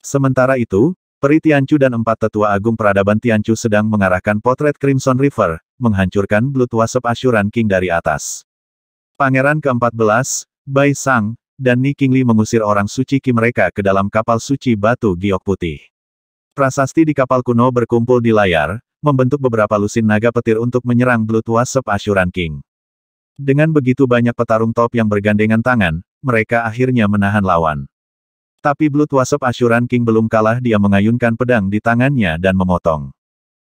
Sementara itu, Peri Tianchu dan empat tetua agung peradaban Tianchu sedang mengarahkan potret Crimson River, menghancurkan Blue Wasp Asyuran King dari atas. Pangeran ke-14, Bai Sang, dan Ni Kingli mengusir orang suci Ki mereka ke dalam kapal suci batu giok putih. Prasasti di kapal kuno berkumpul di layar, membentuk beberapa lusin naga petir untuk menyerang Blood Wasp Asyuran King. Dengan begitu banyak petarung top yang bergandengan tangan, mereka akhirnya menahan lawan. Tapi Blood Wasp Asyuran King belum kalah dia mengayunkan pedang di tangannya dan memotong.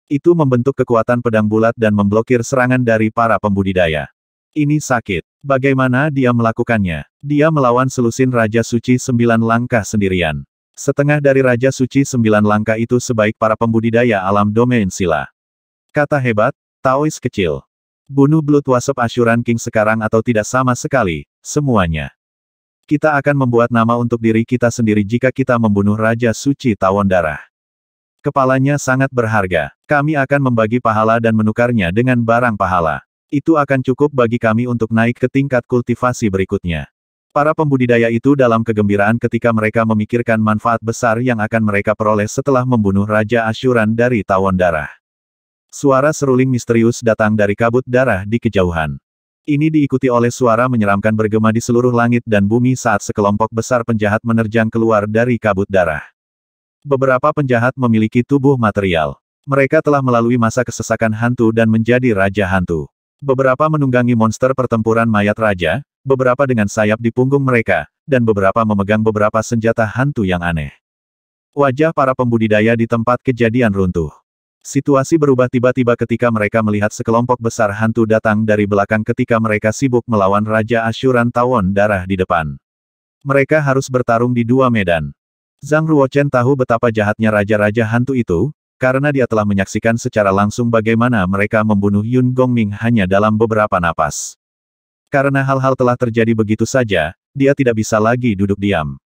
Itu membentuk kekuatan pedang bulat dan memblokir serangan dari para pembudidaya. Ini sakit. Bagaimana dia melakukannya? Dia melawan selusin Raja Suci sembilan langkah sendirian. Setengah dari Raja Suci sembilan langkah itu sebaik para pembudidaya alam domain sila. Kata hebat, Taois kecil. Bunuh Blood Wasp Asyuran King sekarang atau tidak sama sekali, semuanya. Kita akan membuat nama untuk diri kita sendiri jika kita membunuh Raja Suci Tawon Darah. Kepalanya sangat berharga. Kami akan membagi pahala dan menukarnya dengan barang pahala. Itu akan cukup bagi kami untuk naik ke tingkat kultivasi berikutnya. Para pembudidaya itu dalam kegembiraan ketika mereka memikirkan manfaat besar yang akan mereka peroleh setelah membunuh Raja Asyuran dari tawon darah. Suara seruling misterius datang dari kabut darah di kejauhan. Ini diikuti oleh suara menyeramkan bergema di seluruh langit dan bumi saat sekelompok besar penjahat menerjang keluar dari kabut darah. Beberapa penjahat memiliki tubuh material. Mereka telah melalui masa kesesakan hantu dan menjadi raja hantu. Beberapa menunggangi monster pertempuran mayat raja, beberapa dengan sayap di punggung mereka, dan beberapa memegang beberapa senjata hantu yang aneh. Wajah para pembudidaya di tempat kejadian runtuh. Situasi berubah tiba-tiba ketika mereka melihat sekelompok besar hantu datang dari belakang ketika mereka sibuk melawan Raja Asyuran Tawon Darah di depan. Mereka harus bertarung di dua medan. Zhang Ruochen tahu betapa jahatnya raja-raja hantu itu, karena dia telah menyaksikan secara langsung bagaimana mereka membunuh Yun Gongming hanya dalam beberapa napas. Karena hal-hal telah terjadi begitu saja, dia tidak bisa lagi duduk diam.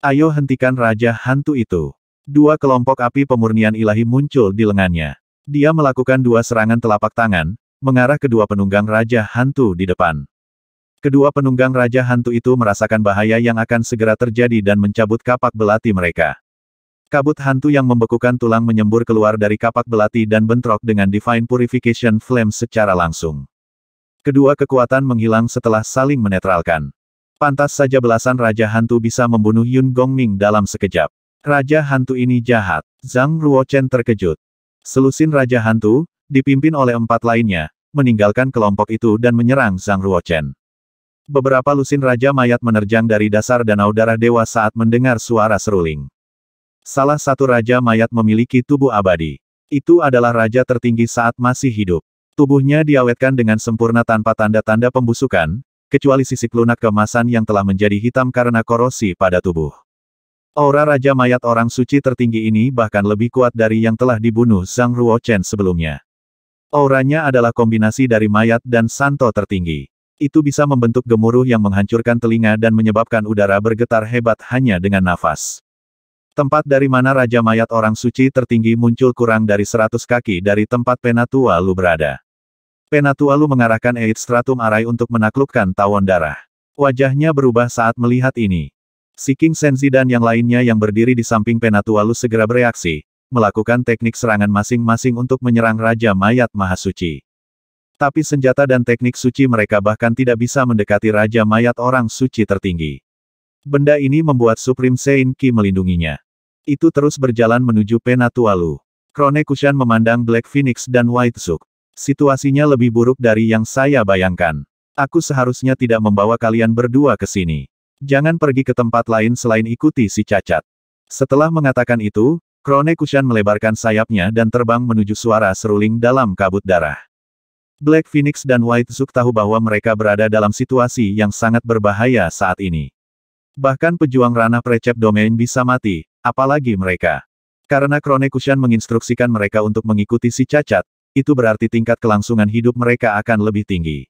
Ayo hentikan raja hantu itu. Dua kelompok api pemurnian ilahi muncul di lengannya. Dia melakukan dua serangan telapak tangan, mengarah kedua penunggang raja hantu di depan. Kedua penunggang Raja Hantu itu merasakan bahaya yang akan segera terjadi dan mencabut kapak belati mereka. Kabut hantu yang membekukan tulang menyembur keluar dari kapak belati dan bentrok dengan Divine Purification Flame secara langsung. Kedua kekuatan menghilang setelah saling menetralkan. Pantas saja belasan Raja Hantu bisa membunuh Yun Gongming dalam sekejap. Raja Hantu ini jahat. Zhang Ruochen terkejut. Selusin Raja Hantu, dipimpin oleh empat lainnya, meninggalkan kelompok itu dan menyerang Zhang Ruochen beberapa lusin Raja Mayat menerjang dari dasar danau darah dewa saat mendengar suara seruling. Salah satu Raja Mayat memiliki tubuh abadi. Itu adalah Raja tertinggi saat masih hidup. Tubuhnya diawetkan dengan sempurna tanpa tanda-tanda pembusukan, kecuali sisik lunak kemasan yang telah menjadi hitam karena korosi pada tubuh. Aura Raja Mayat Orang Suci tertinggi ini bahkan lebih kuat dari yang telah dibunuh Zhang Ruochen sebelumnya. Auranya adalah kombinasi dari mayat dan santo tertinggi itu bisa membentuk gemuruh yang menghancurkan telinga dan menyebabkan udara bergetar hebat hanya dengan nafas. Tempat dari mana Raja Mayat Orang Suci tertinggi muncul kurang dari 100 kaki dari tempat Penatualu berada. Penatualu mengarahkan Eid stratum arai untuk menaklukkan tawon darah. Wajahnya berubah saat melihat ini. Siking Senzi dan yang lainnya yang berdiri di samping Penatualu segera bereaksi, melakukan teknik serangan masing-masing untuk menyerang Raja Mayat Mahasuci. Tapi senjata dan teknik suci mereka bahkan tidak bisa mendekati Raja Mayat Orang Suci tertinggi. Benda ini membuat Supreme Saint Ki melindunginya. Itu terus berjalan menuju Penatualu. Krone Kushan memandang Black Phoenix dan White Suk. Situasinya lebih buruk dari yang saya bayangkan. Aku seharusnya tidak membawa kalian berdua ke sini. Jangan pergi ke tempat lain selain ikuti si cacat. Setelah mengatakan itu, Krone Kushan melebarkan sayapnya dan terbang menuju suara seruling dalam kabut darah. Black Phoenix dan White Zook tahu bahwa mereka berada dalam situasi yang sangat berbahaya saat ini. Bahkan pejuang ranah precept domain bisa mati, apalagi mereka. Karena Kronekushan menginstruksikan mereka untuk mengikuti si cacat, itu berarti tingkat kelangsungan hidup mereka akan lebih tinggi.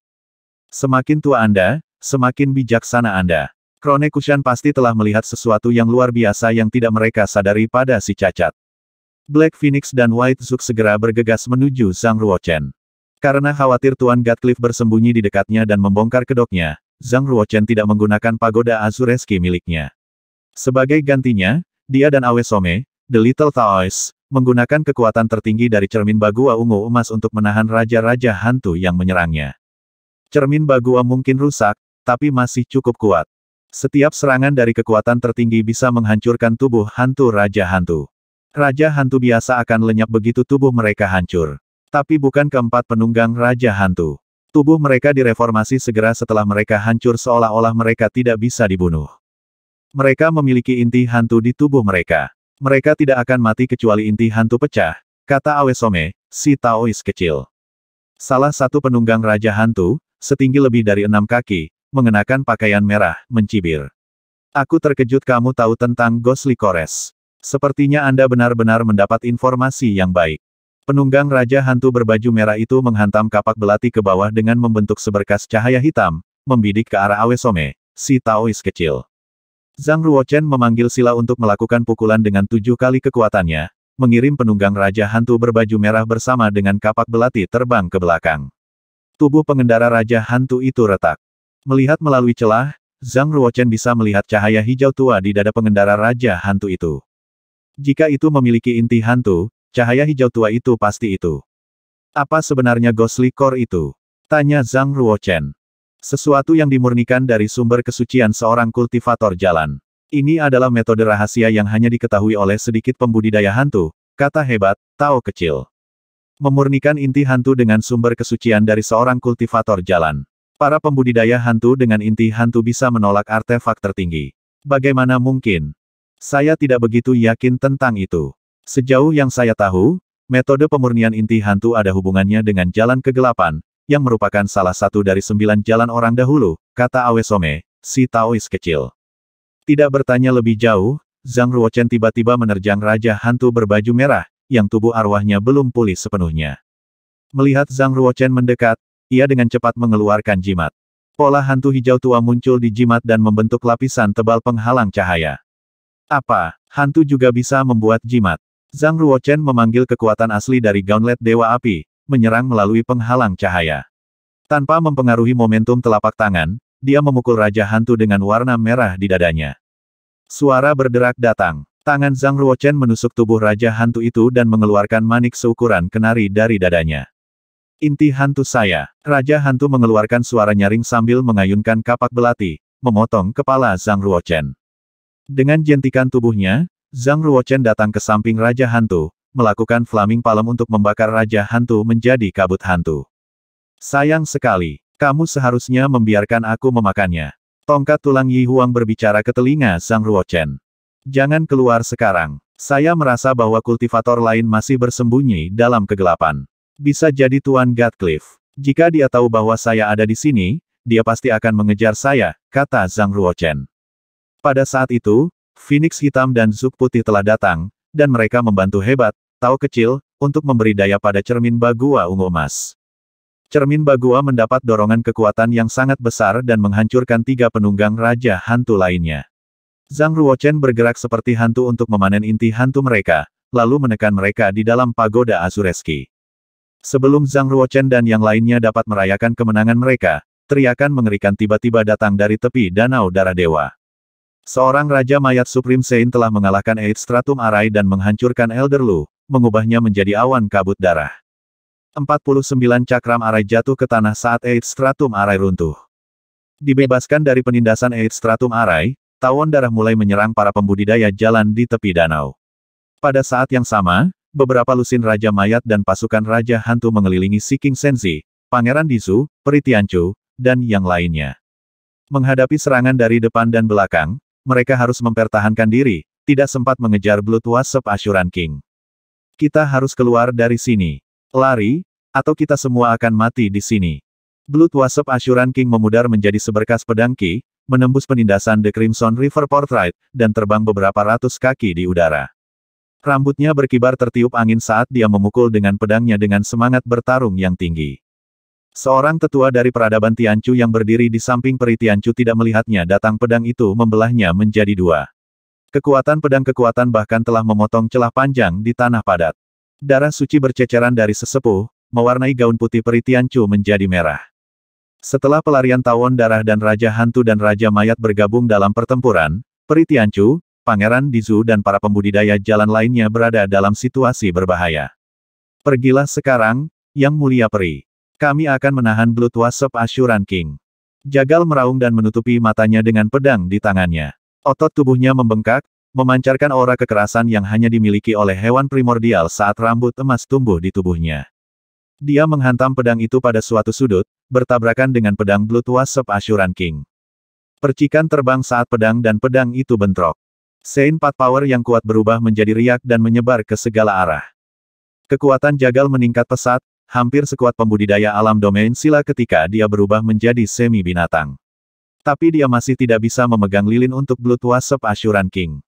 Semakin tua Anda, semakin bijaksana Anda. Kronekushan pasti telah melihat sesuatu yang luar biasa yang tidak mereka sadari pada si cacat. Black Phoenix dan White Zook segera bergegas menuju Zhang Ruochen. Karena khawatir Tuan Gatcliff bersembunyi di dekatnya dan membongkar kedoknya, Zhang Ruochen tidak menggunakan pagoda Azureski miliknya. Sebagai gantinya, dia dan Awe Some, The Little Taoist, menggunakan kekuatan tertinggi dari cermin bagua ungu emas untuk menahan raja-raja hantu yang menyerangnya. Cermin bagua mungkin rusak, tapi masih cukup kuat. Setiap serangan dari kekuatan tertinggi bisa menghancurkan tubuh hantu raja hantu. Raja hantu biasa akan lenyap begitu tubuh mereka hancur. Tapi bukan keempat penunggang Raja Hantu. Tubuh mereka direformasi segera setelah mereka hancur seolah-olah mereka tidak bisa dibunuh. Mereka memiliki inti hantu di tubuh mereka. Mereka tidak akan mati kecuali inti hantu pecah, kata Awesome, si Taois kecil. Salah satu penunggang Raja Hantu, setinggi lebih dari enam kaki, mengenakan pakaian merah, mencibir. Aku terkejut kamu tahu tentang ghostly Kores. Sepertinya Anda benar-benar mendapat informasi yang baik. Penunggang Raja Hantu berbaju merah itu menghantam kapak belati ke bawah dengan membentuk seberkas cahaya hitam, membidik ke arah Awe Some, si Taois kecil. Zhang Ruochen memanggil Sila untuk melakukan pukulan dengan tujuh kali kekuatannya, mengirim penunggang Raja Hantu berbaju merah bersama dengan kapak belati terbang ke belakang. Tubuh pengendara Raja Hantu itu retak. Melihat melalui celah, Zhang Ruochen bisa melihat cahaya hijau tua di dada pengendara Raja Hantu itu. Jika itu memiliki inti hantu, Cahaya hijau tua itu pasti itu. Apa sebenarnya Ghostly Core itu? Tanya Zhang Ruochen. Sesuatu yang dimurnikan dari sumber kesucian seorang kultivator jalan. Ini adalah metode rahasia yang hanya diketahui oleh sedikit pembudidaya hantu, kata hebat, Tao kecil. Memurnikan inti hantu dengan sumber kesucian dari seorang kultivator jalan. Para pembudidaya hantu dengan inti hantu bisa menolak artefak tertinggi. Bagaimana mungkin? Saya tidak begitu yakin tentang itu. Sejauh yang saya tahu, metode pemurnian inti hantu ada hubungannya dengan jalan kegelapan, yang merupakan salah satu dari sembilan jalan orang dahulu, kata Awesome, si Taois kecil. Tidak bertanya lebih jauh, Zhang Ruochen tiba-tiba menerjang Raja Hantu berbaju merah, yang tubuh arwahnya belum pulih sepenuhnya. Melihat Zhang Ruochen mendekat, ia dengan cepat mengeluarkan jimat. Pola hantu hijau tua muncul di jimat dan membentuk lapisan tebal penghalang cahaya. Apa, hantu juga bisa membuat jimat? Zhang Ruochen memanggil kekuatan asli dari Gauntlet Dewa Api, menyerang melalui penghalang cahaya. Tanpa mempengaruhi momentum telapak tangan, dia memukul Raja Hantu dengan warna merah di dadanya. Suara berderak datang. Tangan Zhang Ruochen menusuk tubuh Raja Hantu itu dan mengeluarkan manik seukuran kenari dari dadanya. Inti hantu saya. Raja Hantu mengeluarkan suara nyaring sambil mengayunkan kapak belati, memotong kepala Zhang Ruochen. Dengan jentikan tubuhnya, Zhang Ruochen datang ke samping Raja Hantu, melakukan flaming palem untuk membakar Raja Hantu menjadi kabut hantu. Sayang sekali, kamu seharusnya membiarkan aku memakannya. Tongkat tulang Yi Huang berbicara ke telinga Zhang Ruochen. Jangan keluar sekarang. Saya merasa bahwa kultivator lain masih bersembunyi dalam kegelapan. Bisa jadi Tuan Gatcliffe. Jika dia tahu bahwa saya ada di sini, dia pasti akan mengejar saya, kata Zhang Ruochen. Pada saat itu, Phoenix hitam dan Zuk putih telah datang, dan mereka membantu hebat, Tao kecil, untuk memberi daya pada cermin Bagua ungu emas. Cermin Bagua mendapat dorongan kekuatan yang sangat besar dan menghancurkan tiga penunggang Raja Hantu lainnya. Zhang Ruochen bergerak seperti hantu untuk memanen inti hantu mereka, lalu menekan mereka di dalam pagoda Azureski. Sebelum Zhang Ruochen dan yang lainnya dapat merayakan kemenangan mereka, teriakan mengerikan tiba-tiba datang dari tepi danau darah dewa. Seorang Raja Mayat Supreme Saint telah mengalahkan Eight Stratum Arai dan menghancurkan Elder Lu, mengubahnya menjadi awan kabut darah. 49 cakram Arai jatuh ke tanah saat Eight Stratum Arai runtuh. Dibebaskan dari penindasan Eight Stratum Arai, tawon darah mulai menyerang para pembudidaya jalan di tepi danau. Pada saat yang sama, beberapa lusin Raja Mayat dan pasukan Raja Hantu mengelilingi Siking Sensi, Pangeran Disu, Peritiancu, dan yang lainnya. Menghadapi serangan dari depan dan belakang, mereka harus mempertahankan diri, tidak sempat mengejar Blood Wasp Asyuran King. Kita harus keluar dari sini. Lari, atau kita semua akan mati di sini. Blood Wasp Asyuran King memudar menjadi seberkas pedang Ki, menembus penindasan The Crimson River Portrait, dan terbang beberapa ratus kaki di udara. Rambutnya berkibar tertiup angin saat dia memukul dengan pedangnya dengan semangat bertarung yang tinggi. Seorang tetua dari peradaban Tianchu yang berdiri di samping peri Tianchu tidak melihatnya datang pedang itu membelahnya menjadi dua. Kekuatan pedang kekuatan bahkan telah memotong celah panjang di tanah padat. Darah suci berceceran dari sesepuh, mewarnai gaun putih peri Tianchu menjadi merah. Setelah pelarian Tawon Darah dan Raja Hantu dan Raja Mayat bergabung dalam pertempuran, peri Tianchu, Pangeran Dizu dan para pembudidaya jalan lainnya berada dalam situasi berbahaya. Pergilah sekarang, Yang Mulia Peri. Kami akan menahan Blood Wasp Asuran King. Jagal meraung dan menutupi matanya dengan pedang di tangannya. Otot tubuhnya membengkak, memancarkan aura kekerasan yang hanya dimiliki oleh hewan primordial saat rambut emas tumbuh di tubuhnya. Dia menghantam pedang itu pada suatu sudut, bertabrakan dengan pedang Blood Wasp Asuran King. Percikan terbang saat pedang dan pedang itu bentrok. Sein Pat Power yang kuat berubah menjadi riak dan menyebar ke segala arah. Kekuatan Jagal meningkat pesat, hampir sekuat pembudidaya alam domain sila ketika dia berubah menjadi semi binatang. Tapi dia masih tidak bisa memegang lilin untuk Blood Wasp asuran King.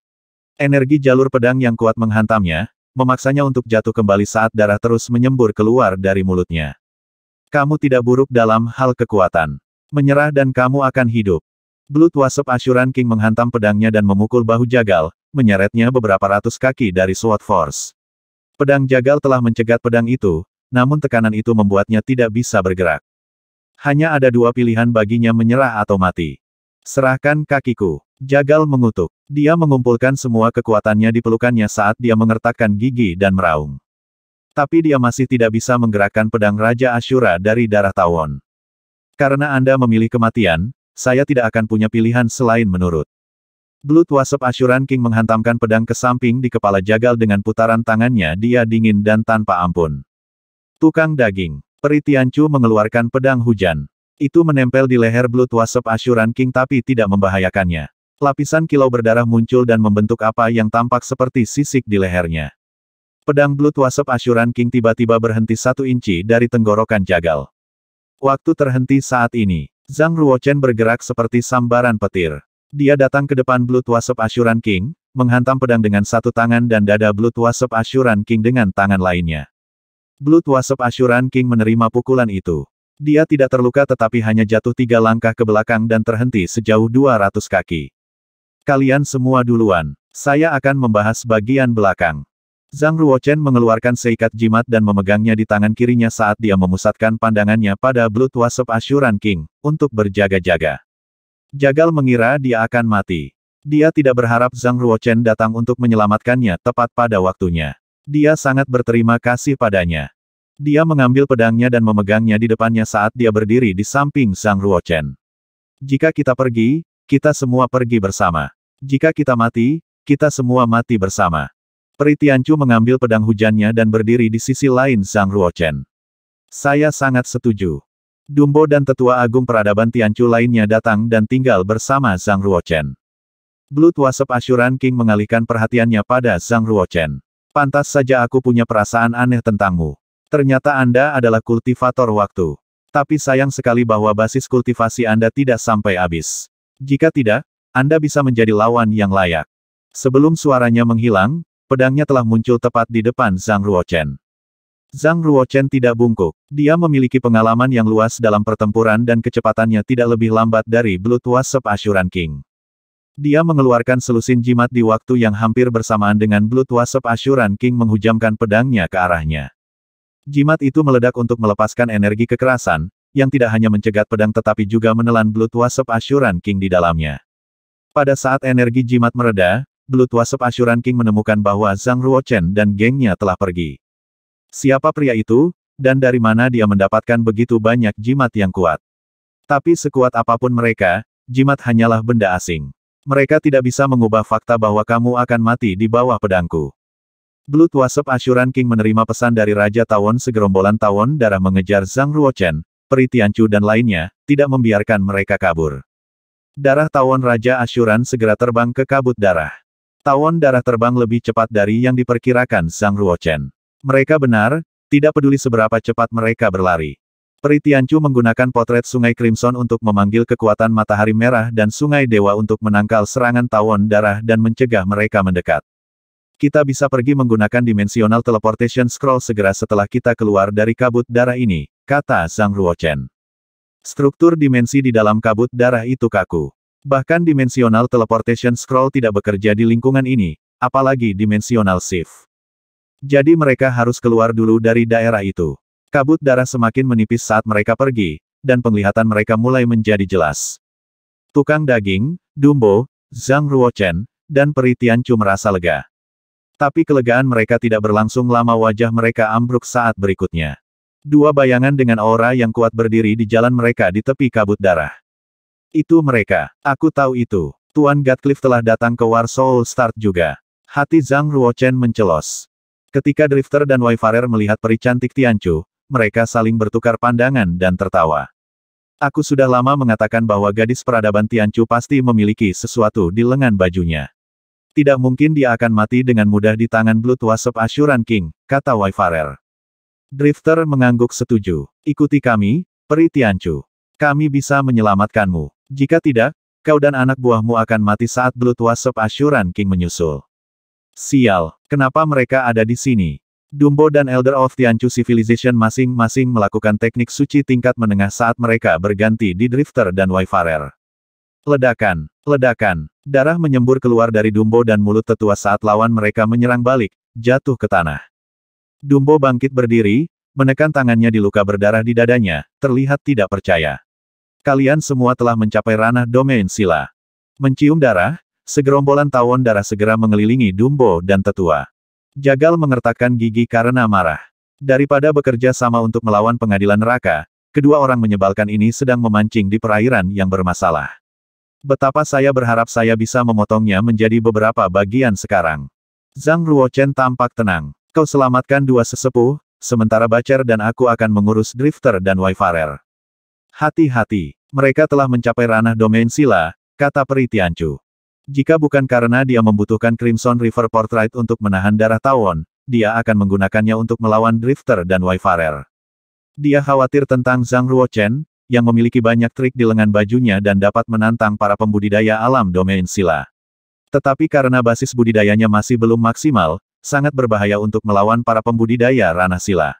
Energi jalur pedang yang kuat menghantamnya, memaksanya untuk jatuh kembali saat darah terus menyembur keluar dari mulutnya. Kamu tidak buruk dalam hal kekuatan. Menyerah dan kamu akan hidup. Blood Wasp asuran King menghantam pedangnya dan memukul bahu Jagal, menyeretnya beberapa ratus kaki dari Sword Force. Pedang Jagal telah mencegat pedang itu, namun tekanan itu membuatnya tidak bisa bergerak. Hanya ada dua pilihan baginya menyerah atau mati. Serahkan kakiku. Jagal mengutuk. Dia mengumpulkan semua kekuatannya di pelukannya saat dia mengertakkan gigi dan meraung. Tapi dia masih tidak bisa menggerakkan pedang Raja asyura dari darah tawon. Karena Anda memilih kematian, saya tidak akan punya pilihan selain menurut. Blood Wasp Asyuran King menghantamkan pedang ke samping di kepala Jagal dengan putaran tangannya dia dingin dan tanpa ampun. Tukang daging. Peritiancu mengeluarkan pedang hujan. Itu menempel di leher Blood Wasp Asuran King tapi tidak membahayakannya. Lapisan kilau berdarah muncul dan membentuk apa yang tampak seperti sisik di lehernya. Pedang Blood Wasp Asuran King tiba-tiba berhenti satu inci dari tenggorokan Jagal. Waktu terhenti saat ini. Zhang Ruochen bergerak seperti sambaran petir. Dia datang ke depan Blood Wasp Asuran King, menghantam pedang dengan satu tangan dan dada Blood Wasp Asuran King dengan tangan lainnya. Blood Wasp Asuran King menerima pukulan itu. Dia tidak terluka tetapi hanya jatuh tiga langkah ke belakang dan terhenti sejauh 200 kaki. Kalian semua duluan. Saya akan membahas bagian belakang. Zhang Ruochen mengeluarkan seikat jimat dan memegangnya di tangan kirinya saat dia memusatkan pandangannya pada Blood Wasp Asuran King, untuk berjaga-jaga. Jagal mengira dia akan mati. Dia tidak berharap Zhang Ruochen datang untuk menyelamatkannya tepat pada waktunya. Dia sangat berterima kasih padanya. Dia mengambil pedangnya dan memegangnya di depannya saat dia berdiri di samping Zhang Ruochen. Jika kita pergi, kita semua pergi bersama. Jika kita mati, kita semua mati bersama. Peritiancu mengambil pedang hujannya dan berdiri di sisi lain Zhang Ruochen. Saya sangat setuju. Dumbo dan tetua agung peradaban Tianchu lainnya datang dan tinggal bersama Zhang Ruochen. Blue Tuasep Asyuran King mengalihkan perhatiannya pada Zhang Ruochen. Pantas saja aku punya perasaan aneh tentangmu. Ternyata Anda adalah kultivator waktu. Tapi sayang sekali bahwa basis kultivasi Anda tidak sampai habis. Jika tidak, Anda bisa menjadi lawan yang layak. Sebelum suaranya menghilang, pedangnya telah muncul tepat di depan Zhang Ruochen. Zhang Ruochen tidak bungkuk. Dia memiliki pengalaman yang luas dalam pertempuran dan kecepatannya tidak lebih lambat dari Blood Wasp Ashuran King. Dia mengeluarkan selusin jimat di waktu yang hampir bersamaan dengan Blood Wasp Asyuran King menghujamkan pedangnya ke arahnya. Jimat itu meledak untuk melepaskan energi kekerasan, yang tidak hanya mencegat pedang tetapi juga menelan Blood Wasp Asyuran King di dalamnya. Pada saat energi jimat mereda, Blood Wasp Asyuran King menemukan bahwa Zhang Ruochen dan gengnya telah pergi. Siapa pria itu, dan dari mana dia mendapatkan begitu banyak jimat yang kuat? Tapi sekuat apapun mereka, jimat hanyalah benda asing. Mereka tidak bisa mengubah fakta bahwa kamu akan mati di bawah pedangku. Blood Wasp Asyuran King menerima pesan dari Raja Tawon segerombolan Tawon darah mengejar Zhang Ruochen, Peri Tianchu dan lainnya, tidak membiarkan mereka kabur. Darah Tawon Raja Asyuran segera terbang ke kabut darah. Tawon darah terbang lebih cepat dari yang diperkirakan Zhang Ruochen. Mereka benar, tidak peduli seberapa cepat mereka berlari. Peri Tianchu menggunakan potret Sungai Crimson untuk memanggil kekuatan Matahari Merah dan Sungai Dewa untuk menangkal serangan tawon darah dan mencegah mereka mendekat. Kita bisa pergi menggunakan dimensional teleportation scroll segera setelah kita keluar dari kabut darah ini, kata Zhang Ruochen. Struktur dimensi di dalam kabut darah itu kaku. Bahkan dimensional teleportation scroll tidak bekerja di lingkungan ini, apalagi dimensional shift. Jadi mereka harus keluar dulu dari daerah itu. Kabut darah semakin menipis saat mereka pergi, dan penglihatan mereka mulai menjadi jelas. Tukang daging, Dumbo, Zhang Ruochen, dan Peri Tianchu merasa lega. Tapi kelegaan mereka tidak berlangsung lama wajah mereka ambruk saat berikutnya. Dua bayangan dengan aura yang kuat berdiri di jalan mereka di tepi kabut darah. Itu mereka, aku tahu itu. Tuan Gatcliffe telah datang ke War Soul Start juga. Hati Zhang Ruochen mencelos. Ketika Drifter dan Wayfarer melihat peri cantik Tianchu, mereka saling bertukar pandangan dan tertawa. Aku sudah lama mengatakan bahwa gadis peradaban Tianchu pasti memiliki sesuatu di lengan bajunya. Tidak mungkin dia akan mati dengan mudah di tangan Blue Wasp Asyuran King, kata Wayfarer. Drifter mengangguk setuju. Ikuti kami, peri Tianchu. Kami bisa menyelamatkanmu. Jika tidak, kau dan anak buahmu akan mati saat Blue Wasp Asyuran King menyusul. Sial, kenapa mereka ada di sini? Dumbo dan Elder of Tianchu Civilization masing-masing melakukan teknik suci tingkat menengah saat mereka berganti di Drifter dan Wayfarer. Ledakan, ledakan, darah menyembur keluar dari Dumbo dan mulut tetua saat lawan mereka menyerang balik, jatuh ke tanah. Dumbo bangkit berdiri, menekan tangannya di luka berdarah di dadanya, terlihat tidak percaya. Kalian semua telah mencapai ranah domain sila. Mencium darah, segerombolan tawon darah segera mengelilingi Dumbo dan tetua. Jagal mengertakkan gigi karena marah. Daripada bekerja sama untuk melawan pengadilan neraka, kedua orang menyebalkan ini sedang memancing di perairan yang bermasalah. Betapa saya berharap saya bisa memotongnya menjadi beberapa bagian sekarang. Zhang Ruochen tampak tenang. Kau selamatkan dua sesepuh, sementara Bacer dan aku akan mengurus Drifter dan Wayfarer. Hati-hati, mereka telah mencapai ranah domain sila, kata Peritiancu. Jika bukan karena dia membutuhkan Crimson River Portrait untuk menahan darah tawon, dia akan menggunakannya untuk melawan Drifter dan Wayfarer. Dia khawatir tentang Zhang Ruochen, yang memiliki banyak trik di lengan bajunya dan dapat menantang para pembudidaya alam domain sila. Tetapi karena basis budidayanya masih belum maksimal, sangat berbahaya untuk melawan para pembudidaya ranah sila.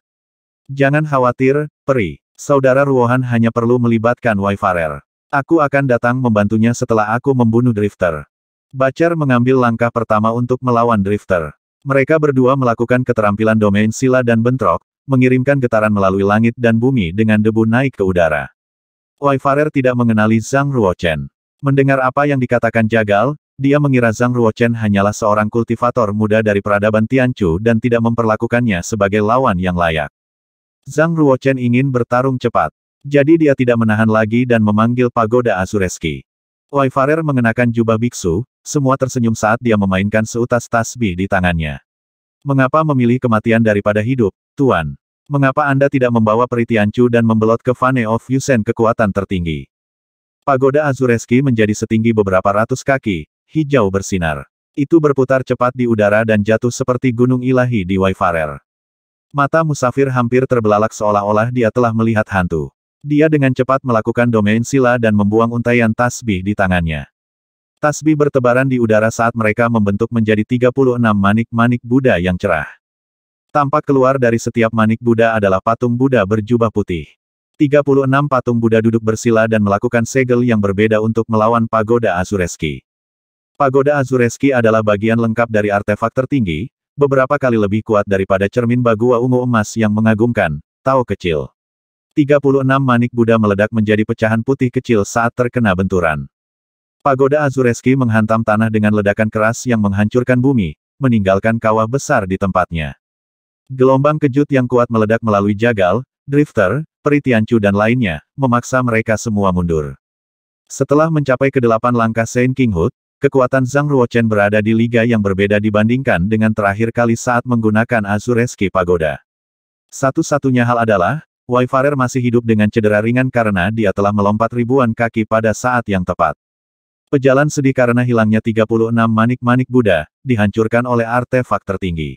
Jangan khawatir, peri. Saudara Ruohan hanya perlu melibatkan Wayfarer. Aku akan datang membantunya setelah aku membunuh Drifter. Bacar mengambil langkah pertama untuk melawan Drifter. Mereka berdua melakukan keterampilan domain sila dan bentrok, mengirimkan getaran melalui langit dan bumi dengan debu naik ke udara. Wai Farer tidak mengenali Zhang Ruochen. Mendengar apa yang dikatakan Jagal, dia mengira Zhang Ruochen hanyalah seorang kultivator muda dari peradaban Tianchu dan tidak memperlakukannya sebagai lawan yang layak. Zhang Ruochen ingin bertarung cepat. Jadi dia tidak menahan lagi dan memanggil pagoda Azureski. Wai Farer mengenakan jubah biksu, semua tersenyum saat dia memainkan seutas tasbih di tangannya. Mengapa memilih kematian daripada hidup, Tuan? Mengapa Anda tidak membawa Peritiancu dan membelot ke Fane of Yusen kekuatan tertinggi? Pagoda Azureski menjadi setinggi beberapa ratus kaki, hijau bersinar. Itu berputar cepat di udara dan jatuh seperti gunung ilahi di Waifarer. Mata musafir hampir terbelalak seolah-olah dia telah melihat hantu. Dia dengan cepat melakukan domain sila dan membuang untayan tasbih di tangannya. Tasbih bertebaran di udara saat mereka membentuk menjadi 36 manik-manik Buddha yang cerah. Tampak keluar dari setiap manik Buddha adalah patung Buddha berjubah putih. 36 patung Buddha duduk bersila dan melakukan segel yang berbeda untuk melawan pagoda Azureski. Pagoda Azureski adalah bagian lengkap dari artefak tertinggi, beberapa kali lebih kuat daripada cermin bagua ungu emas yang mengagumkan, Tao kecil. 36 manik Buddha meledak menjadi pecahan putih kecil saat terkena benturan. Pagoda Azureski menghantam tanah dengan ledakan keras yang menghancurkan bumi, meninggalkan kawah besar di tempatnya. Gelombang kejut yang kuat meledak melalui jagal, drifter, peritiancu dan lainnya, memaksa mereka semua mundur. Setelah mencapai kedelapan langkah Saint King Hood, kekuatan Zhang Ruochen berada di liga yang berbeda dibandingkan dengan terakhir kali saat menggunakan Azureski Pagoda. Satu-satunya hal adalah, Waifarer masih hidup dengan cedera ringan karena dia telah melompat ribuan kaki pada saat yang tepat. Pejalan sedih karena hilangnya 36 manik-manik Buddha, dihancurkan oleh artefak tertinggi.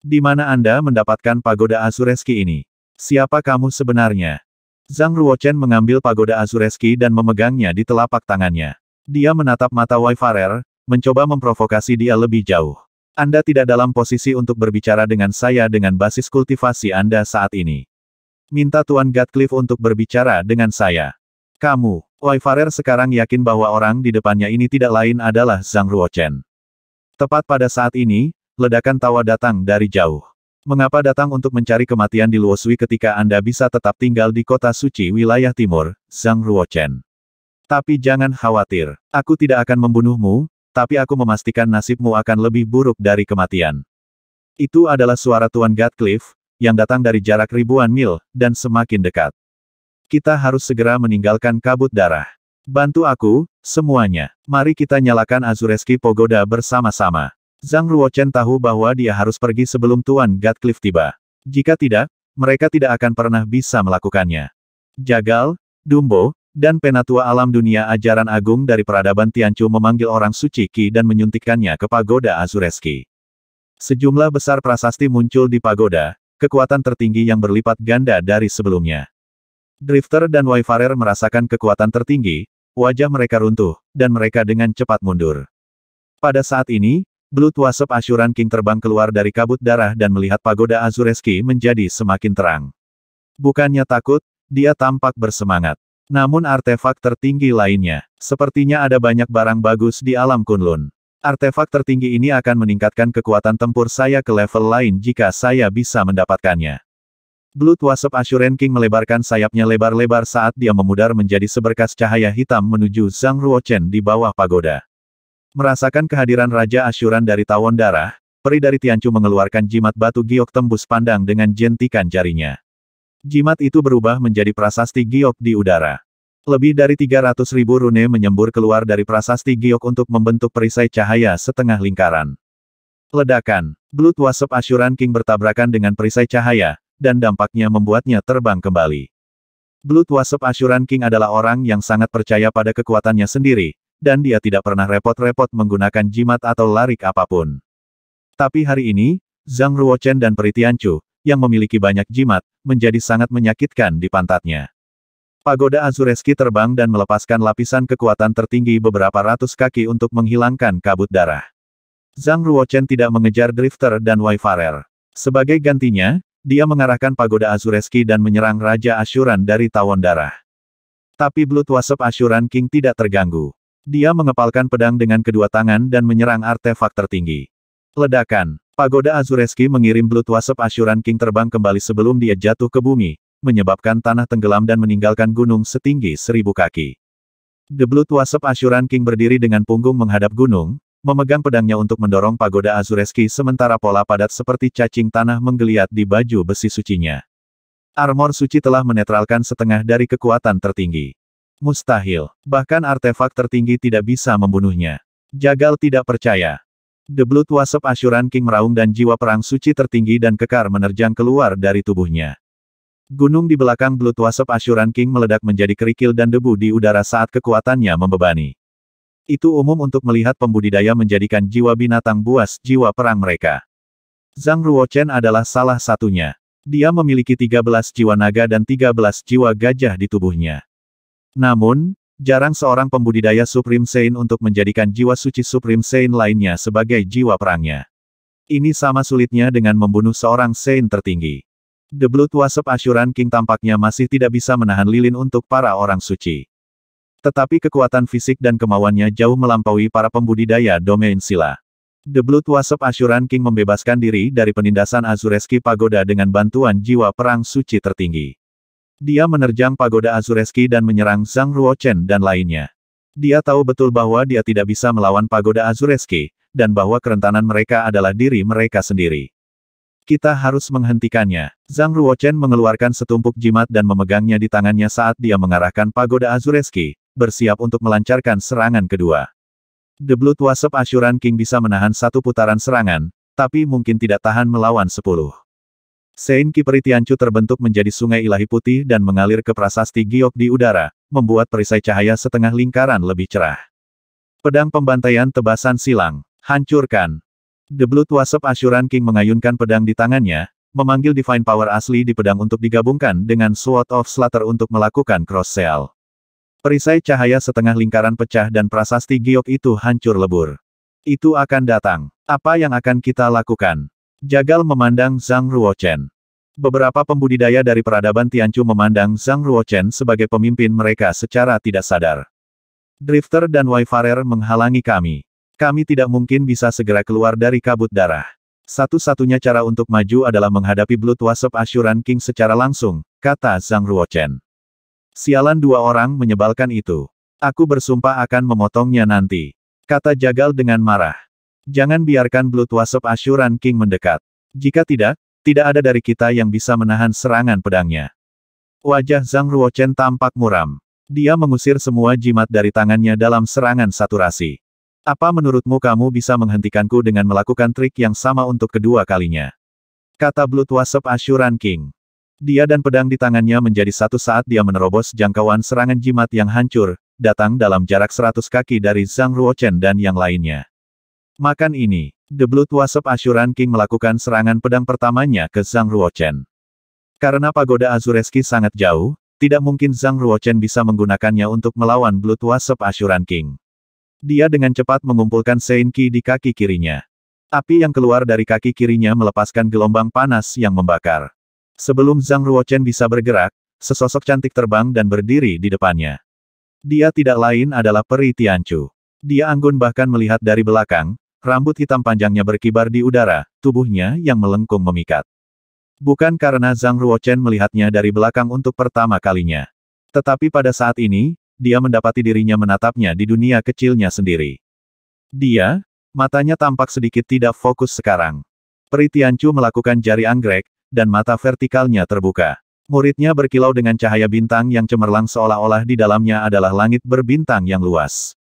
Di mana Anda mendapatkan pagoda Azureski ini? Siapa kamu sebenarnya? Zhang Ruochen mengambil pagoda Azureski dan memegangnya di telapak tangannya. Dia menatap mata Wai Farer, mencoba memprovokasi dia lebih jauh. Anda tidak dalam posisi untuk berbicara dengan saya dengan basis kultivasi Anda saat ini. Minta Tuan Gatcliffe untuk berbicara dengan saya. Kamu, Wai Farer sekarang yakin bahwa orang di depannya ini tidak lain adalah Zhang Ruochen. Tepat pada saat ini, ledakan tawa datang dari jauh. Mengapa datang untuk mencari kematian di Luosui ketika Anda bisa tetap tinggal di kota suci wilayah timur, Zhang Ruochen? Tapi jangan khawatir, aku tidak akan membunuhmu, tapi aku memastikan nasibmu akan lebih buruk dari kematian. Itu adalah suara Tuan Gatcliffe, yang datang dari jarak ribuan mil, dan semakin dekat. Kita harus segera meninggalkan kabut darah. Bantu aku, semuanya. Mari kita nyalakan Azureski Pogoda bersama-sama. Zhang Ruochen tahu bahwa dia harus pergi sebelum Tuan Gatcliffe tiba. Jika tidak, mereka tidak akan pernah bisa melakukannya. Jagal, Dumbo, dan penatua alam dunia ajaran agung dari peradaban Tianchu memanggil orang suci Ki dan menyuntikkannya ke pagoda Azureski. Sejumlah besar prasasti muncul di pagoda, kekuatan tertinggi yang berlipat ganda dari sebelumnya. Drifter dan Wayfarer merasakan kekuatan tertinggi, wajah mereka runtuh, dan mereka dengan cepat mundur. Pada saat ini, Blood Wasp Asuran King terbang keluar dari kabut darah dan melihat pagoda Azureski menjadi semakin terang. Bukannya takut, dia tampak bersemangat. Namun artefak tertinggi lainnya, sepertinya ada banyak barang bagus di alam Kunlun. Artefak tertinggi ini akan meningkatkan kekuatan tempur saya ke level lain jika saya bisa mendapatkannya. Blue Wasp Ashuren King melebarkan sayapnya lebar-lebar saat dia memudar menjadi seberkas cahaya hitam menuju Zhang Ruochen di bawah pagoda. Merasakan kehadiran Raja Asyuran dari Tawon Darah, peri dari Tianchu mengeluarkan jimat batu giok tembus pandang dengan jentikan jarinya. Jimat itu berubah menjadi prasasti giok di udara. Lebih dari 300 ribu rune menyembur keluar dari prasasti giok untuk membentuk perisai cahaya setengah lingkaran. Ledakan, Blue Wasp Ashuran King bertabrakan dengan perisai cahaya, dan dampaknya membuatnya terbang kembali. Blood Wasp Asuran King adalah orang yang sangat percaya pada kekuatannya sendiri, dan dia tidak pernah repot-repot menggunakan jimat atau larik apapun. Tapi hari ini, Zhang Ruochen dan Peritiancu, yang memiliki banyak jimat, menjadi sangat menyakitkan di pantatnya. Pagoda Azureski terbang dan melepaskan lapisan kekuatan tertinggi beberapa ratus kaki untuk menghilangkan kabut darah. Zhang Ruochen tidak mengejar Drifter dan Wayfarer. Sebagai gantinya, dia mengarahkan pagoda Azureski dan menyerang Raja Asyuran dari tawon darah. Tapi Blood Wasp Asyuran King tidak terganggu. Dia mengepalkan pedang dengan kedua tangan dan menyerang artefak tertinggi. Ledakan, pagoda Azureski mengirim Blood Wasp Asyuran King terbang kembali sebelum dia jatuh ke bumi, menyebabkan tanah tenggelam dan meninggalkan gunung setinggi seribu kaki. The Blood Wasp Asyuran King berdiri dengan punggung menghadap gunung, memegang pedangnya untuk mendorong pagoda Azureski sementara pola padat seperti cacing tanah menggeliat di baju besi sucinya. Armor suci telah menetralkan setengah dari kekuatan tertinggi. Mustahil, bahkan artefak tertinggi tidak bisa membunuhnya. Jagal tidak percaya. The Blood Wasp Asyuran King meraung dan jiwa perang suci tertinggi dan kekar menerjang keluar dari tubuhnya. Gunung di belakang Blood Wasp Asyuran King meledak menjadi kerikil dan debu di udara saat kekuatannya membebani. Itu umum untuk melihat pembudidaya menjadikan jiwa binatang buas jiwa perang mereka. Zhang Ruochen adalah salah satunya. Dia memiliki 13 jiwa naga dan 13 jiwa gajah di tubuhnya. Namun, jarang seorang pembudidaya Supreme saint untuk menjadikan jiwa suci Supreme saint lainnya sebagai jiwa perangnya. Ini sama sulitnya dengan membunuh seorang saint tertinggi. The Blood Wasp Asuran King tampaknya masih tidak bisa menahan lilin untuk para orang suci. Tetapi kekuatan fisik dan kemauannya jauh melampaui para pembudidaya domain sila. The Blood Wasp Asuran King membebaskan diri dari penindasan Azureski Pagoda dengan bantuan jiwa perang suci tertinggi. Dia menerjang Pagoda Azureski dan menyerang Zhang Ruochen dan lainnya. Dia tahu betul bahwa dia tidak bisa melawan Pagoda Azureski, dan bahwa kerentanan mereka adalah diri mereka sendiri. Kita harus menghentikannya. Zhang Ruochen mengeluarkan setumpuk jimat dan memegangnya di tangannya saat dia mengarahkan Pagoda Azureski, bersiap untuk melancarkan serangan kedua. The Blood Wasp Asuran King bisa menahan satu putaran serangan, tapi mungkin tidak tahan melawan sepuluh. Sein Kiperi terbentuk menjadi sungai ilahi putih dan mengalir ke prasasti giok di udara, membuat perisai cahaya setengah lingkaran lebih cerah. Pedang pembantaian tebasan silang, hancurkan. The Blood Wasp Asuran King mengayunkan pedang di tangannya, memanggil Divine Power asli di pedang untuk digabungkan dengan Sword of Slaughter untuk melakukan cross-sell. Perisai cahaya setengah lingkaran pecah dan prasasti giok itu hancur lebur. Itu akan datang. Apa yang akan kita lakukan? Jagal memandang Zhang Ruochen. Beberapa pembudidaya dari peradaban Tianchu memandang Zhang Ruochen sebagai pemimpin mereka secara tidak sadar. Drifter dan Wayfarer menghalangi kami. Kami tidak mungkin bisa segera keluar dari kabut darah. Satu-satunya cara untuk maju adalah menghadapi Blood Wasp Asyuran King secara langsung, kata Zhang Ruochen. Sialan dua orang menyebalkan itu. Aku bersumpah akan memotongnya nanti. Kata Jagal dengan marah. Jangan biarkan Blood Wasp Asyuran King mendekat. Jika tidak, tidak ada dari kita yang bisa menahan serangan pedangnya. Wajah Zhang Ruochen tampak muram. Dia mengusir semua jimat dari tangannya dalam serangan saturasi. Apa menurutmu kamu bisa menghentikanku dengan melakukan trik yang sama untuk kedua kalinya? Kata Blood Wasp Asyuran King. Dia dan pedang di tangannya menjadi satu saat dia menerobos jangkauan serangan jimat yang hancur, datang dalam jarak seratus kaki dari Zhang Ruochen dan yang lainnya. Makan ini, The Blood Wasp Asuran King melakukan serangan pedang pertamanya ke Zhang Ruochen. Karena pagoda Azureski sangat jauh, tidak mungkin Zhang Ruochen bisa menggunakannya untuk melawan Blood Wasp Asuran King. Dia dengan cepat mengumpulkan Sein Qi di kaki kirinya. Api yang keluar dari kaki kirinya melepaskan gelombang panas yang membakar. Sebelum Zhang Ruochen bisa bergerak, sesosok cantik terbang dan berdiri di depannya. Dia tidak lain adalah Peri Tianchu. Dia anggun bahkan melihat dari belakang, rambut hitam panjangnya berkibar di udara, tubuhnya yang melengkung memikat. Bukan karena Zhang Ruochen melihatnya dari belakang untuk pertama kalinya. Tetapi pada saat ini, dia mendapati dirinya menatapnya di dunia kecilnya sendiri. Dia, matanya tampak sedikit tidak fokus sekarang. Peri Tianchu melakukan jari anggrek, dan mata vertikalnya terbuka. Muridnya berkilau dengan cahaya bintang yang cemerlang seolah-olah di dalamnya adalah langit berbintang yang luas.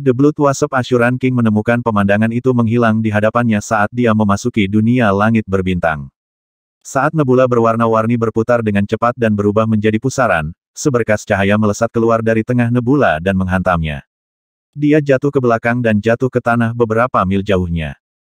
The Blood Wasp Asuran King menemukan pemandangan itu menghilang di hadapannya saat dia memasuki dunia langit berbintang. Saat nebula berwarna-warni berputar dengan cepat dan berubah menjadi pusaran, seberkas cahaya melesat keluar dari tengah nebula dan menghantamnya. Dia jatuh ke belakang dan jatuh ke tanah beberapa mil jauhnya.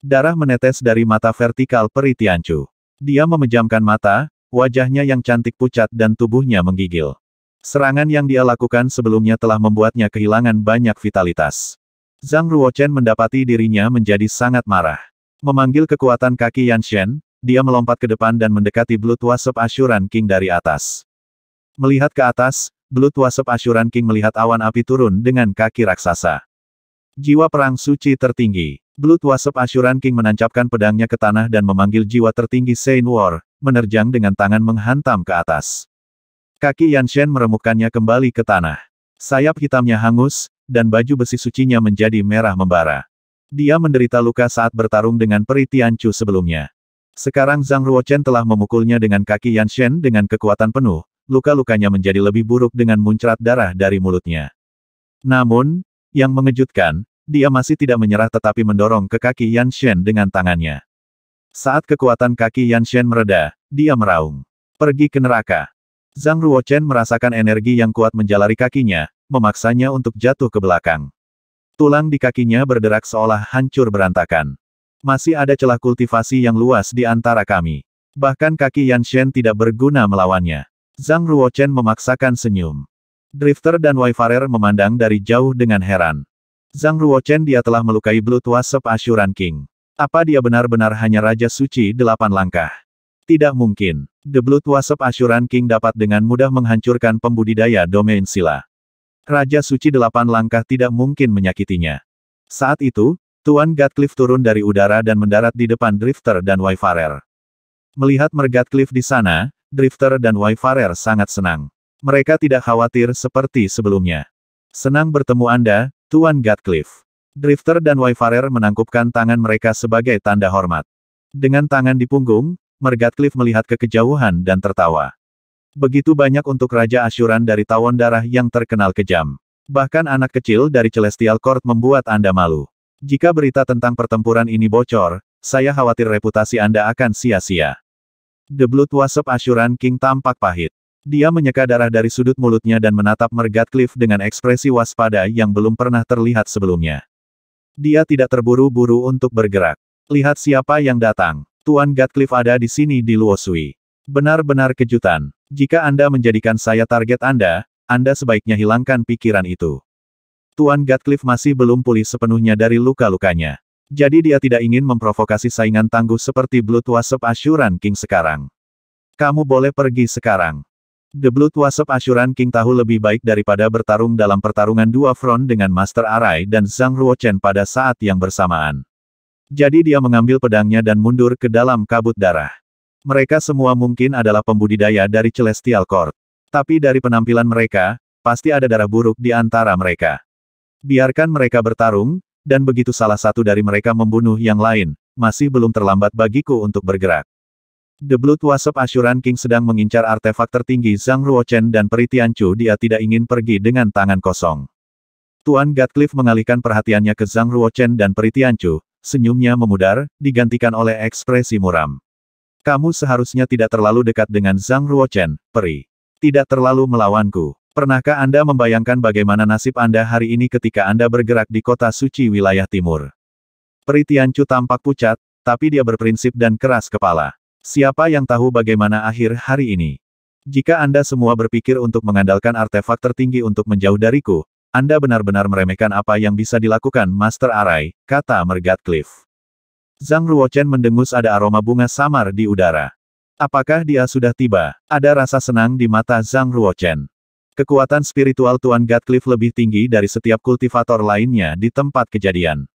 Darah menetes dari mata vertikal Peritiancu. Dia memejamkan mata, wajahnya yang cantik pucat dan tubuhnya menggigil. Serangan yang dia lakukan sebelumnya telah membuatnya kehilangan banyak vitalitas. Zhang Ruochen mendapati dirinya menjadi sangat marah. Memanggil kekuatan kaki Yan Shen, dia melompat ke depan dan mendekati Blood Wasp Asyuran King dari atas. Melihat ke atas, Blood Wasp Asyuran King melihat awan api turun dengan kaki raksasa. Jiwa Perang Suci Tertinggi Blood Wasp Asyuran King menancapkan pedangnya ke tanah dan memanggil jiwa tertinggi Saint War, menerjang dengan tangan menghantam ke atas. Kaki Yan Shen meremukkannya kembali ke tanah. Sayap hitamnya hangus, dan baju besi sucinya menjadi merah membara. Dia menderita luka saat bertarung dengan peri Tianchu sebelumnya. Sekarang Zhang Ruochen telah memukulnya dengan kaki Yan Shen dengan kekuatan penuh, luka-lukanya menjadi lebih buruk dengan muncrat darah dari mulutnya. Namun, yang mengejutkan, dia masih tidak menyerah tetapi mendorong ke kaki Yan Shen dengan tangannya. Saat kekuatan kaki Yan Shen mereda, dia meraung. Pergi ke neraka. Zhang Ruochen merasakan energi yang kuat menjalari kakinya, memaksanya untuk jatuh ke belakang. Tulang di kakinya berderak seolah hancur berantakan. Masih ada celah kultivasi yang luas di antara kami. Bahkan kaki Yan Shen tidak berguna melawannya. Zhang Ruochen memaksakan senyum. Drifter dan Wayfarer memandang dari jauh dengan heran. Zhang Ruochen dia telah melukai Blood Wasp Asyuran King. Apa dia benar-benar hanya Raja Suci delapan langkah? Tidak mungkin. The Blood Wasp King dapat dengan mudah menghancurkan pembudidaya domain sila. Raja Suci delapan langkah tidak mungkin menyakitinya. Saat itu, Tuan Gatcliff turun dari udara dan mendarat di depan Drifter dan Wayfarer. Melihat Mergatcliffe di sana, Drifter dan Wayfarer sangat senang. Mereka tidak khawatir seperti sebelumnya. Senang bertemu Anda, Tuan Gatcliffe. Drifter dan Wayfarer menangkupkan tangan mereka sebagai tanda hormat. Dengan tangan di punggung, Mergatcliffe melihat ke kejauhan dan tertawa. Begitu banyak untuk Raja Asyuran dari tawon darah yang terkenal kejam. Bahkan anak kecil dari Celestial Court membuat Anda malu. Jika berita tentang pertempuran ini bocor, saya khawatir reputasi Anda akan sia-sia. The Blood Wasp Asyuran King tampak pahit. Dia menyeka darah dari sudut mulutnya dan menatap Cliff dengan ekspresi waspada yang belum pernah terlihat sebelumnya. Dia tidak terburu-buru untuk bergerak. Lihat siapa yang datang. Tuan Gatcliff ada di sini di Luosui. Benar-benar kejutan. Jika Anda menjadikan saya target Anda, Anda sebaiknya hilangkan pikiran itu. Tuan Gatcliff masih belum pulih sepenuhnya dari luka-lukanya. Jadi dia tidak ingin memprovokasi saingan tangguh seperti Blood Wasp Ashuran King sekarang. Kamu boleh pergi sekarang. The Blood Wasp Asuran King tahu lebih baik daripada bertarung dalam pertarungan dua front dengan Master Arai dan Zhang Ruochen pada saat yang bersamaan. Jadi dia mengambil pedangnya dan mundur ke dalam kabut darah. Mereka semua mungkin adalah pembudidaya dari Celestial Court. Tapi dari penampilan mereka, pasti ada darah buruk di antara mereka. Biarkan mereka bertarung, dan begitu salah satu dari mereka membunuh yang lain, masih belum terlambat bagiku untuk bergerak. The Blood Wasp Asuran King sedang mengincar artefak tertinggi Zhang Ruochen dan Peri Tianchu dia tidak ingin pergi dengan tangan kosong. Tuan Gatcliff mengalihkan perhatiannya ke Zhang Ruochen dan Peri Tianchu, senyumnya memudar, digantikan oleh ekspresi muram. Kamu seharusnya tidak terlalu dekat dengan Zhang Ruochen, peri. Tidak terlalu melawanku. Pernahkah Anda membayangkan bagaimana nasib Anda hari ini ketika Anda bergerak di kota suci wilayah timur? Peri Tianchu tampak pucat, tapi dia berprinsip dan keras kepala. Siapa yang tahu bagaimana akhir hari ini? Jika Anda semua berpikir untuk mengandalkan artefak tertinggi untuk menjauh dariku, Anda benar-benar meremehkan apa yang bisa dilakukan Master Arai, kata Cliff. Zhang Ruochen mendengus ada aroma bunga samar di udara. Apakah dia sudah tiba? Ada rasa senang di mata Zhang Ruochen. Kekuatan spiritual Tuan Gatcliffe lebih tinggi dari setiap kultivator lainnya di tempat kejadian.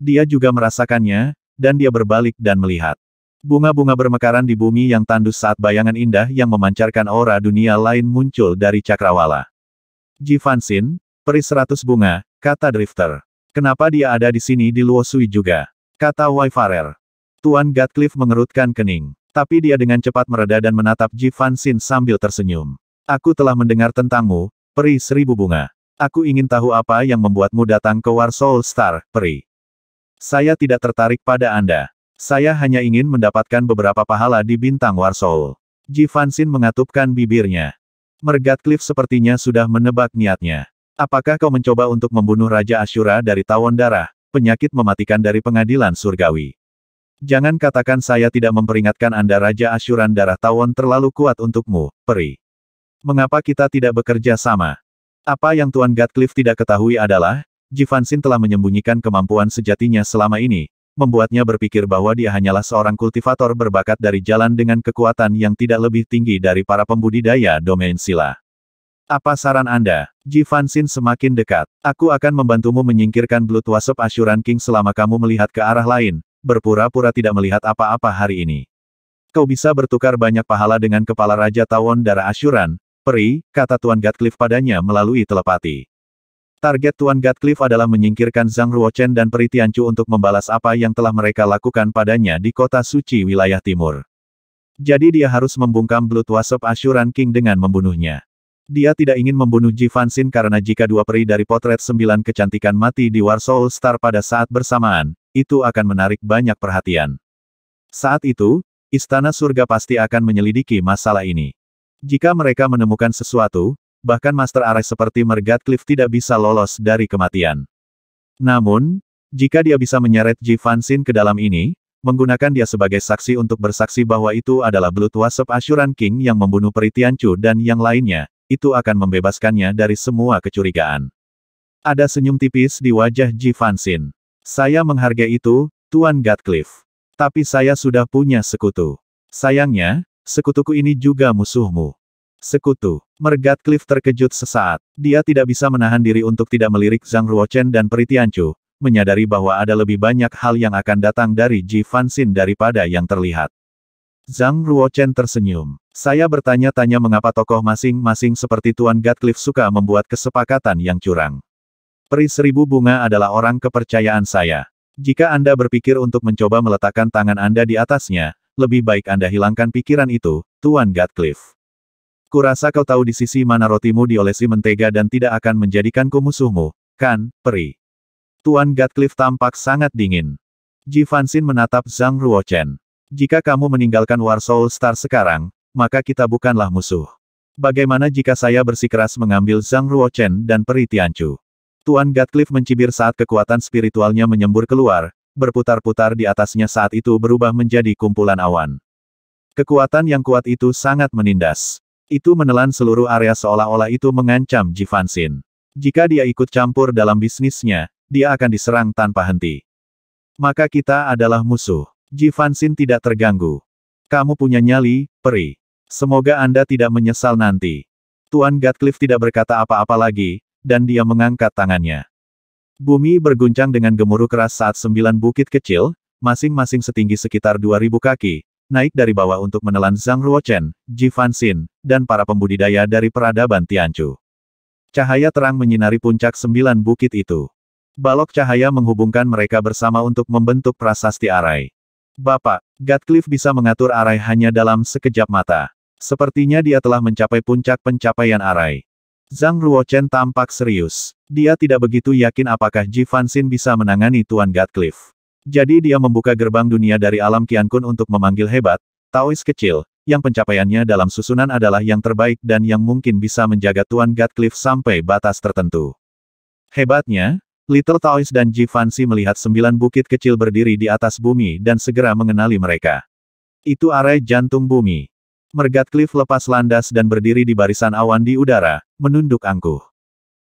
Dia juga merasakannya, dan dia berbalik dan melihat. Bunga-bunga bermekaran di bumi yang tandus saat bayangan indah yang memancarkan aura dunia lain muncul dari cakrawala. Jifansin, peri seratus bunga, kata Drifter. Kenapa dia ada di sini di Luosui juga? Kata Waifarer. Tuan Gatcliffe mengerutkan kening. Tapi dia dengan cepat mereda dan menatap Jifansin sambil tersenyum. Aku telah mendengar tentangmu, peri seribu bunga. Aku ingin tahu apa yang membuatmu datang ke War Soul Star, peri. Saya tidak tertarik pada Anda. Saya hanya ingin mendapatkan beberapa pahala di bintang Ji Fansin mengatupkan bibirnya. Cliff sepertinya sudah menebak niatnya. Apakah kau mencoba untuk membunuh Raja Asyura dari tawon darah, penyakit mematikan dari pengadilan surgawi? Jangan katakan saya tidak memperingatkan Anda Raja Asyuran darah tawon terlalu kuat untukmu, peri. Mengapa kita tidak bekerja sama? Apa yang Tuan Gatcliffe tidak ketahui adalah, Jifansin telah menyembunyikan kemampuan sejatinya selama ini, membuatnya berpikir bahwa dia hanyalah seorang kultivator berbakat dari jalan dengan kekuatan yang tidak lebih tinggi dari para pembudidaya domain sila. Apa saran Anda? Jivansin semakin dekat. Aku akan membantumu menyingkirkan Blood Wasp Asuran King selama kamu melihat ke arah lain, berpura-pura tidak melihat apa-apa hari ini. Kau bisa bertukar banyak pahala dengan kepala Raja Tawon Darah Asuran, peri, kata Tuan Gatcliffe padanya melalui telepati. Target Tuan Gatcliffe adalah menyingkirkan Zhang Ruochen dan Peri Tianchu untuk membalas apa yang telah mereka lakukan padanya di kota suci wilayah timur. Jadi dia harus membungkam Blood Wasp Ashuran King dengan membunuhnya. Dia tidak ingin membunuh Ji Fansin karena jika dua peri dari potret sembilan kecantikan mati di War Soul Star pada saat bersamaan, itu akan menarik banyak perhatian. Saat itu, Istana Surga pasti akan menyelidiki masalah ini. Jika mereka menemukan sesuatu, bahkan Master Ares seperti cliff tidak bisa lolos dari kematian. Namun, jika dia bisa menyeret Ji Fansin ke dalam ini, menggunakan dia sebagai saksi untuk bersaksi bahwa itu adalah Blood Wasp Asyuran King yang membunuh peritian Chu dan yang lainnya, itu akan membebaskannya dari semua kecurigaan. Ada senyum tipis di wajah Ji Fansin. Saya menghargai itu, Tuan Gatcliffe. Tapi saya sudah punya sekutu. Sayangnya, sekutuku ini juga musuhmu. Sekutu. Mergat Cliff terkejut sesaat. Dia tidak bisa menahan diri untuk tidak melirik Zhang Ruochen dan Peritiancu, menyadari bahwa ada lebih banyak hal yang akan datang dari Ji Fanxin daripada yang terlihat. Zhang Ruochen tersenyum. Saya bertanya-tanya mengapa tokoh masing-masing seperti Tuan Gatcliff suka membuat kesepakatan yang curang. Peri Seribu Bunga adalah orang kepercayaan saya. Jika Anda berpikir untuk mencoba meletakkan tangan Anda di atasnya, lebih baik Anda hilangkan pikiran itu, Tuan Gatcliff. Kurasa kau tahu di sisi mana rotimu diolesi mentega dan tidak akan menjadikanku musuhmu, kan, peri? Tuan Gatcliffe tampak sangat dingin. Ji Fansin menatap Zhang Ruochen. Jika kamu meninggalkan War Soul Star sekarang, maka kita bukanlah musuh. Bagaimana jika saya bersikeras mengambil Zhang Ruochen dan peri Tianchu? Tuan Gatcliffe mencibir saat kekuatan spiritualnya menyembur keluar, berputar-putar di atasnya saat itu berubah menjadi kumpulan awan. Kekuatan yang kuat itu sangat menindas. Itu menelan seluruh area seolah-olah itu mengancam Jivansin. Jika dia ikut campur dalam bisnisnya, dia akan diserang tanpa henti. Maka kita adalah musuh. Jivansin tidak terganggu. Kamu punya nyali, peri. Semoga Anda tidak menyesal nanti. Tuan Gatcliffe tidak berkata apa-apa lagi, dan dia mengangkat tangannya. Bumi berguncang dengan gemuruh keras saat sembilan bukit kecil, masing-masing setinggi sekitar 2000 kaki, naik dari bawah untuk menelan Zhang Ruochen, Ji Fanxin, dan para pembudidaya dari peradaban Tianchu. Cahaya terang menyinari puncak sembilan bukit itu. Balok cahaya menghubungkan mereka bersama untuk membentuk prasasti arai. Bapak, Gatcliffe bisa mengatur arai hanya dalam sekejap mata. Sepertinya dia telah mencapai puncak pencapaian arai. Zhang Ruochen tampak serius. Dia tidak begitu yakin apakah Ji Fanxin bisa menangani Tuan Gatcliffe. Jadi dia membuka gerbang dunia dari alam Kun untuk memanggil hebat, Taois kecil, yang pencapaiannya dalam susunan adalah yang terbaik dan yang mungkin bisa menjaga Tuan Gatcliffe sampai batas tertentu. Hebatnya, Little Taois dan Ji Fancy melihat sembilan bukit kecil berdiri di atas bumi dan segera mengenali mereka. Itu arai jantung bumi. Mergatcliffe lepas landas dan berdiri di barisan awan di udara, menunduk angkuh.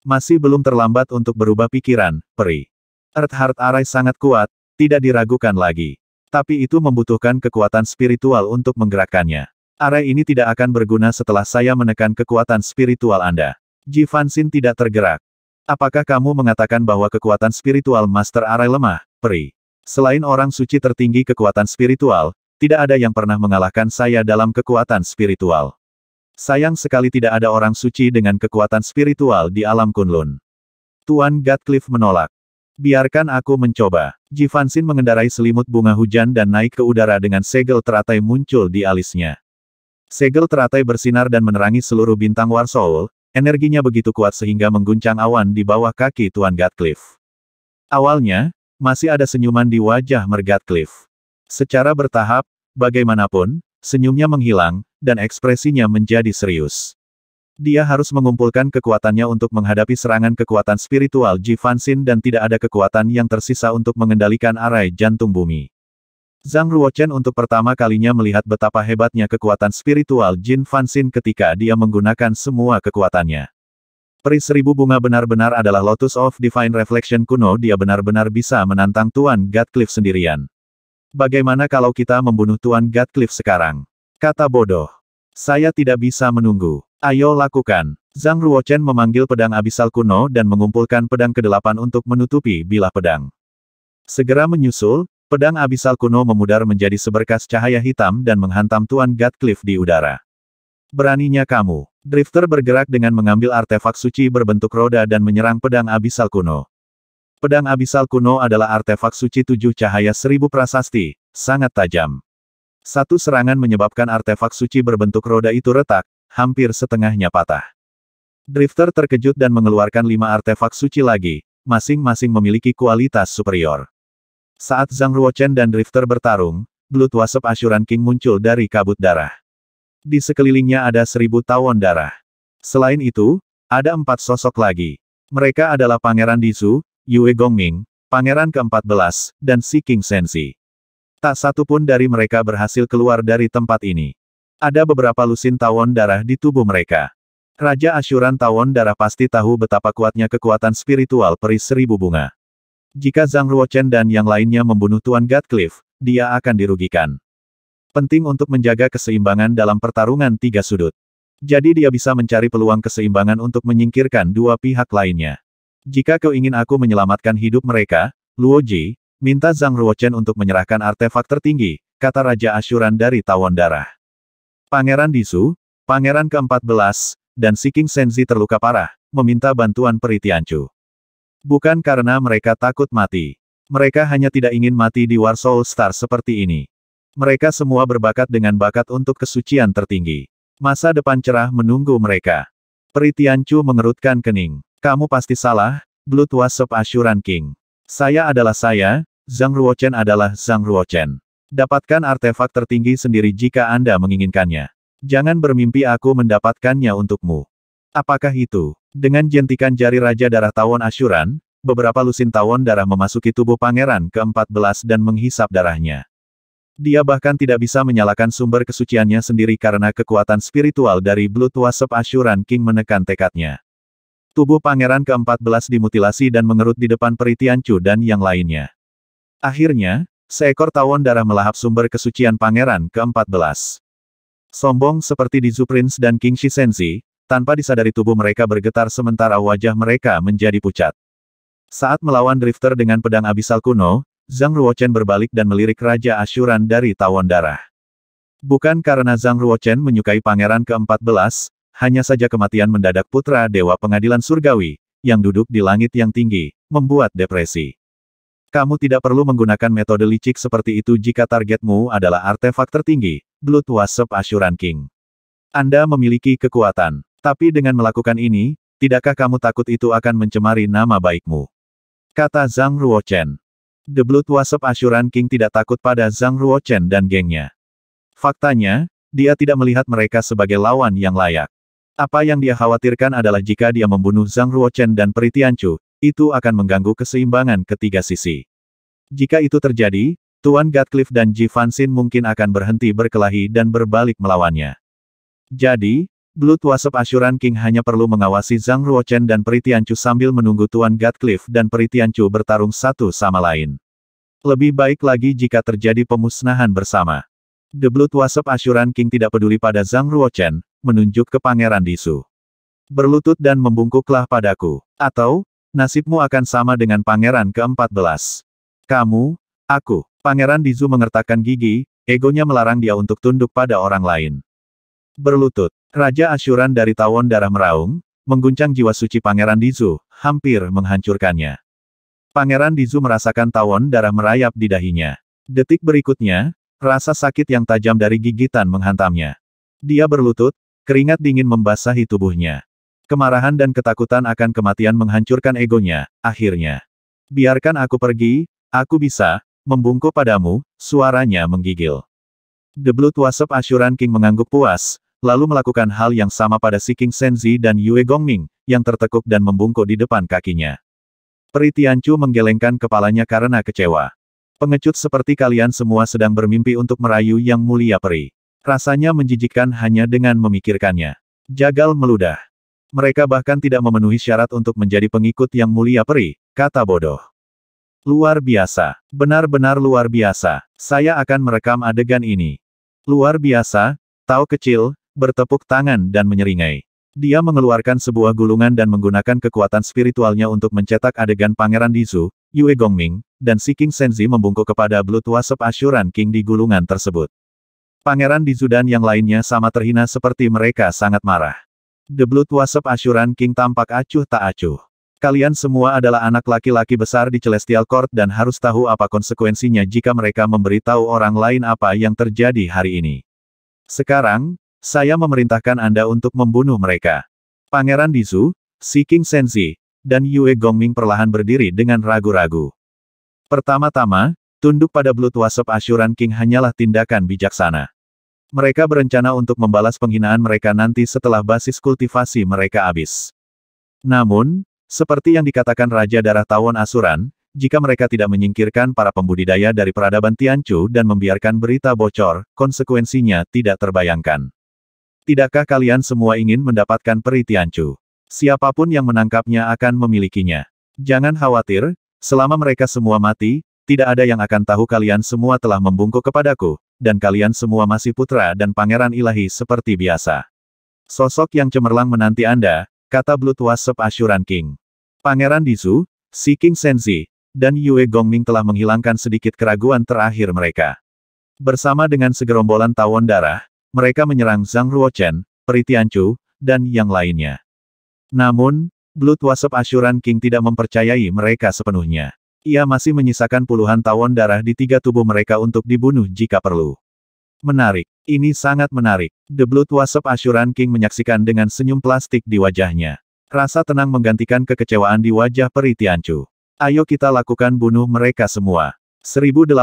Masih belum terlambat untuk berubah pikiran, peri. Earthheart Arai sangat kuat, tidak diragukan lagi. Tapi itu membutuhkan kekuatan spiritual untuk menggerakkannya. Array ini tidak akan berguna setelah saya menekan kekuatan spiritual Anda. Ji Jivansin tidak tergerak. Apakah kamu mengatakan bahwa kekuatan spiritual Master Array lemah, peri? Selain orang suci tertinggi kekuatan spiritual, tidak ada yang pernah mengalahkan saya dalam kekuatan spiritual. Sayang sekali tidak ada orang suci dengan kekuatan spiritual di alam Kunlun. Tuan Gatcliffe menolak. Biarkan aku mencoba. Jivansin mengendarai selimut bunga hujan dan naik ke udara dengan segel teratai muncul di alisnya. Segel teratai bersinar dan menerangi seluruh bintang Warsoul, energinya begitu kuat sehingga mengguncang awan di bawah kaki Tuan Gatcliffe. Awalnya, masih ada senyuman di wajah Mer Secara bertahap, bagaimanapun, senyumnya menghilang, dan ekspresinya menjadi serius. Dia harus mengumpulkan kekuatannya untuk menghadapi serangan kekuatan spiritual Jifansin dan tidak ada kekuatan yang tersisa untuk mengendalikan arai jantung bumi. Zhang Ruochen untuk pertama kalinya melihat betapa hebatnya kekuatan spiritual Jin Fansin ketika dia menggunakan semua kekuatannya. Peri seribu bunga benar-benar adalah Lotus of Divine Reflection kuno dia benar-benar bisa menantang Tuan Gatcliffe sendirian. Bagaimana kalau kita membunuh Tuan Gatcliffe sekarang? Kata bodoh. Saya tidak bisa menunggu. Ayo lakukan. Zhang Ruochen memanggil pedang abisal kuno dan mengumpulkan pedang kedelapan untuk menutupi bilah pedang. Segera menyusul, pedang abisal kuno memudar menjadi seberkas cahaya hitam dan menghantam Tuan Gatcliffe di udara. Beraninya kamu. Drifter bergerak dengan mengambil artefak suci berbentuk roda dan menyerang pedang abisal kuno. Pedang abisal kuno adalah artefak suci tujuh cahaya seribu prasasti, sangat tajam. Satu serangan menyebabkan artefak suci berbentuk roda itu retak, hampir setengahnya patah. Drifter terkejut dan mengeluarkan lima artefak suci lagi, masing-masing memiliki kualitas superior. Saat Zhang Ruochen dan Drifter bertarung, Blood Wasp Asuran King muncul dari kabut darah. Di sekelilingnya ada seribu tawon darah. Selain itu, ada empat sosok lagi. Mereka adalah Pangeran Disu, Yue Gongming, Pangeran ke-14, dan Si King Sensi. Tak satu pun dari mereka berhasil keluar dari tempat ini. Ada beberapa lusin tawon darah di tubuh mereka. Raja Asyuran Tawon Darah pasti tahu betapa kuatnya kekuatan spiritual peri seribu bunga. Jika Zhang Ruochen dan yang lainnya membunuh Tuan Gatcliffe, dia akan dirugikan. Penting untuk menjaga keseimbangan dalam pertarungan tiga sudut. Jadi dia bisa mencari peluang keseimbangan untuk menyingkirkan dua pihak lainnya. Jika kau ingin aku menyelamatkan hidup mereka, Luoji, Minta Zhang Ruochen untuk menyerahkan artefak tertinggi, kata Raja Asyuran dari Tawon Darah. Pangeran Disu, Pangeran ke-14, dan Siking Senzi terluka parah, meminta bantuan Peri Tianchu. Bukan karena mereka takut mati. Mereka hanya tidak ingin mati di War Soul Star seperti ini. Mereka semua berbakat dengan bakat untuk kesucian tertinggi. Masa depan cerah menunggu mereka. Peri Tianchu mengerutkan kening. Kamu pasti salah, Blood Wasp Asyuran King. Saya adalah saya, Zhang Ruochen adalah Zhang Ruochen. Dapatkan artefak tertinggi sendiri jika Anda menginginkannya. Jangan bermimpi aku mendapatkannya untukmu. Apakah itu? Dengan jentikan jari Raja Darah Tawon Asyuran, beberapa lusin tawon darah memasuki tubuh pangeran ke-14 dan menghisap darahnya. Dia bahkan tidak bisa menyalakan sumber kesuciannya sendiri karena kekuatan spiritual dari Blood Wasp Asyuran King menekan tekadnya. Tubuh pangeran ke-14 dimutilasi dan mengerut di depan Peritiancu dan yang lainnya. Akhirnya, seekor tawon darah melahap sumber kesucian pangeran ke-14. Sombong seperti di Zuprins Prince dan King Shisenzi, tanpa disadari tubuh mereka bergetar sementara wajah mereka menjadi pucat. Saat melawan Drifter dengan pedang abisal kuno, Zhang Ruochen berbalik dan melirik Raja Asyuran dari tawon darah. Bukan karena Zhang Ruochen menyukai pangeran ke-14, hanya saja kematian mendadak putra Dewa Pengadilan Surgawi, yang duduk di langit yang tinggi, membuat depresi. Kamu tidak perlu menggunakan metode licik seperti itu jika targetmu adalah artefak tertinggi, Blood Wasp Ashuran King. Anda memiliki kekuatan, tapi dengan melakukan ini, tidakkah kamu takut itu akan mencemari nama baikmu? Kata Zhang Ruochen. The Blood Wasp Ashuran King tidak takut pada Zhang Ruochen dan gengnya. Faktanya, dia tidak melihat mereka sebagai lawan yang layak. Apa yang dia khawatirkan adalah jika dia membunuh Zhang Ruochen dan Peritianchu, itu akan mengganggu keseimbangan ketiga sisi. Jika itu terjadi, Tuan Gatcliff dan Ji Fansin mungkin akan berhenti berkelahi dan berbalik melawannya. Jadi, Blood Wasp Asyuran King hanya perlu mengawasi Zhang Ruochen dan Peritiancu sambil menunggu Tuan Gatcliff dan Peritiancu bertarung satu sama lain. Lebih baik lagi jika terjadi pemusnahan bersama. The Blood Wasp Asyuran King tidak peduli pada Zhang Ruochen, menunjuk ke Pangeran Disu. Berlutut dan membungkuklah padaku. Atau, Nasibmu akan sama dengan pangeran ke-14. Kamu, aku, pangeran Dizu mengertakkan gigi, egonya melarang dia untuk tunduk pada orang lain. Berlutut, Raja Asyuran dari Tawon Darah Meraung, mengguncang jiwa suci pangeran Dizu, hampir menghancurkannya. Pangeran Dizu merasakan tawon darah merayap di dahinya. Detik berikutnya, rasa sakit yang tajam dari gigitan menghantamnya. Dia berlutut, keringat dingin membasahi tubuhnya. Kemarahan dan ketakutan akan kematian menghancurkan egonya, akhirnya. Biarkan aku pergi, aku bisa, membungkuk padamu, suaranya menggigil. The Blood Wasp Asyuran King mengangguk puas, lalu melakukan hal yang sama pada si King Senzi dan Yue Gongming, yang tertekuk dan membungkuk di depan kakinya. Peri Tianchu menggelengkan kepalanya karena kecewa. Pengecut seperti kalian semua sedang bermimpi untuk merayu yang mulia peri. Rasanya menjijikkan hanya dengan memikirkannya. Jagal meludah. Mereka bahkan tidak memenuhi syarat untuk menjadi pengikut yang mulia peri, kata bodoh. Luar biasa, benar-benar luar biasa, saya akan merekam adegan ini. Luar biasa, tahu kecil, bertepuk tangan dan menyeringai. Dia mengeluarkan sebuah gulungan dan menggunakan kekuatan spiritualnya untuk mencetak adegan Pangeran Dizu, Yue Gongming, dan Si King Senzi membungkuk kepada Blood Wasp Asyuran King di gulungan tersebut. Pangeran Dizu dan yang lainnya sama terhina seperti mereka sangat marah. Blood Wasp Asyuran King tampak acuh tak acuh. Kalian semua adalah anak laki-laki besar di Celestial Court dan harus tahu apa konsekuensinya jika mereka memberitahu orang lain apa yang terjadi hari ini. Sekarang, saya memerintahkan Anda untuk membunuh mereka. Pangeran Dizu, Si King Senzi, dan Yue Gongming perlahan berdiri dengan ragu-ragu. Pertama-tama, tunduk pada Blood Wasp Asyuran King hanyalah tindakan bijaksana. Mereka berencana untuk membalas penghinaan mereka nanti setelah basis kultivasi mereka habis. Namun, seperti yang dikatakan Raja Darah Tawon Asuran, jika mereka tidak menyingkirkan para pembudidaya dari peradaban Tianchu dan membiarkan berita bocor, konsekuensinya tidak terbayangkan. Tidakkah kalian semua ingin mendapatkan peri Tianchu? Siapapun yang menangkapnya akan memilikinya. Jangan khawatir, selama mereka semua mati, tidak ada yang akan tahu kalian semua telah membungkuk kepadaku, dan kalian semua masih putra dan pangeran ilahi seperti biasa. Sosok yang cemerlang menanti Anda, kata Blood Wasp Ashuran King. Pangeran Dizu, Si King Senzi, dan Yue Gongming telah menghilangkan sedikit keraguan terakhir mereka. Bersama dengan segerombolan tawon darah, mereka menyerang Zhang Ruochen, Peritiancu, dan yang lainnya. Namun, Blood Wasp Ashuran King tidak mempercayai mereka sepenuhnya. Ia masih menyisakan puluhan tawon darah di tiga tubuh mereka untuk dibunuh jika perlu. Menarik. Ini sangat menarik. The Blood Wasp Ashuran King menyaksikan dengan senyum plastik di wajahnya. Rasa tenang menggantikan kekecewaan di wajah peri Tianchu. Ayo kita lakukan bunuh mereka semua. 1872